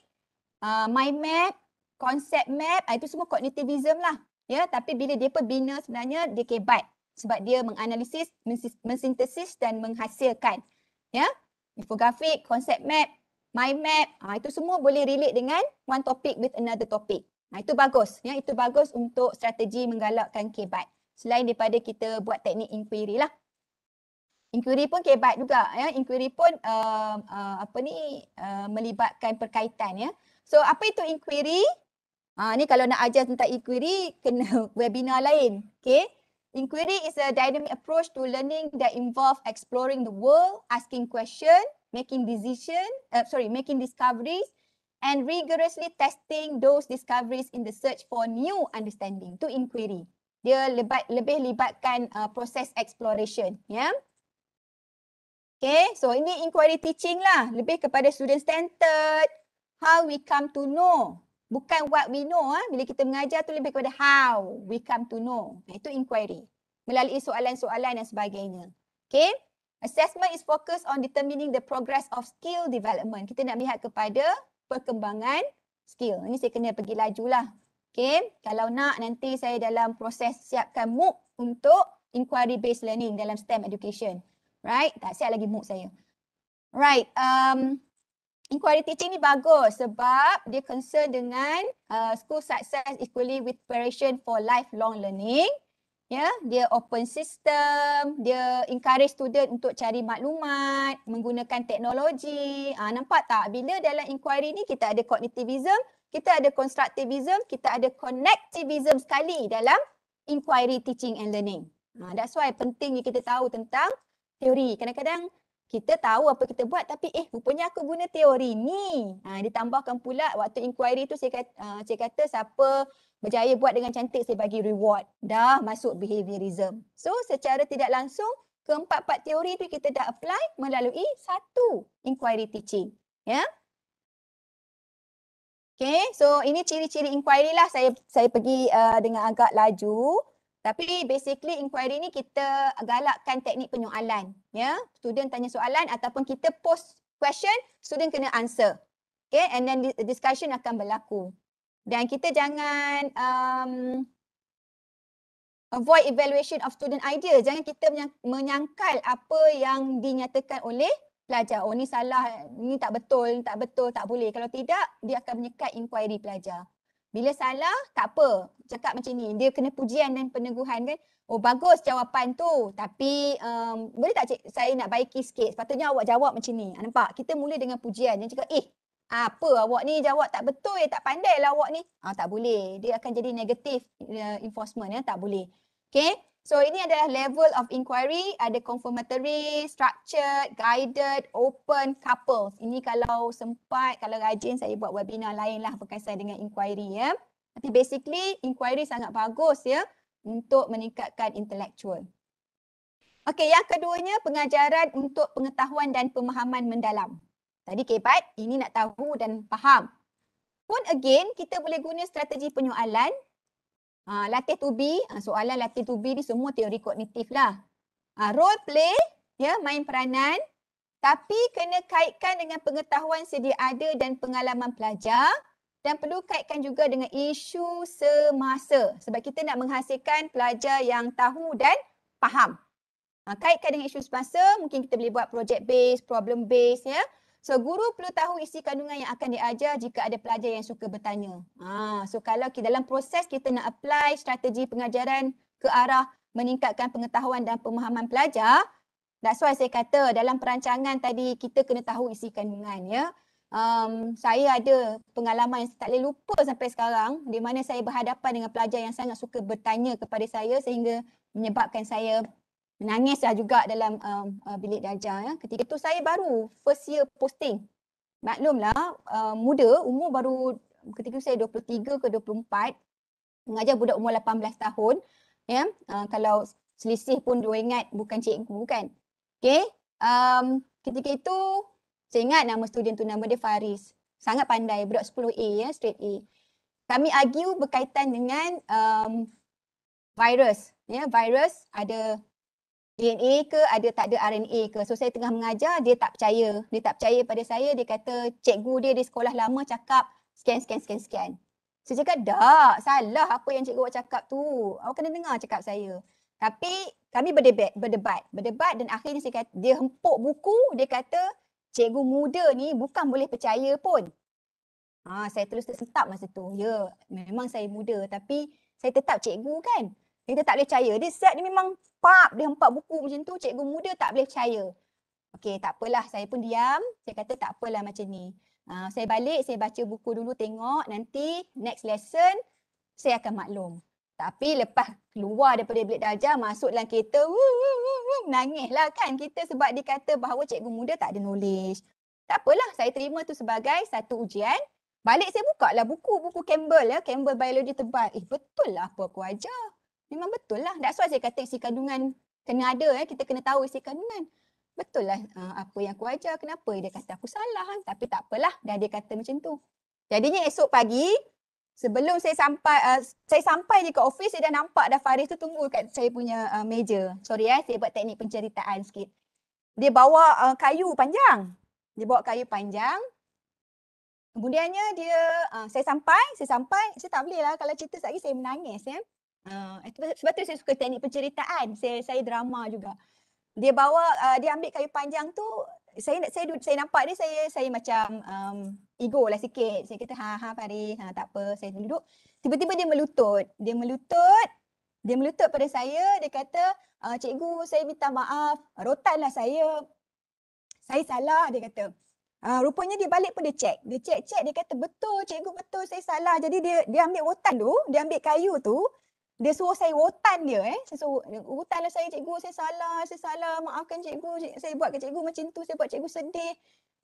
uh, mind map, concept map, ah, itu semua kognitivism lah. Ya, yeah, tapi bila dia pembina sebenarnya dia kebat sebab dia menganalisis, mensintesis dan menghasilkan. Ya, yeah? infografik, concept map, My map, uh, itu semua boleh relate dengan one topic with another topic. Nah, itu bagus. Ya, itu bagus untuk strategi menggalakkan kebat. Selain daripada kita buat teknik inquiry lah. Inquiry pun kebat juga. Ya. Inquiry pun uh, uh, apa ni uh, melibatkan perkaitan. Ya. So apa itu inquiry? Ha, ni kalau nak ajar tentang inquiry, (laughs) kena webinar lain. Okay. Inquiry is a dynamic approach to learning that involve exploring the world, asking questions, making decision, uh, sorry, making discoveries and rigorously testing those discoveries in the search for new understanding to inquiry. Dia lebat, lebih libatkan uh, proses exploration. Yeah? Okay, so ini inquiry teaching lah. Lebih kepada student centered. how we come to know. Bukan what we know. Ah. Bila kita mengajar tu lebih kepada how we come to know. Itu inquiry. Melalui soalan-soalan dan sebagainya. Okay. Assessment is focused on determining the progress of skill development. Kita nak lihat kepada perkembangan skill. Ini saya kena pergi lajulah. Okay. Kalau nak nanti saya dalam proses siapkan MOOC untuk inquiry based learning dalam STEM education. Right. Tak siap lagi MOOC saya. Right. Um, inquiry teaching ni bagus sebab dia concern dengan uh, school success equally with preparation for lifelong learning yeah, dia open system, dia encourage student untuk cari maklumat menggunakan teknologi. Ha, nampak tak bila dalam inquiry ni kita ada cognitivism, kita ada constructivism, kita ada connectivism sekali dalam inquiry teaching and learning. Ha, that's why pentingnya kita tahu tentang teori. Kadang-kadang kita tahu apa kita buat tapi eh rupanya aku guna teori ni. Ha, ditambahkan pula waktu inquiry tu saya kata, uh, saya kata siapa berjaya buat dengan cantik saya bagi reward dah masuk behaviorism. So secara tidak langsung keempat-empat teori tu kita dah apply melalui satu inquiry teaching. Ya. Yeah? Okay, so ini ciri-ciri inquiry lah saya saya pergi uh, dengan agak laju. Tapi basically inquiry ni kita galakkan teknik penyoalan. Ya, yeah? student tanya soalan ataupun kita post question, student kena answer. Okay, and then discussion akan berlaku. Dan kita jangan um, avoid evaluation of student idea. Jangan kita menyangkal apa yang dinyatakan oleh pelajar. Oh ni salah, ni tak betul, ni tak betul, tak boleh. Kalau tidak, dia akan menyekat inquiry pelajar. Bila salah, tak apa. Cakap macam ni. Dia kena pujian dan peneguhan kan. Oh bagus jawapan tu. Tapi um, boleh tak cik saya nak baiki sikit? Sepatutnya awak jawab macam ni. Ah, nampak? Kita mula dengan pujian. Dia cakap, eh apa awak ni jawab tak betul tak pandai lah awak ni ah tak boleh dia akan jadi negatif uh, eh, enforcement ya tak boleh Okay, so ini adalah level of inquiry ada confirmatory structured guided open couples ini kalau sempat kalau rajin saya buat webinar lain lah berkaitan dengan inquiry ya tapi basically inquiry sangat bagus ya untuk meningkatkan intellectual Okay, yang keduanya pengajaran untuk pengetahuan dan pemahaman mendalam Tadi kebat, ini nak tahu dan faham. Pun again, kita boleh guna strategi penyoalan. Ha, latih to be, ha, soalan latih to be ni semua teori kognitif lah. Ha, role play, ya main peranan. Tapi kena kaitkan dengan pengetahuan sedia ada dan pengalaman pelajar. Dan perlu kaitkan juga dengan isu semasa. Sebab kita nak menghasilkan pelajar yang tahu dan faham. Ha, kaitkan dengan isu semasa, mungkin kita boleh buat project based, problem based. ya. So guru perlu tahu isi kandungan yang akan diajar jika ada pelajar yang suka bertanya. Ha, so kalau kita dalam proses kita nak apply strategi pengajaran ke arah meningkatkan pengetahuan dan pemahaman pelajar, that's why saya kata dalam perancangan tadi kita kena tahu isi kandungan ya. Um, saya ada pengalaman yang tak boleh lupa sampai sekarang di mana saya berhadapan dengan pelajar yang sangat suka bertanya kepada saya sehingga menyebabkan saya menangis lah juga dalam um, uh, bilik darjah. Ya. Ketika itu saya baru first year posting. Maklumlah uh, muda, umur baru ketika itu saya 23 ke 24, mengajar budak umur 18 tahun. Ya. Uh, kalau selisih pun dua ingat bukan cikgu kan. Okay. Um, ketika itu saya ingat nama student tu nama dia Faris. Sangat pandai, budak 10A ya, straight A. Kami argue berkaitan dengan um, virus. Ya, virus ada DNA ke ada tak ada RNA ke. So saya tengah mengajar dia tak percaya. Dia tak percaya pada saya dia kata cikgu dia di sekolah lama cakap scan scan scan scan. Saya cakap dah salah apa yang cikgu awak cakap tu. Awak kena dengar cakap saya. Tapi kami berdebat, berdebat, berdebat dan akhirnya saya kata, dia hempuk buku, dia kata cikgu muda ni bukan boleh percaya pun. Ha, saya terus tersentak masa tu. Ya, memang saya muda tapi saya tetap cikgu kan. Kita tak boleh percaya. Dia set ni memang pap dia empat buku macam tu. Cikgu muda tak boleh percaya. Okey, tak apalah. Saya pun diam. Saya kata tak apalah macam ni. Uh, saya balik, saya baca buku dulu tengok. Nanti next lesson saya akan maklum. Tapi lepas keluar daripada bilik darjah, masuk dalam kereta, nangislah kan kita sebab dikata bahawa cikgu muda tak ada knowledge. Tak apalah, saya terima tu sebagai satu ujian. Balik saya buka lah buku, buku Campbell ya, Campbell Biology Tebal. Eh betul lah apa aku ajar. Memang betul lah. That's why saya kata isi kandungan kena ada. Eh. Kita kena tahu isi kandungan. Betul lah uh, apa yang aku ajar. Kenapa dia kata aku salah. Kan? Tapi tak apalah. Dah dia kata macam tu. Jadinya esok pagi sebelum saya sampai uh, saya sampai je ke office saya dah nampak dah Faris tu tunggu kat saya punya uh, meja. Sorry eh. Saya buat teknik penceritaan sikit. Dia bawa uh, kayu panjang. Dia bawa kayu panjang. Kemudiannya dia, uh, saya sampai, saya sampai. Saya tak boleh lah kalau cerita sekejap saya menangis. Ya. Uh, sebab tu saya suka teknik penceritaan. Saya saya drama juga. Dia bawa uh, dia ambil kayu panjang tu saya nak saya saya nampak dia saya saya macam um, ego lah sikit. Saya kata ha ha Fari, ha tak apa. Saya duduk. Tiba-tiba dia melutut. Dia melutut. Dia melutut pada saya, dia kata, uh, cikgu saya minta maaf, rotanlah saya. Saya salah, dia kata. Uh, rupanya dia balik pun dia cek. Dia cek-cek, dia kata, betul cikgu betul saya salah. Jadi dia dia ambil rotan tu, dia ambil kayu tu, dia suruh saya rotan dia eh. Saya suruh rotanlah saya cikgu, saya salah, saya salah. Maafkan cikgu, cik, saya buat ke cikgu macam tu, saya buat cikgu sedih.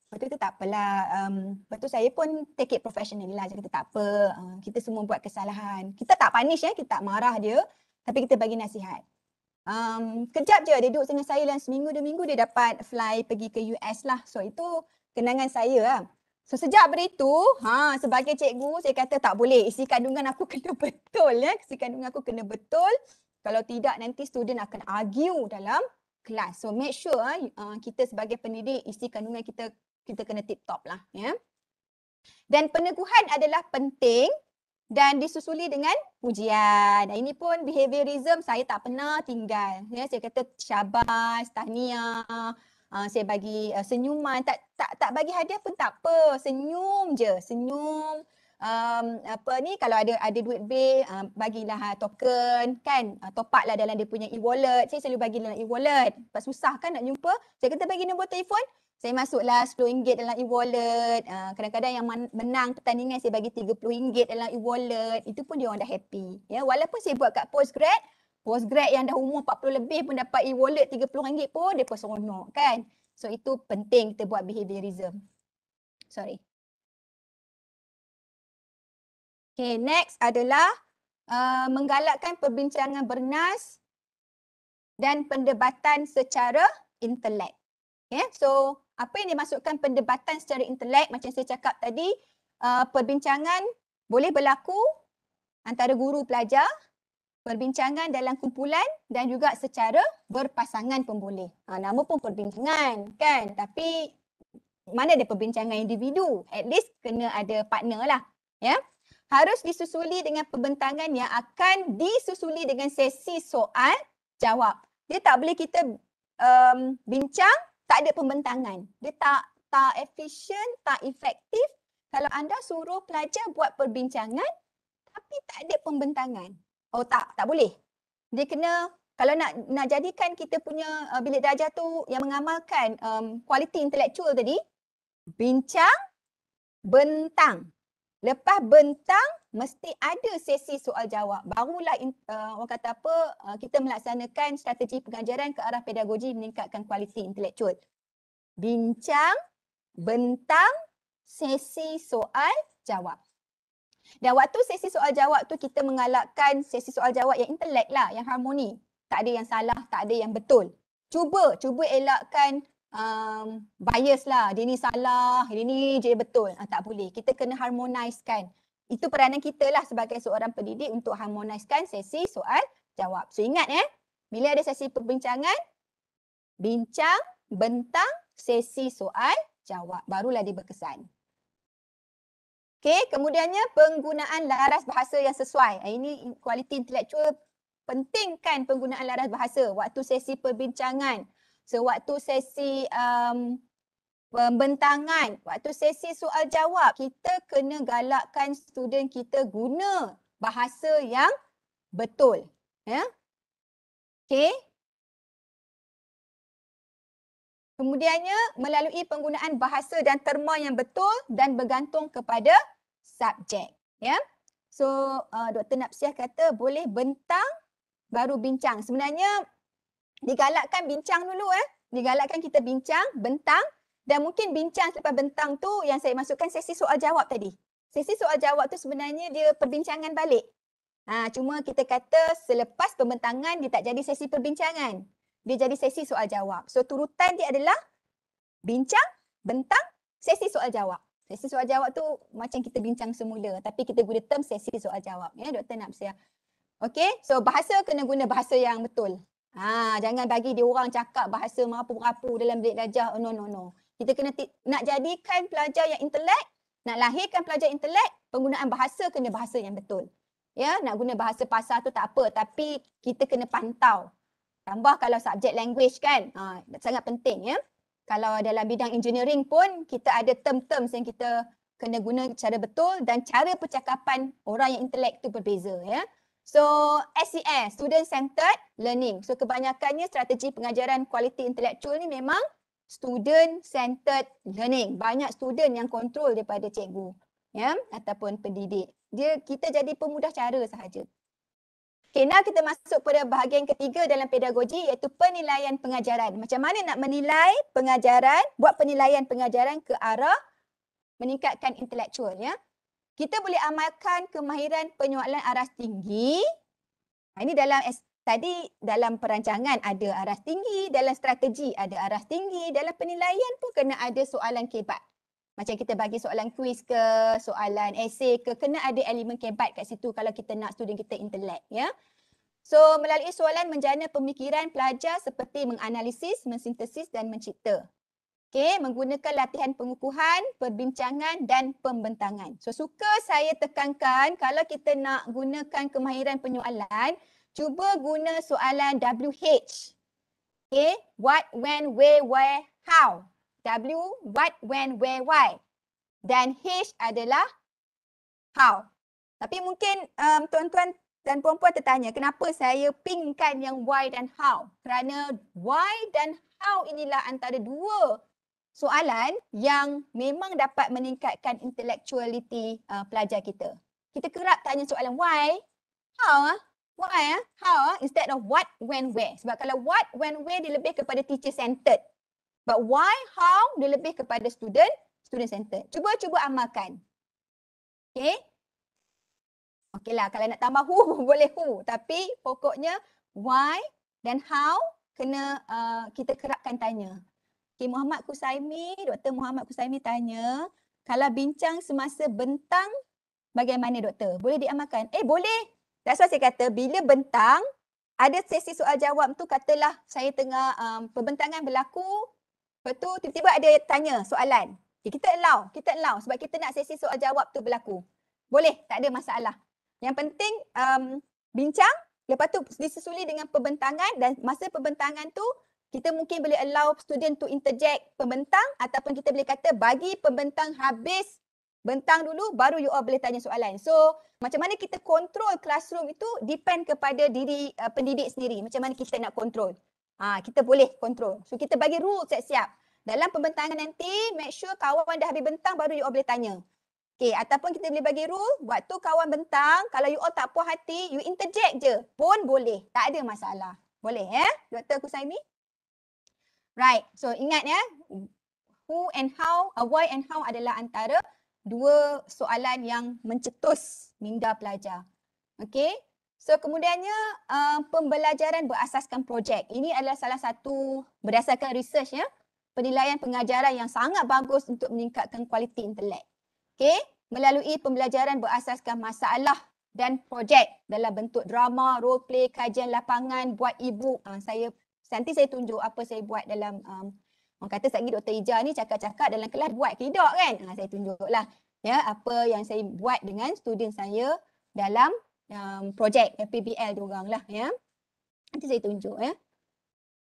Lepas tu, tu tak apalah. Um, lepas tu saya pun take it professionally lah. Saya kata tak apa, uh, kita semua buat kesalahan. Kita tak punish ya, eh. kita tak marah dia. Tapi kita bagi nasihat. Um, kejap je dia duduk dengan saya dalam seminggu, dua minggu dia dapat fly pergi ke US lah. So itu kenangan saya lah. So sejak hari ha, sebagai cikgu saya kata tak boleh isi kandungan aku (laughs) kena betul. Ya. Isi kandungan aku kena betul. Kalau tidak nanti student akan argue dalam kelas. So make sure eh, uh, kita sebagai pendidik isi kandungan kita kita kena tip top lah. Ya. Dan peneguhan adalah penting dan disusuli dengan pujian. Dan ini pun behaviorism saya tak pernah tinggal. Ya. Saya kata syabas, tahniah, Uh, saya bagi uh, senyuman, tak tak tak bagi hadiah pun tak apa, senyum je, senyum. Um, apa ni kalau ada ada duit B uh, ah, bagilah uh, token kan uh, top up lah dalam dia punya e-wallet saya selalu bagi dalam e-wallet sebab susah kan nak jumpa saya kata bagi nombor telefon saya masuklah RM10 dalam e-wallet uh, kadang-kadang yang menang pertandingan saya bagi RM30 dalam e-wallet itu pun dia orang dah happy ya walaupun saya buat kat grad postgrad yang dah umur 40 lebih pun dapat e-wallet RM30 pun dia pun seronok kan. So itu penting kita buat behaviorism. Sorry. Okay next adalah uh, menggalakkan perbincangan bernas dan pendebatan secara intelek. Okay so apa yang dimasukkan pendebatan secara intelek macam saya cakap tadi uh, perbincangan boleh berlaku antara guru pelajar perbincangan dalam kumpulan dan juga secara berpasangan pun boleh. Ha, nama pun perbincangan kan tapi mana ada perbincangan individu at least kena ada partner lah ya. Harus disusuli dengan pembentangan yang akan disusuli dengan sesi soal jawab. Dia tak boleh kita um, bincang tak ada pembentangan. Dia tak tak efisien, tak efektif kalau anda suruh pelajar buat perbincangan tapi tak ada pembentangan. Oh tak, tak boleh. Dia kena kalau nak nak jadikan kita punya uh, bilik darjah tu yang mengamalkan um, kualiti intelektual tadi, bincang, bentang. Lepas bentang, mesti ada sesi soal jawab. Barulah uh, orang kata apa, uh, kita melaksanakan strategi pengajaran ke arah pedagogi meningkatkan kualiti intelektual. Bincang, bentang, sesi soal jawab. Dan waktu sesi soal jawab tu kita mengalakkan sesi soal jawab yang intelek lah, yang harmoni. Tak ada yang salah, tak ada yang betul. Cuba, cuba elakkan um, bias lah. Dia ni salah, dia ni je betul. Ah, tak boleh. Kita kena harmoniskan. Itu peranan kita lah sebagai seorang pendidik untuk harmoniskan sesi soal jawab. So ingat eh, bila ada sesi perbincangan, bincang, bentang, sesi soal jawab. Barulah dia berkesan. Okay, kemudiannya penggunaan laras bahasa yang sesuai. Ah, ini kualiti intelektual pentingkan penggunaan laras bahasa waktu sesi perbincangan, sewaktu sesi um, pembentangan, waktu sesi soal jawab, kita kena galakkan student kita guna bahasa yang betul. Ya? Okay, Kemudiannya melalui penggunaan bahasa dan terma yang betul dan bergantung kepada subjek. Ya. So uh, Dr. Napsiah kata boleh bentang baru bincang. Sebenarnya digalakkan bincang dulu eh. Digalakkan kita bincang, bentang dan mungkin bincang selepas bentang tu yang saya masukkan sesi soal jawab tadi. Sesi soal jawab tu sebenarnya dia perbincangan balik. Ha, cuma kita kata selepas pembentangan dia tak jadi sesi perbincangan dia jadi sesi soal jawab. So turutan dia adalah bincang, bentang, sesi soal jawab. Sesi soal jawab tu macam kita bincang semula tapi kita guna term sesi soal jawab ya Dr. Napsia. Ya. Okay so bahasa kena guna bahasa yang betul. Ha, jangan bagi dia orang cakap bahasa merapu-merapu dalam bilik darjah. Oh, no, no, no. Kita kena nak jadikan pelajar yang intelek, nak lahirkan pelajar intelek, penggunaan bahasa kena bahasa yang betul. Ya, nak guna bahasa pasar tu tak apa tapi kita kena pantau Tambah kalau subjek language kan, ha, sangat penting ya. Kalau dalam bidang engineering pun, kita ada term-term yang kita kena guna cara betul dan cara percakapan orang yang intelek tu berbeza ya. So, SES, student-centered learning. So, kebanyakannya strategi pengajaran kualiti intelektual ni memang student-centered learning. Banyak student yang kontrol daripada cikgu ya, ataupun pendidik. Dia Kita jadi pemudah cara sahaja. Okay, now kita masuk pada bahagian ketiga dalam pedagogi iaitu penilaian pengajaran. Macam mana nak menilai pengajaran, buat penilaian pengajaran ke arah meningkatkan intelektual ya. Kita boleh amalkan kemahiran penyoalan aras tinggi. Ini dalam tadi dalam perancangan ada aras tinggi, dalam strategi ada aras tinggi, dalam penilaian pun kena ada soalan kebat macam kita bagi soalan kuis ke, soalan esay ke, kena ada elemen kebat kat situ kalau kita nak student kita intelek. Ya? So melalui soalan menjana pemikiran pelajar seperti menganalisis, mensintesis dan mencipta. Okay, menggunakan latihan pengukuhan, perbincangan dan pembentangan. So suka saya tekankan kalau kita nak gunakan kemahiran penyoalan, cuba guna soalan WH. Okay, what, when, where, where, how. W, what, when, where, why. Dan H adalah how. Tapi mungkin um, tuan-tuan um, dan puan-puan tertanya kenapa saya pingkan yang why dan how. Kerana why dan how inilah antara dua soalan yang memang dapat meningkatkan intellectuality uh, pelajar kita. Kita kerap tanya soalan why, how, ah? why, ah? how ah? instead of what, when, where. Sebab kalau what, when, where dia lebih kepada teacher-centered. But why, how, dia lebih kepada student, student center. Cuba-cuba amalkan. Okay. Okeylah, kalau nak tambah who, (laughs) boleh who. Tapi pokoknya why dan how kena uh, kita kerapkan tanya. Okay, Muhammad Kusaimi, Dr. Muhammad Kusaimi tanya, kalau bincang semasa bentang, bagaimana doktor? Boleh diamalkan? Eh, boleh. That's why saya kata, bila bentang, ada sesi soal jawab tu katalah saya tengah um, perbentangan berlaku, Lepas tu tiba-tiba ada tanya soalan. Okay, eh, kita allow, kita allow sebab kita nak sesi soal jawab tu berlaku. Boleh, tak ada masalah. Yang penting um, bincang, lepas tu disusuli dengan pembentangan dan masa pembentangan tu kita mungkin boleh allow student to interject pembentang ataupun kita boleh kata bagi pembentang habis bentang dulu baru you all boleh tanya soalan. So macam mana kita control classroom itu depend kepada diri uh, pendidik sendiri. Macam mana kita nak control. Ha, kita boleh kontrol. So kita bagi rule siap-siap. Dalam pembentangan nanti, make sure kawan dah habis bentang baru you all boleh tanya. Okay, ataupun kita boleh bagi rule, waktu kawan bentang, kalau you all tak puas hati, you interject je pun boleh. Tak ada masalah. Boleh ya, eh? Dr. Kusaimi? Right, so ingat ya, who and how, why and how adalah antara dua soalan yang mencetus minda pelajar. Okay, So kemudiannya uh, pembelajaran berasaskan projek. Ini adalah salah satu berdasarkan research ya. Penilaian pengajaran yang sangat bagus untuk meningkatkan kualiti intelek. Okay. Melalui pembelajaran berasaskan masalah dan projek dalam bentuk drama, role play, kajian lapangan, buat ibu book ah, saya, nanti saya tunjuk apa saya buat dalam um, Orang kata sekejap Dr. Ija ni cakap-cakap dalam kelas buat kidok kan? Ha, saya tunjuklah ya, apa yang saya buat dengan student saya dalam um, projek PBL diorang lah ya. Nanti saya tunjuk ya.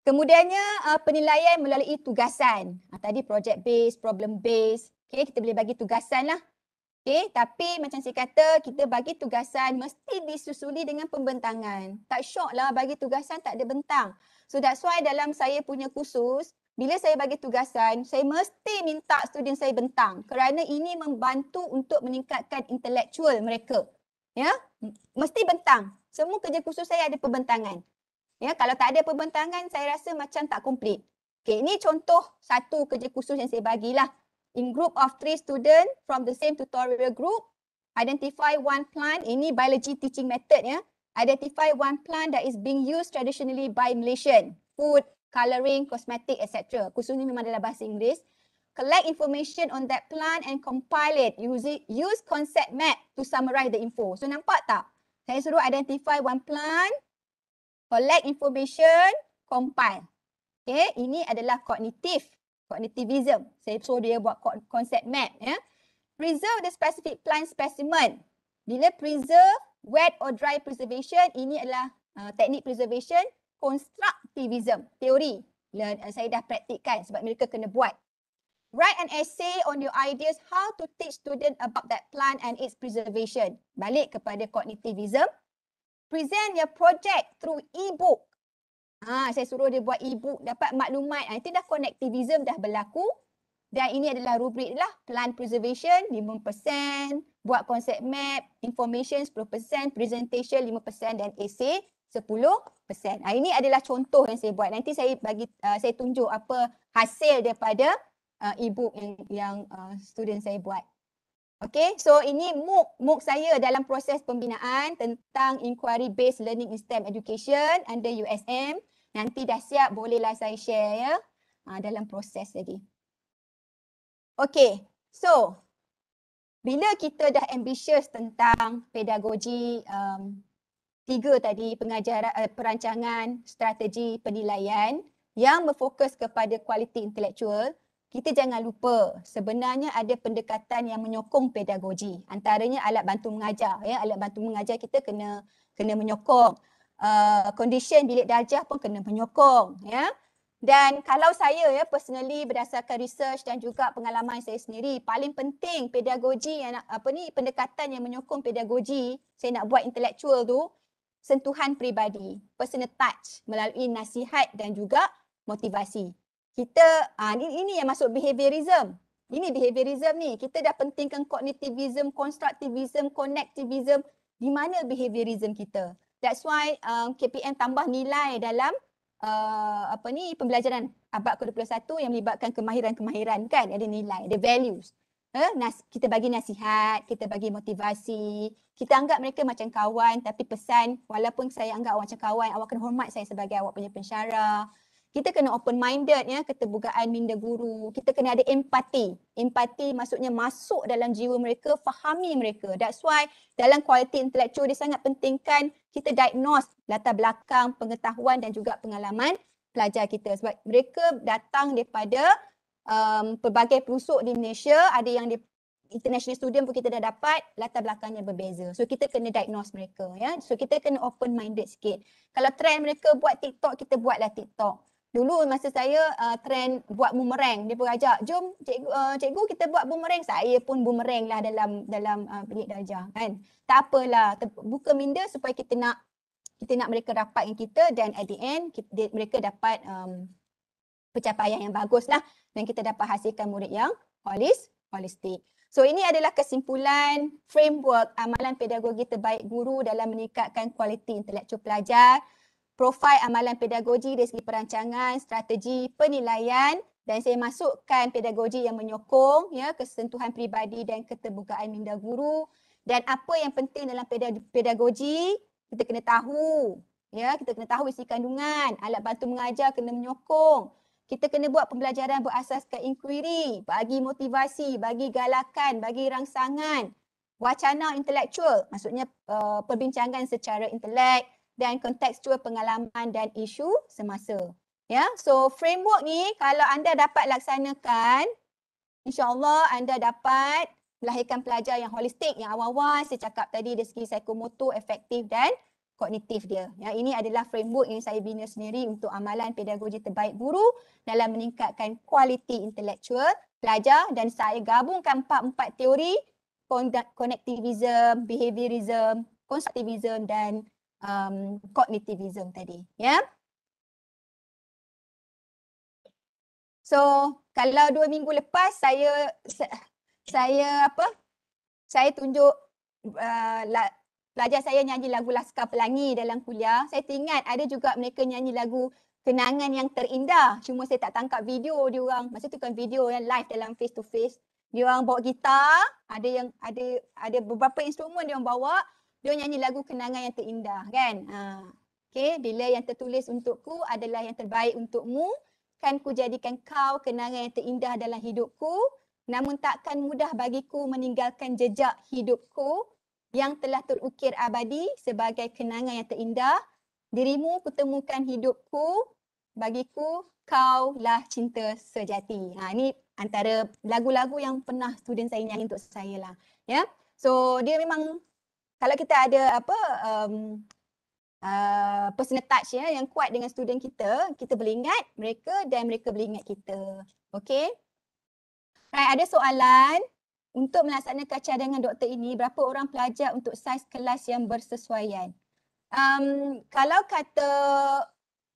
Kemudiannya uh, penilaian melalui tugasan. Uh, tadi project based, problem based. Okay, kita boleh bagi tugasan lah. Okay, tapi macam saya kata kita bagi tugasan mesti disusuli dengan pembentangan. Tak syok lah bagi tugasan tak ada bentang. So that's why dalam saya punya khusus, bila saya bagi tugasan, saya mesti minta student saya bentang kerana ini membantu untuk meningkatkan intelektual mereka. Ya, mesti bentang. Semua kerja khusus saya ada pembentangan. Ya, kalau tak ada pembentangan, saya rasa macam tak komplit. Okay, ini contoh satu kerja khusus yang saya bagilah. In group of three students from the same tutorial group, identify one plant. Ini biology teaching method ya. Identify one plant that is being used traditionally by Malaysian. Food, colouring, cosmetic, etc. Khusus ni memang dalam bahasa Inggeris collect information on that plant and compile it using use concept map to summarize the info. So nampak tak? Saya suruh identify one plant, collect information, compile. Okay, ini adalah kognitif, kognitivism. Saya suruh dia buat concept map. Ya. Yeah. Preserve the specific plant specimen. Bila preserve, wet or dry preservation, ini adalah uh, teknik preservation, constructivism, teori. Uh, saya dah praktikkan sebab mereka kena buat. Write an essay on your ideas how to teach students about that plant and its preservation. Balik kepada kognitivism. Present your project through e-book. Ha, saya suruh dia buat e-book, dapat maklumat. Nanti ha, dah connectivism dah berlaku. Dan ini adalah rubrik lah. Plant preservation 5%, buat concept map, information 10%, presentation 5% dan essay 10%. Ha, ini adalah contoh yang saya buat. Nanti saya bagi uh, saya tunjuk apa hasil daripada uh, e-book yang, yang uh, student saya buat. Okay, so ini MOOC, MOOC saya dalam proses pembinaan tentang Inquiry Based Learning in STEM Education under USM. Nanti dah siap, bolehlah saya share ya uh, dalam proses tadi. Okay, so bila kita dah ambitious tentang pedagogi um, tiga tadi, pengajaran, uh, perancangan, strategi, penilaian yang berfokus kepada kualiti intelektual, kita jangan lupa sebenarnya ada pendekatan yang menyokong pedagogi antaranya alat bantu mengajar ya alat bantu mengajar kita kena kena menyokong uh, condition bilik darjah pun kena menyokong ya dan kalau saya ya personally berdasarkan research dan juga pengalaman saya sendiri paling penting pedagogi yang apa ni pendekatan yang menyokong pedagogi saya nak buat intellectual tu sentuhan pribadi personal touch melalui nasihat dan juga motivasi kita ah ini, ini yang masuk behaviorism. Ini behaviorism ni. Kita dah pentingkan cognitivism, constructivism, connectivism. Di mana behaviorism kita? That's why um, KPM tambah nilai dalam uh, apa ni pembelajaran abad ke-21 yang melibatkan kemahiran-kemahiran kan. Ada nilai, ada values. Huh? Eh, nas kita bagi nasihat, kita bagi motivasi. Kita anggap mereka macam kawan tapi pesan walaupun saya anggap awak macam kawan, awak kena hormat saya sebagai awak punya pensyarah kita kena open minded ya keterbukaan minda guru kita kena ada empati empati maksudnya masuk dalam jiwa mereka fahami mereka that's why dalam kualiti intellectual dia sangat pentingkan kita diagnose latar belakang pengetahuan dan juga pengalaman pelajar kita sebab mereka datang daripada um, pelbagai perusuk di Malaysia ada yang di international student pun kita dah dapat latar belakangnya berbeza. So kita kena diagnose mereka ya. So kita kena open minded sikit. Kalau trend mereka buat TikTok, kita buatlah TikTok. Dulu masa saya uh, trend buat boomerang, dia pun ajak, jom cikgu, uh, cikgu kita buat boomerang. Saya pun boomerang lah dalam dalam uh, bilik darjah kan. Tak apalah, buka minda supaya kita nak kita nak mereka rapat dengan kita dan at the end kita, mereka dapat um, pencapaian yang bagus lah dan kita dapat hasilkan murid yang holis, holistik. So ini adalah kesimpulan framework amalan pedagogi terbaik guru dalam meningkatkan kualiti intelektual pelajar profil amalan pedagogi dari segi perancangan, strategi, penilaian dan saya masukkan pedagogi yang menyokong ya kesentuhan peribadi dan keterbukaan minda guru dan apa yang penting dalam pedagogi kita kena tahu ya kita kena tahu isi kandungan alat bantu mengajar kena menyokong kita kena buat pembelajaran berasaskan inquiry bagi motivasi bagi galakan bagi rangsangan wacana intelektual maksudnya uh, perbincangan secara intelek dan kontekstual pengalaman dan isu semasa. Ya, so framework ni kalau anda dapat laksanakan, insyaAllah anda dapat melahirkan pelajar yang holistik, yang awal-awal saya cakap tadi dari segi psikomotor, efektif dan kognitif dia. Ya, ini adalah framework yang saya bina sendiri untuk amalan pedagogi terbaik guru dalam meningkatkan kualiti intelektual pelajar dan saya gabungkan empat-empat teori, konektivism, behaviorism, constructivism dan um, cognitivism tadi. Yeah. So kalau dua minggu lepas saya saya apa saya tunjuk uh, la, pelajar saya nyanyi lagu Laskar Pelangi dalam kuliah. Saya ingat ada juga mereka nyanyi lagu Kenangan yang Terindah. Cuma saya tak tangkap video dia orang. Masa tu kan video yang live dalam face to face. Dia orang bawa gitar, ada yang ada ada beberapa instrumen dia orang bawa dia nyanyi lagu kenangan yang terindah kan. Ha. Okay, bila yang tertulis untukku adalah yang terbaik untukmu, kan ku jadikan kau kenangan yang terindah dalam hidupku, namun takkan mudah bagiku meninggalkan jejak hidupku yang telah terukir abadi sebagai kenangan yang terindah. Dirimu kutemukan hidupku, bagiku kau lah cinta sejati. Ha, ini antara lagu-lagu yang pernah student saya nyanyi untuk saya lah. Ya? Yeah? So dia memang kalau kita ada apa um, uh, personal touch ya yang kuat dengan student kita, kita boleh ingat mereka dan mereka boleh ingat kita. Okey. Right, ada soalan untuk melaksanakan cadangan doktor ini, berapa orang pelajar untuk saiz kelas yang bersesuaian? Um, kalau kata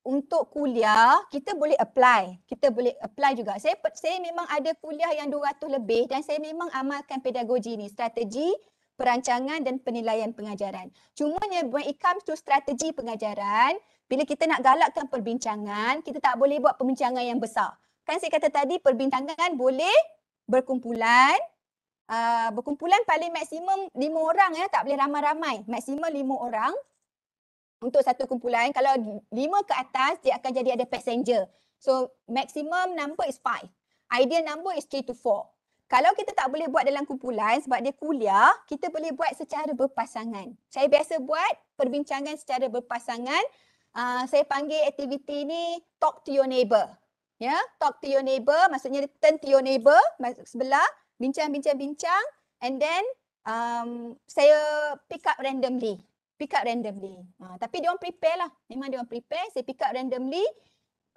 untuk kuliah, kita boleh apply. Kita boleh apply juga. Saya, saya memang ada kuliah yang 200 lebih dan saya memang amalkan pedagogi ini. Strategi perancangan dan penilaian pengajaran. Cuma ni when it comes to strategi pengajaran, bila kita nak galakkan perbincangan, kita tak boleh buat perbincangan yang besar. Kan saya kata tadi perbincangan boleh berkumpulan, uh, berkumpulan paling maksimum lima orang ya, tak boleh ramai-ramai. Maksimum lima orang untuk satu kumpulan. Kalau lima ke atas, dia akan jadi ada passenger. So maximum number is five. Ideal number is three to four kalau kita tak boleh buat dalam kumpulan sebab dia kuliah, kita boleh buat secara berpasangan. Saya biasa buat perbincangan secara berpasangan. Uh, saya panggil aktiviti ni talk to your neighbor. Ya, yeah? talk to your neighbor maksudnya turn to your neighbor masuk sebelah, bincang-bincang-bincang and then um, saya pick up randomly. Pick up randomly. Uh, tapi dia orang prepare lah. Memang dia orang prepare. Saya pick up randomly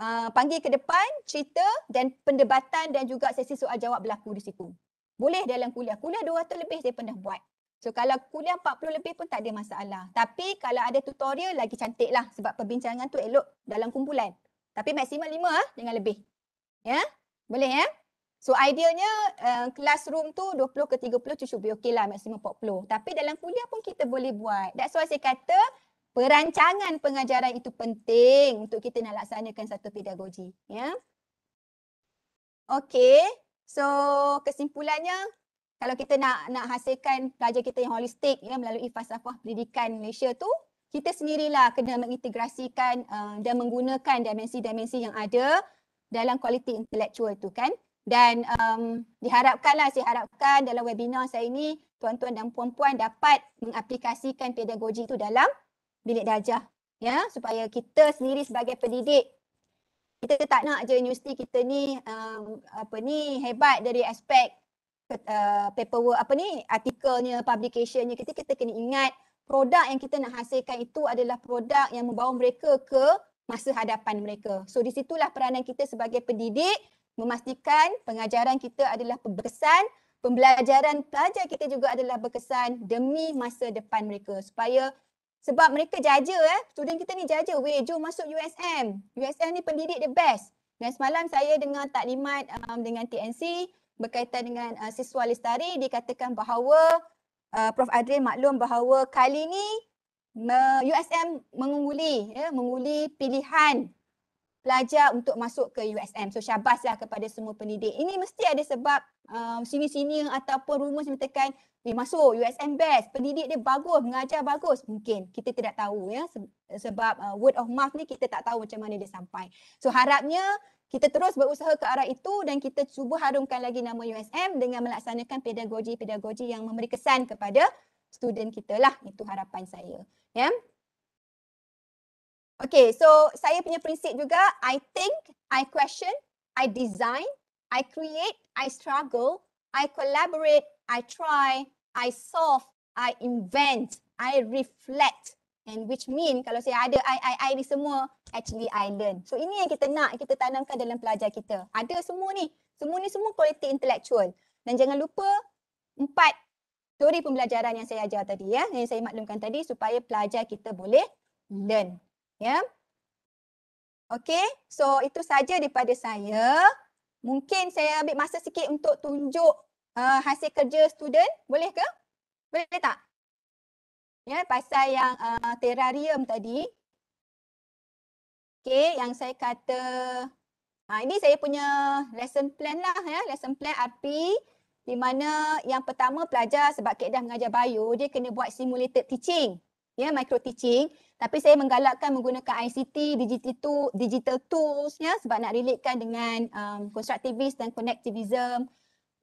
uh, panggil ke depan cerita dan pendebatan dan juga sesi soal jawab berlaku di situ. Boleh dalam kuliah. Kuliah 200 lebih saya pernah buat. So kalau kuliah 40 lebih pun tak ada masalah. Tapi kalau ada tutorial lagi cantik lah sebab perbincangan tu elok dalam kumpulan. Tapi maksimal 5 lah dengan lebih. Ya? Yeah? Boleh ya? Yeah? So idealnya uh, classroom tu 20 ke 30 tu should be okay lah maksimum 40. Tapi dalam kuliah pun kita boleh buat. That's why saya kata perancangan pengajaran itu penting untuk kita nak laksanakan satu pedagogi. Ya? Okey, so kesimpulannya kalau kita nak nak hasilkan pelajar kita yang holistik ya, melalui falsafah pendidikan Malaysia tu, kita sendirilah kena mengintegrasikan uh, dan menggunakan dimensi-dimensi yang ada dalam kualiti intelektual tu kan. Dan um, diharapkanlah, saya harapkan dalam webinar saya ini, tuan-tuan dan puan-puan dapat mengaplikasikan pedagogi itu dalam bilik darjah ya supaya kita sendiri sebagai pendidik kita tak nak je universiti kita ni um, apa ni hebat dari aspek uh, paperwork apa ni artikelnya publicationnya kita kita kena ingat produk yang kita nak hasilkan itu adalah produk yang membawa mereka ke masa hadapan mereka. So di situlah peranan kita sebagai pendidik memastikan pengajaran kita adalah berkesan, pembelajaran pelajar kita juga adalah berkesan demi masa depan mereka supaya sebab mereka jaja eh. Student kita ni jaja. Weh, jom masuk USM. USM ni pendidik the best. Dan semalam saya dengar taklimat um, dengan TNC berkaitan dengan uh, siswa lestari dikatakan bahawa uh, Prof Adrian maklum bahawa kali ni USM mengungguli ya, mengungguli pilihan pelajar untuk masuk ke USM. So syabaslah kepada semua pendidik. Ini mesti ada sebab um, sini-sini ataupun rumah yang menyatakan Eh, masuk USM best, pendidik dia bagus, mengajar bagus. Mungkin kita tidak tahu ya sebab uh, word of mouth ni kita tak tahu macam mana dia sampai. So harapnya kita terus berusaha ke arah itu dan kita cuba harumkan lagi nama USM dengan melaksanakan pedagogi-pedagogi yang memberi kesan kepada student kita lah. Itu harapan saya. Ya. Yeah. Okay, so saya punya prinsip juga, I think, I question, I design, I create, I struggle, I collaborate, I try, I solve, I invent, I reflect. And which mean kalau saya ada I, I, I ni semua, actually I learn. So ini yang kita nak kita tanamkan dalam pelajar kita. Ada semua ni. Semua ni semua kualiti intellectual. Dan jangan lupa empat teori pembelajaran yang saya ajar tadi ya. Yang saya maklumkan tadi supaya pelajar kita boleh learn. Ya. Okay, so itu saja daripada saya. Mungkin saya ambil masa sikit untuk tunjuk uh, hasil kerja student boleh ke? Boleh tak? Ya, pasal yang uh, terrarium tadi. Okay, yang saya kata ha, ini saya punya lesson plan lah ya, lesson plan RP di mana yang pertama pelajar sebab dah mengajar bio dia kena buat simulated teaching, ya micro teaching, tapi saya menggalakkan menggunakan ICT, digital to, digital tools ya sebab nak relatekan dengan um, constructivist dan connectivism.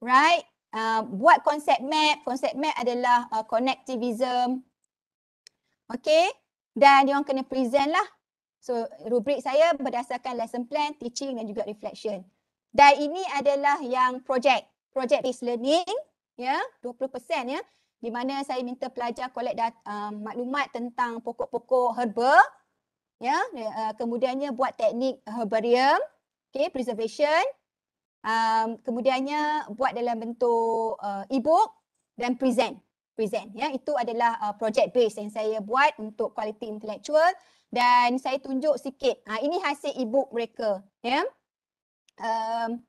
Right? uh, buat konsep map. Konsep map adalah uh, connectivism. Okay. Dan dia kena present lah. So rubrik saya berdasarkan lesson plan, teaching dan juga reflection. Dan ini adalah yang project. Project based learning. Ya, yeah, 20% ya. Di mana saya minta pelajar collect dat, uh, maklumat tentang pokok-pokok herba. Ya, yeah, uh, kemudiannya buat teknik herbarium. Okay, preservation um, kemudiannya buat dalam bentuk uh, e-book dan present present ya itu adalah uh, project based yang saya buat untuk quality intellectual dan saya tunjuk sikit ha, ini hasil e-book mereka ya um,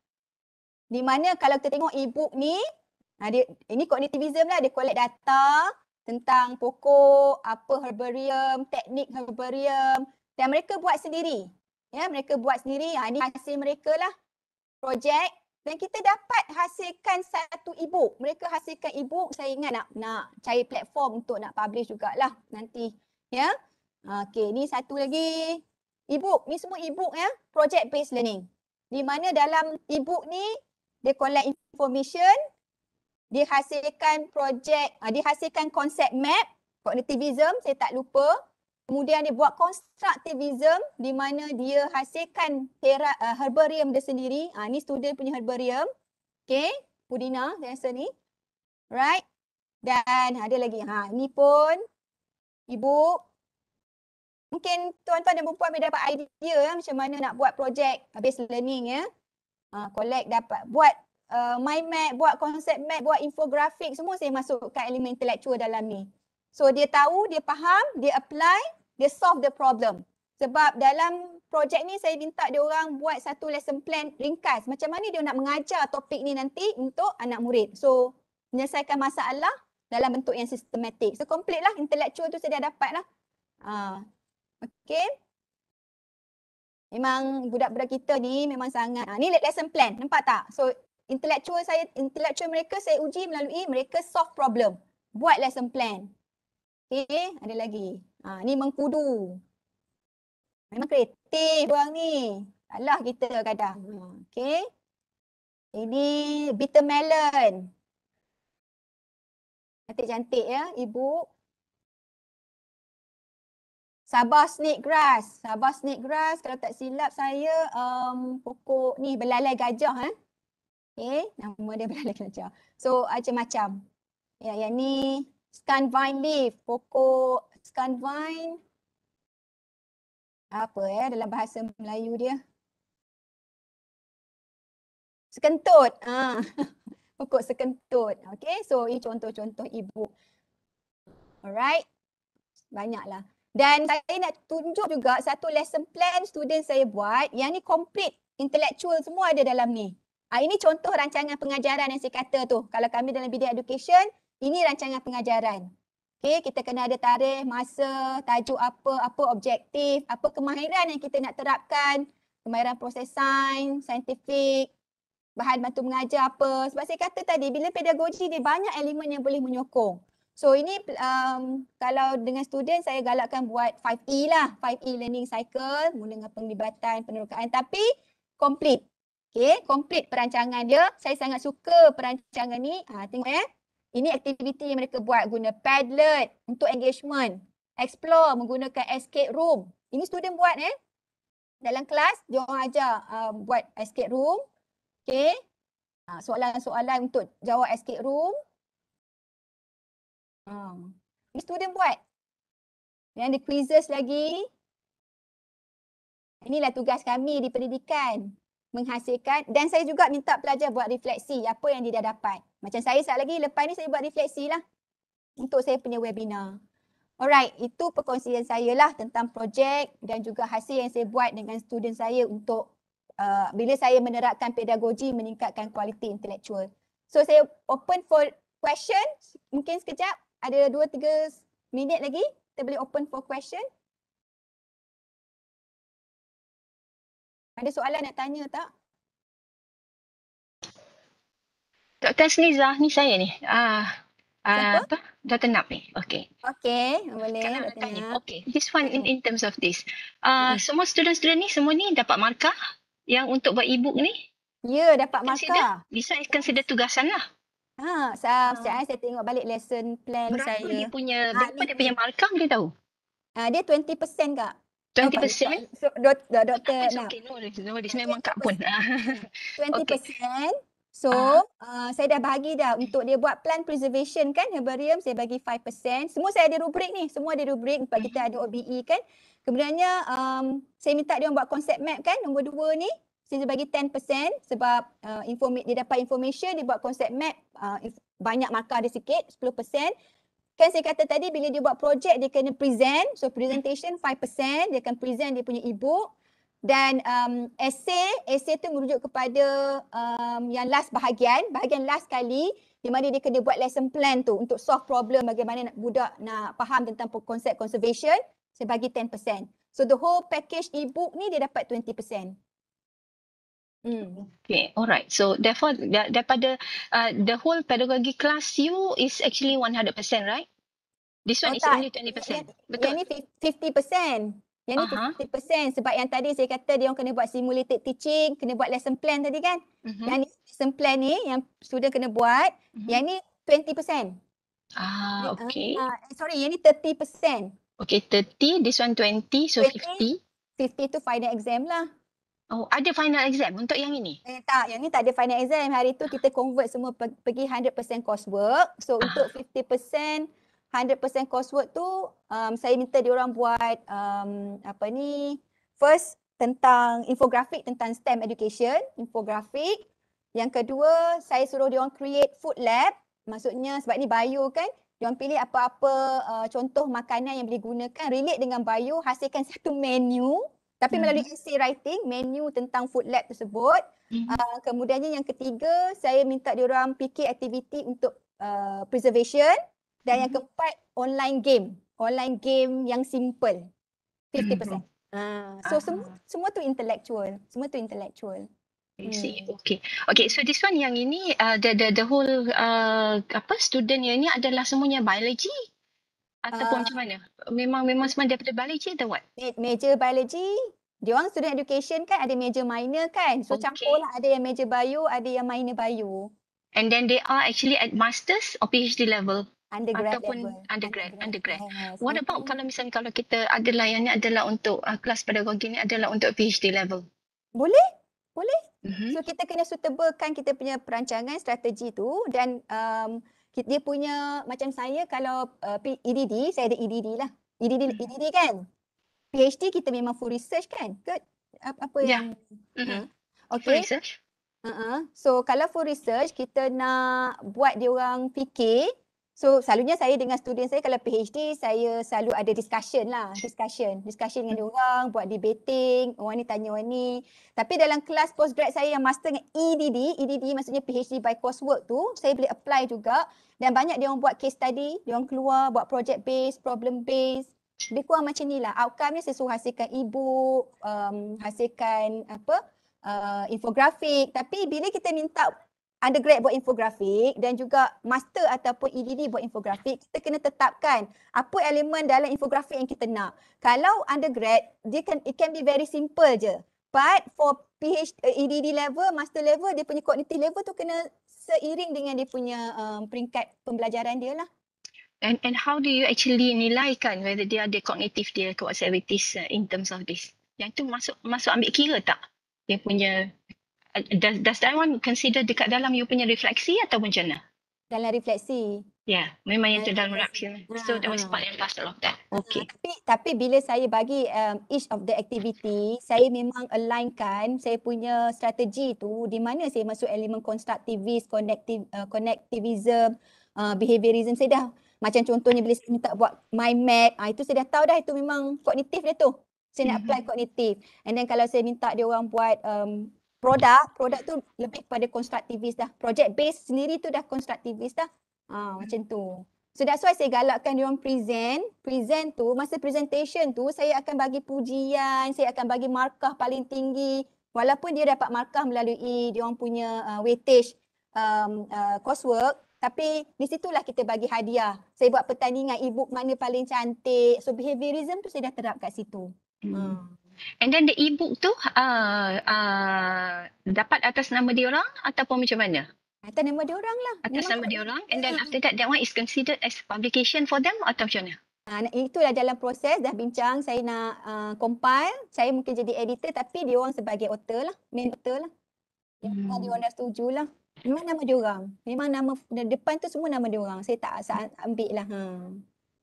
di mana kalau kita tengok e-book ni ha, dia, ini cognitivism lah dia collect data tentang pokok apa herbarium teknik herbarium dan mereka buat sendiri ya mereka buat sendiri ha, ini hasil mereka lah projek dan kita dapat hasilkan satu e-book. Mereka hasilkan e-book, saya ingat nak nak cari platform untuk nak publish jugalah nanti. Ya. Okey, ni satu lagi. E-book, ni semua e-book ya. Project based learning. Di mana dalam e-book ni, dia collect information, dia dihasilkan projek, ah, hasilkan konsep map, cognitivism, saya tak lupa. Kemudian dia buat constructivism di mana dia hasilkan tera, eh, herbarium dia sendiri. Ha, ni student punya herbarium. Okay. Pudina rasa ni. Right. Dan ah, ada lagi. Ha, ni pun ibu. Mungkin tuan-tuan dan perempuan boleh dapat idea ya, macam mana nak buat projek habis learning ya. Ha, collect dapat. Buat uh, mind map, buat concept map, buat infografik. Semua saya masuk kat elemen intellectual dalam ni. So dia tahu, dia faham, dia apply, dia solve the problem. Sebab dalam projek ni saya minta dia orang buat satu lesson plan ringkas. Macam mana dia nak mengajar topik ni nanti untuk anak murid. So menyelesaikan masalah dalam bentuk yang sistematik. So complete lah intellectual tu saya dah dapat lah. Uh, ah, okay. Memang budak-budak kita ni memang sangat. Uh, ni lesson plan. Nampak tak? So intellectual saya, intellectual mereka saya uji melalui mereka solve problem. Buat lesson plan kreatif, ada lagi. Ha, ni mengkudu. Memang kreatif buang ni. Salah kita kadang. Ha, okay. Ini bitter melon. Cantik-cantik ya, ibu. Sabah snake grass. Sabah snake grass kalau tak silap saya um, pokok ni belalai gajah. Eh? Ha. Okay, nama dia (laughs) belalai gajah. So macam-macam. Ya, yang ni scan vine leaf, pokok scan vine. Apa ya dalam bahasa Melayu dia? Sekentut. Ah. (laughs) Pokok sekentut. Okay, so ini contoh-contoh ibu. Alright. Banyaklah. Dan saya nak tunjuk juga satu lesson plan student saya buat. Yang ni complete. Intellectual semua ada dalam ni. Ah, ini contoh rancangan pengajaran yang saya kata tu. Kalau kami dalam bidang education, ini rancangan pengajaran. Okey, kita kena ada tarikh, masa, tajuk apa, apa objektif, apa kemahiran yang kita nak terapkan. Kemahiran proses sains, saintifik, bahan bantu mengajar apa. Sebab saya kata tadi, bila pedagogi dia banyak elemen yang boleh menyokong. So ini um, kalau dengan student saya galakkan buat 5E e lah. 5E e learning cycle, mula dengan penglibatan, penerukaan. Tapi complete. Okay, complete perancangan dia. Saya sangat suka perancangan ni. Ha, tengok eh. Ini aktiviti yang mereka buat guna Padlet untuk engagement. Explore menggunakan escape room. Ini student buat eh. Dalam kelas, diorang ajar uh, buat escape room. Okay. Ah, soalan-soalan uh, untuk jawab escape room. Uh, ini student buat. Dan ada quizzes lagi. Inilah tugas kami di pendidikan menghasilkan dan saya juga minta pelajar buat refleksi apa yang dia dah dapat. Macam saya sekejap lagi lepas ni saya buat refleksi lah untuk saya punya webinar. Alright, itu perkongsian saya lah tentang projek dan juga hasil yang saya buat dengan student saya untuk uh, bila saya menerapkan pedagogi meningkatkan kualiti intelektual. So saya open for question. Mungkin sekejap ada 2 3 minit lagi kita boleh open for question. Ada soalan nak tanya tak? Dr. Sniza, ni saya ni. Ah, uh, apa? Dr. Nap ni. Okay. Okay, boleh. Tanya. Okay, this one in, hmm. in terms of this. uh, hmm. Semua student-student ni, semua ni dapat markah yang untuk buat e-book ni? Ya, yeah, dapat consider, markah. Bisa consider tugasan lah. Ha, sah, so, ha. saya tengok balik lesson plan Berapa saya. Ah, berapa dia punya, ha, berapa ni, dia punya markah dia tahu? Ah, uh, dia 20% kak. 20% So, doktor okay, nak. No, this memang kak pun. 20%. (laughs) So, ah. uh, saya dah bagi dah untuk dia buat plan preservation kan herbarium saya bagi 5%. Semua saya ada rubrik ni. Semua ada rubrik sebab kita mhm. ada OBE kan. Kemudiannya um, saya minta dia buat concept map kan nombor dua ni. Saya bagi 10% sebab uh, dia dapat information dia buat concept map uh, banyak markah dia sikit 10%. Kan saya kata tadi bila dia buat projek dia kena present. So presentation 5% dia akan present dia punya e-book. Dan um, essay, essay tu merujuk kepada um, yang last bahagian. Bahagian last kali di mana dia kena buat lesson plan tu untuk solve problem bagaimana nak budak nak faham tentang konsep conservation. Saya bagi 10%. So the whole package e-book ni dia dapat 20%. Hmm. Okay, alright. So therefore, da- daripada uh, the whole pedagogy class you is actually 100%, right? This one oh, is tak. only 20%. Yang, Betul? Yang ni 50%. Yang uh-huh. ni 50% sebab yang tadi saya kata dia orang kena buat simulated teaching, kena buat lesson plan tadi kan? Uh-huh. Yang ni lesson plan ni yang sudah kena buat, uh-huh. yang ni 20%. Ah, okay. uh, uh eh, sorry, yang ni 30%. Okay, 30, this one 20, so 20, 50. 50 tu final exam lah. Oh, ada final exam untuk yang ini? Eh, tak, yang ni tak ada final exam. Hari tu kita convert semua pergi 100% coursework. So, ah. untuk 50% 100% coursework tu, um, saya minta diorang buat um, apa ni, first tentang infografik tentang STEM education, infografik. Yang kedua, saya suruh diorang create food lab. Maksudnya sebab ni bio kan, diorang pilih apa-apa uh, contoh makanan yang boleh gunakan, relate dengan bio, hasilkan (laughs) satu menu tapi hmm. melalui essay writing menu tentang food lab tersebut hmm. uh, kemudiannya yang ketiga saya minta diorang fikir aktiviti untuk uh, preservation dan hmm. yang keempat online game online game yang simple 50% hmm. uh, so uh. semua semua tu intellectual semua tu intellectual Hmm. Okay. Okay. So this one yang ini uh, the the the whole uh, apa student yang ini adalah semuanya biology Ataupun uh, macam mana? Memang memang semua daripada biology atau what? Major biology, dia orang student education kan ada major minor kan. So okay. campur lah ada yang major bio, ada yang minor bio. And then they are actually at masters or PhD level? Undergrad ataupun level. undergrad, undergrad. undergrad. Yeah, What about mm-hmm. kalau misalnya kalau kita ada layannya adalah untuk uh, kelas pedagogi ni adalah untuk PhD level? Boleh, boleh. Mm-hmm. So kita kena suitable kan kita punya perancangan strategi tu dan um, dia punya macam saya kalau uh, EDD, saya ada EDD lah. EDD, hmm. EDD kan? PhD kita memang full research kan? Ke, apa, apa ya. yeah. yang? Mm-hmm. Okay. Full research. Uh-huh. So kalau full research, kita nak buat dia orang fikir So selalunya saya dengan student saya kalau PhD saya selalu ada discussion lah discussion discussion dengan orang buat debating orang ni tanya orang ni tapi dalam kelas postgrad saya yang master dengan EDD EDD maksudnya PhD by coursework tu saya boleh apply juga dan banyak dia orang buat case study dia orang keluar buat project based problem based lebih kurang macam ni lah outcome ni saya suruh hasilkan e-book um, hasilkan apa uh, infografik tapi bila kita minta undergrad buat infografik dan juga master ataupun EDD buat infografik, kita kena tetapkan apa elemen dalam infografik yang kita nak. Kalau undergrad, dia can, it can be very simple je. But for PhD, eh, e EDD level, master level, dia punya kognitif level tu kena seiring dengan dia punya um, peringkat pembelajaran dia lah. And and how do you actually nilai kan whether dia ada kognitif dia ke what's uh, in terms of this? Yang tu masuk masuk ambil kira tak dia punya Uh, does, does that one consider dekat dalam you punya refleksi atau macam mana? Dalam refleksi. Ya, yeah, memang yang dalam refleksi. refleksi. Ah, so, that was ah. part and parcel of that. Ah, okay. Tapi, tapi bila saya bagi um, each of the activity, saya memang alignkan saya punya strategi tu di mana saya masuk elemen constructivist, connectiv uh, connectivism, uh, behaviorism. Saya dah macam contohnya bila saya minta buat mind map, uh, itu saya dah tahu dah itu memang kognitif dia tu. Saya nak mhm. apply kognitif. And then kalau saya minta dia orang buat um, produk produk tu lebih kepada konstruktivis dah project base sendiri tu dah konstruktivis dah ha, macam tu so that's why saya galakkan dia orang present present tu masa presentation tu saya akan bagi pujian saya akan bagi markah paling tinggi walaupun dia dapat markah melalui dia orang punya uh, weightage um, uh, coursework tapi di situlah kita bagi hadiah. Saya buat pertandingan e mana paling cantik. So behaviorism tu saya dah terap kat situ. Hmm. hmm. And then the e-book tu uh, uh, dapat atas nama dia orang ataupun macam mana? Atas nama dia orang lah. Atas nama, dia orang. And then after that, that one is considered as publication for them atau macam mana? Uh, itulah dalam proses dah bincang saya nak uh, compile saya mungkin jadi editor tapi dia orang sebagai author lah main author lah ya, hmm. dia orang dah setuju lah memang nama dia orang memang nama depan tu semua nama dia orang saya tak ambil lah hmm.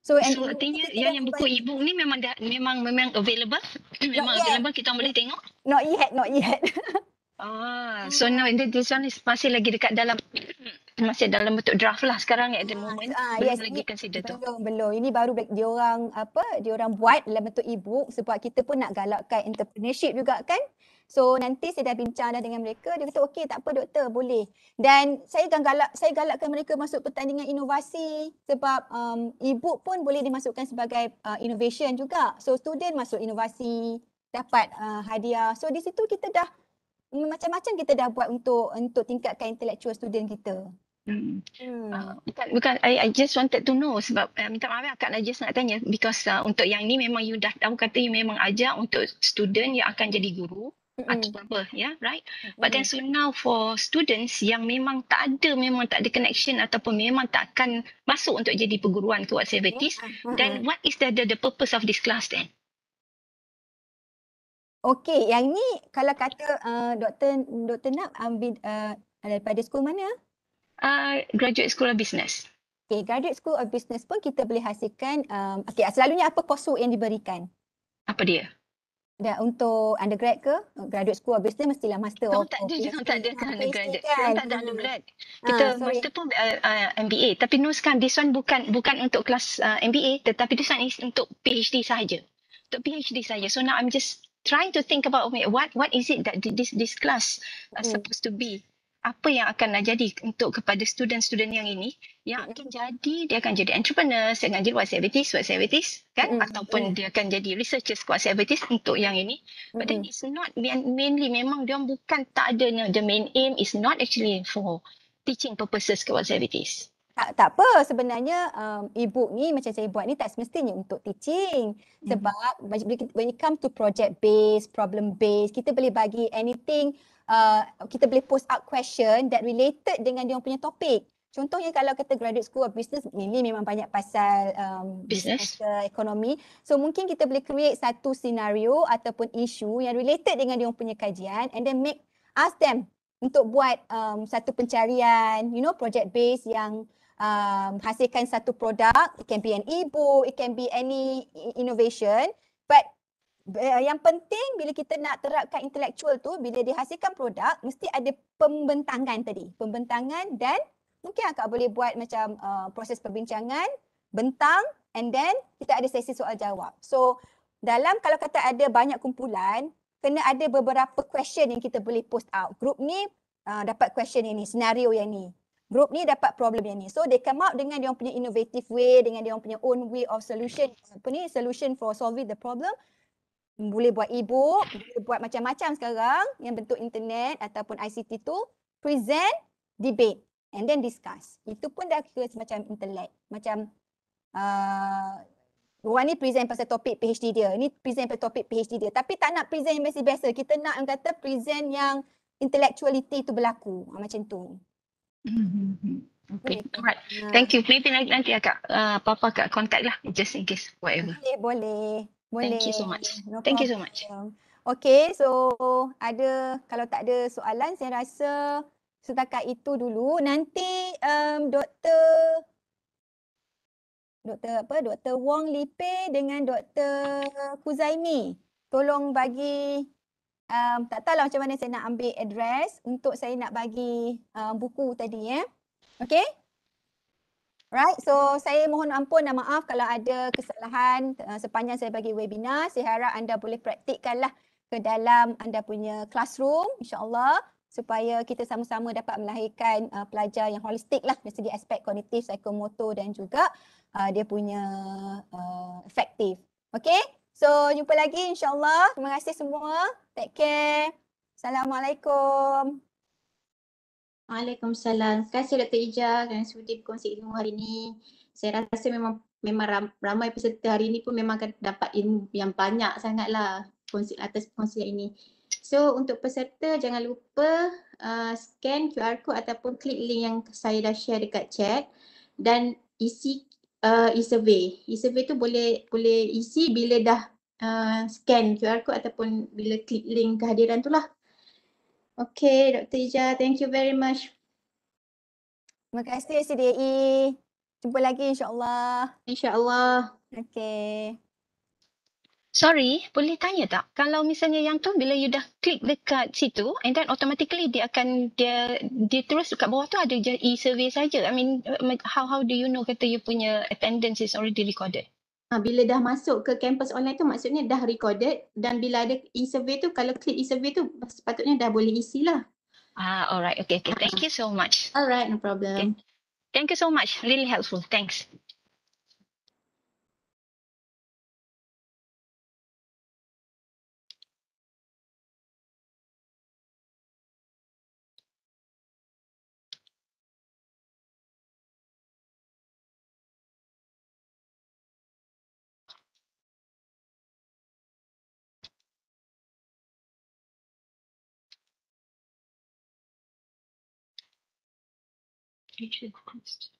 So, and so thing yang, yang buku e ni memang dah, memang memang available? memang yet. available kita boleh tengok? Not yet, not yet. (laughs) Ah, so now and then this is masih lagi dekat dalam masih dalam bentuk draft lah sekarang at the ah, moment. Ah, belum yes, lagi consider belum, tu. Belum, belum. Ini baru dia orang apa? Dia orang buat dalam bentuk ebook book sebab kita pun nak galakkan entrepreneurship juga kan? So nanti saya dah bincang dah dengan mereka, dia kata okey tak apa doktor boleh. Dan saya kan galak, saya galakkan mereka masuk pertandingan inovasi sebab um, e-book pun boleh dimasukkan sebagai uh, innovation juga. So student masuk inovasi, dapat uh, hadiah. So di situ kita dah macam-macam kita dah buat untuk untuk tingkatkan intellectual student kita. Hmm. hmm. Uh, bukan, bukan I, I just wanted to know sebab uh, minta maaf akak I just nak tanya because uh, untuk yang ni memang you dah tahu kata you memang ajar untuk student yang akan jadi guru mm. atau apa ya yeah, right mm. but then so now for students yang memang tak ada memang tak ada connection ataupun memang tak akan masuk untuk jadi perguruan ke whatsoever then what is the, the the purpose of this class then Okay, yang ni kalau kata uh, doktor doktor nak ambil uh, daripada sekolah mana uh, graduate school of business Okay, graduate school of business pun kita boleh hasilkan um, okay, selalunya apa course yang diberikan apa dia dan untuk undergrad ke? Graduate school habis ni mestilah master. Tak, tak ada, jangan tak ada kan undergrad. Tak ada undergrad. Hmm. Kita ha, master pun uh, uh MBA. Tapi Nus kan, this one bukan bukan untuk kelas uh, MBA. Tetapi this one is untuk PhD sahaja. Untuk PhD sahaja. So now I'm just trying to think about what what is it that this this class uh, supposed to be apa yang akan nak jadi untuk kepada student-student yang ini yang akan jadi dia akan jadi entrepreneur dia akan jadi what's activities what's activities kan mm-hmm. ataupun dia akan jadi researcher what's activities untuk yang ini but mm then it's not mainly memang dia bukan tak ada. the main aim is not actually for teaching purposes ke what's activities tak, tak apa sebenarnya um, e ni macam saya buat ni tak semestinya untuk teaching mm-hmm. sebab mm when it comes to project based problem based kita boleh bagi anything uh, kita boleh post out question that related dengan dia punya topik. Contohnya kalau kita graduate school of business, ini memang banyak pasal um, business, ekonomi. So mungkin kita boleh create satu scenario ataupun isu yang related dengan dia punya kajian and then make ask them untuk buat um, satu pencarian, you know, project based yang um, hasilkan satu produk. It can be an e-book, it can be any innovation. But Eh, yang penting bila kita nak terapkan intellectual tu bila dihasilkan produk mesti ada pembentangan tadi pembentangan dan mungkin akak boleh buat macam uh, proses perbincangan bentang and then kita ada sesi soal jawab so dalam kalau kata ada banyak kumpulan kena ada beberapa question yang kita boleh post out group ni uh, dapat question yang ni senario yang ni group ni dapat problem yang ni so they come out dengan dia punya innovative way dengan dia punya own way of solution apa ni solution for solving the problem boleh buat e boleh buat macam-macam sekarang yang bentuk internet ataupun ICT tu present, debate and then discuss. Itu pun dah kira macam intellect. Macam uh, orang ni present pasal topik PhD dia, ni present pasal topik PhD dia tapi tak nak present yang biasa-biasa. Kita nak yang kata present yang intellectuality tu berlaku. Ha, macam tu. Mm-hmm. Okay, alright. Ha. Thank you. nanti, nanti akak uh, apa-apa akak contact lah just in case whatever. Boleh, boleh. Boleh. Thank you so much. No Thank you so much. Okay, so ada kalau tak ada soalan saya rasa setakat itu dulu. Nanti um, Dr. Dr. apa? Dr. Wong Lipe dengan Dr. Kuzaimi. Tolong bagi um, tak tahulah macam mana saya nak ambil address untuk saya nak bagi um, buku tadi ya. Eh. Okay. Alright, so saya mohon ampun dan maaf kalau ada kesalahan uh, sepanjang saya bagi webinar. Saya harap anda boleh praktikkanlah ke dalam anda punya classroom insyaAllah supaya kita sama-sama dapat melahirkan uh, pelajar yang holistik lah dari segi aspek kognitif, psikomotor dan juga uh, dia punya uh, efektif. Okay, so jumpa lagi insyaAllah. Terima kasih semua. Take care. Assalamualaikum. Waalaikumsalam. Terima kasih Dr. Ija kerana sudi berkongsi ilmu hari ini. Saya rasa memang memang ramai peserta hari ini pun memang akan dapat ilmu yang banyak sangatlah kongsi atas kongsi ini. So untuk peserta jangan lupa uh, scan QR code ataupun klik link yang saya dah share dekat chat dan isi uh, e-survey. E-survey tu boleh boleh isi bila dah uh, scan QR code ataupun bila klik link kehadiran tu lah. Okay, Dr. Ija, thank you very much. Terima kasih CDI. Jumpa lagi insyaAllah. InsyaAllah. Okay. Sorry, boleh tanya tak? Kalau misalnya yang tu bila you dah klik dekat situ and then automatically dia akan dia dia terus dekat bawah tu ada e-survey saja. I mean how how do you know kata you punya attendance is already recorded? Ha, bila dah masuk ke campus online tu maksudnya dah recorded dan bila ada e-survey tu kalau klik e-survey tu sepatutnya dah boleh isi lah. Ah, alright. Okay, okay. Thank you so much. Alright, no problem. Okay. Thank you so much. Really helpful. Thanks. future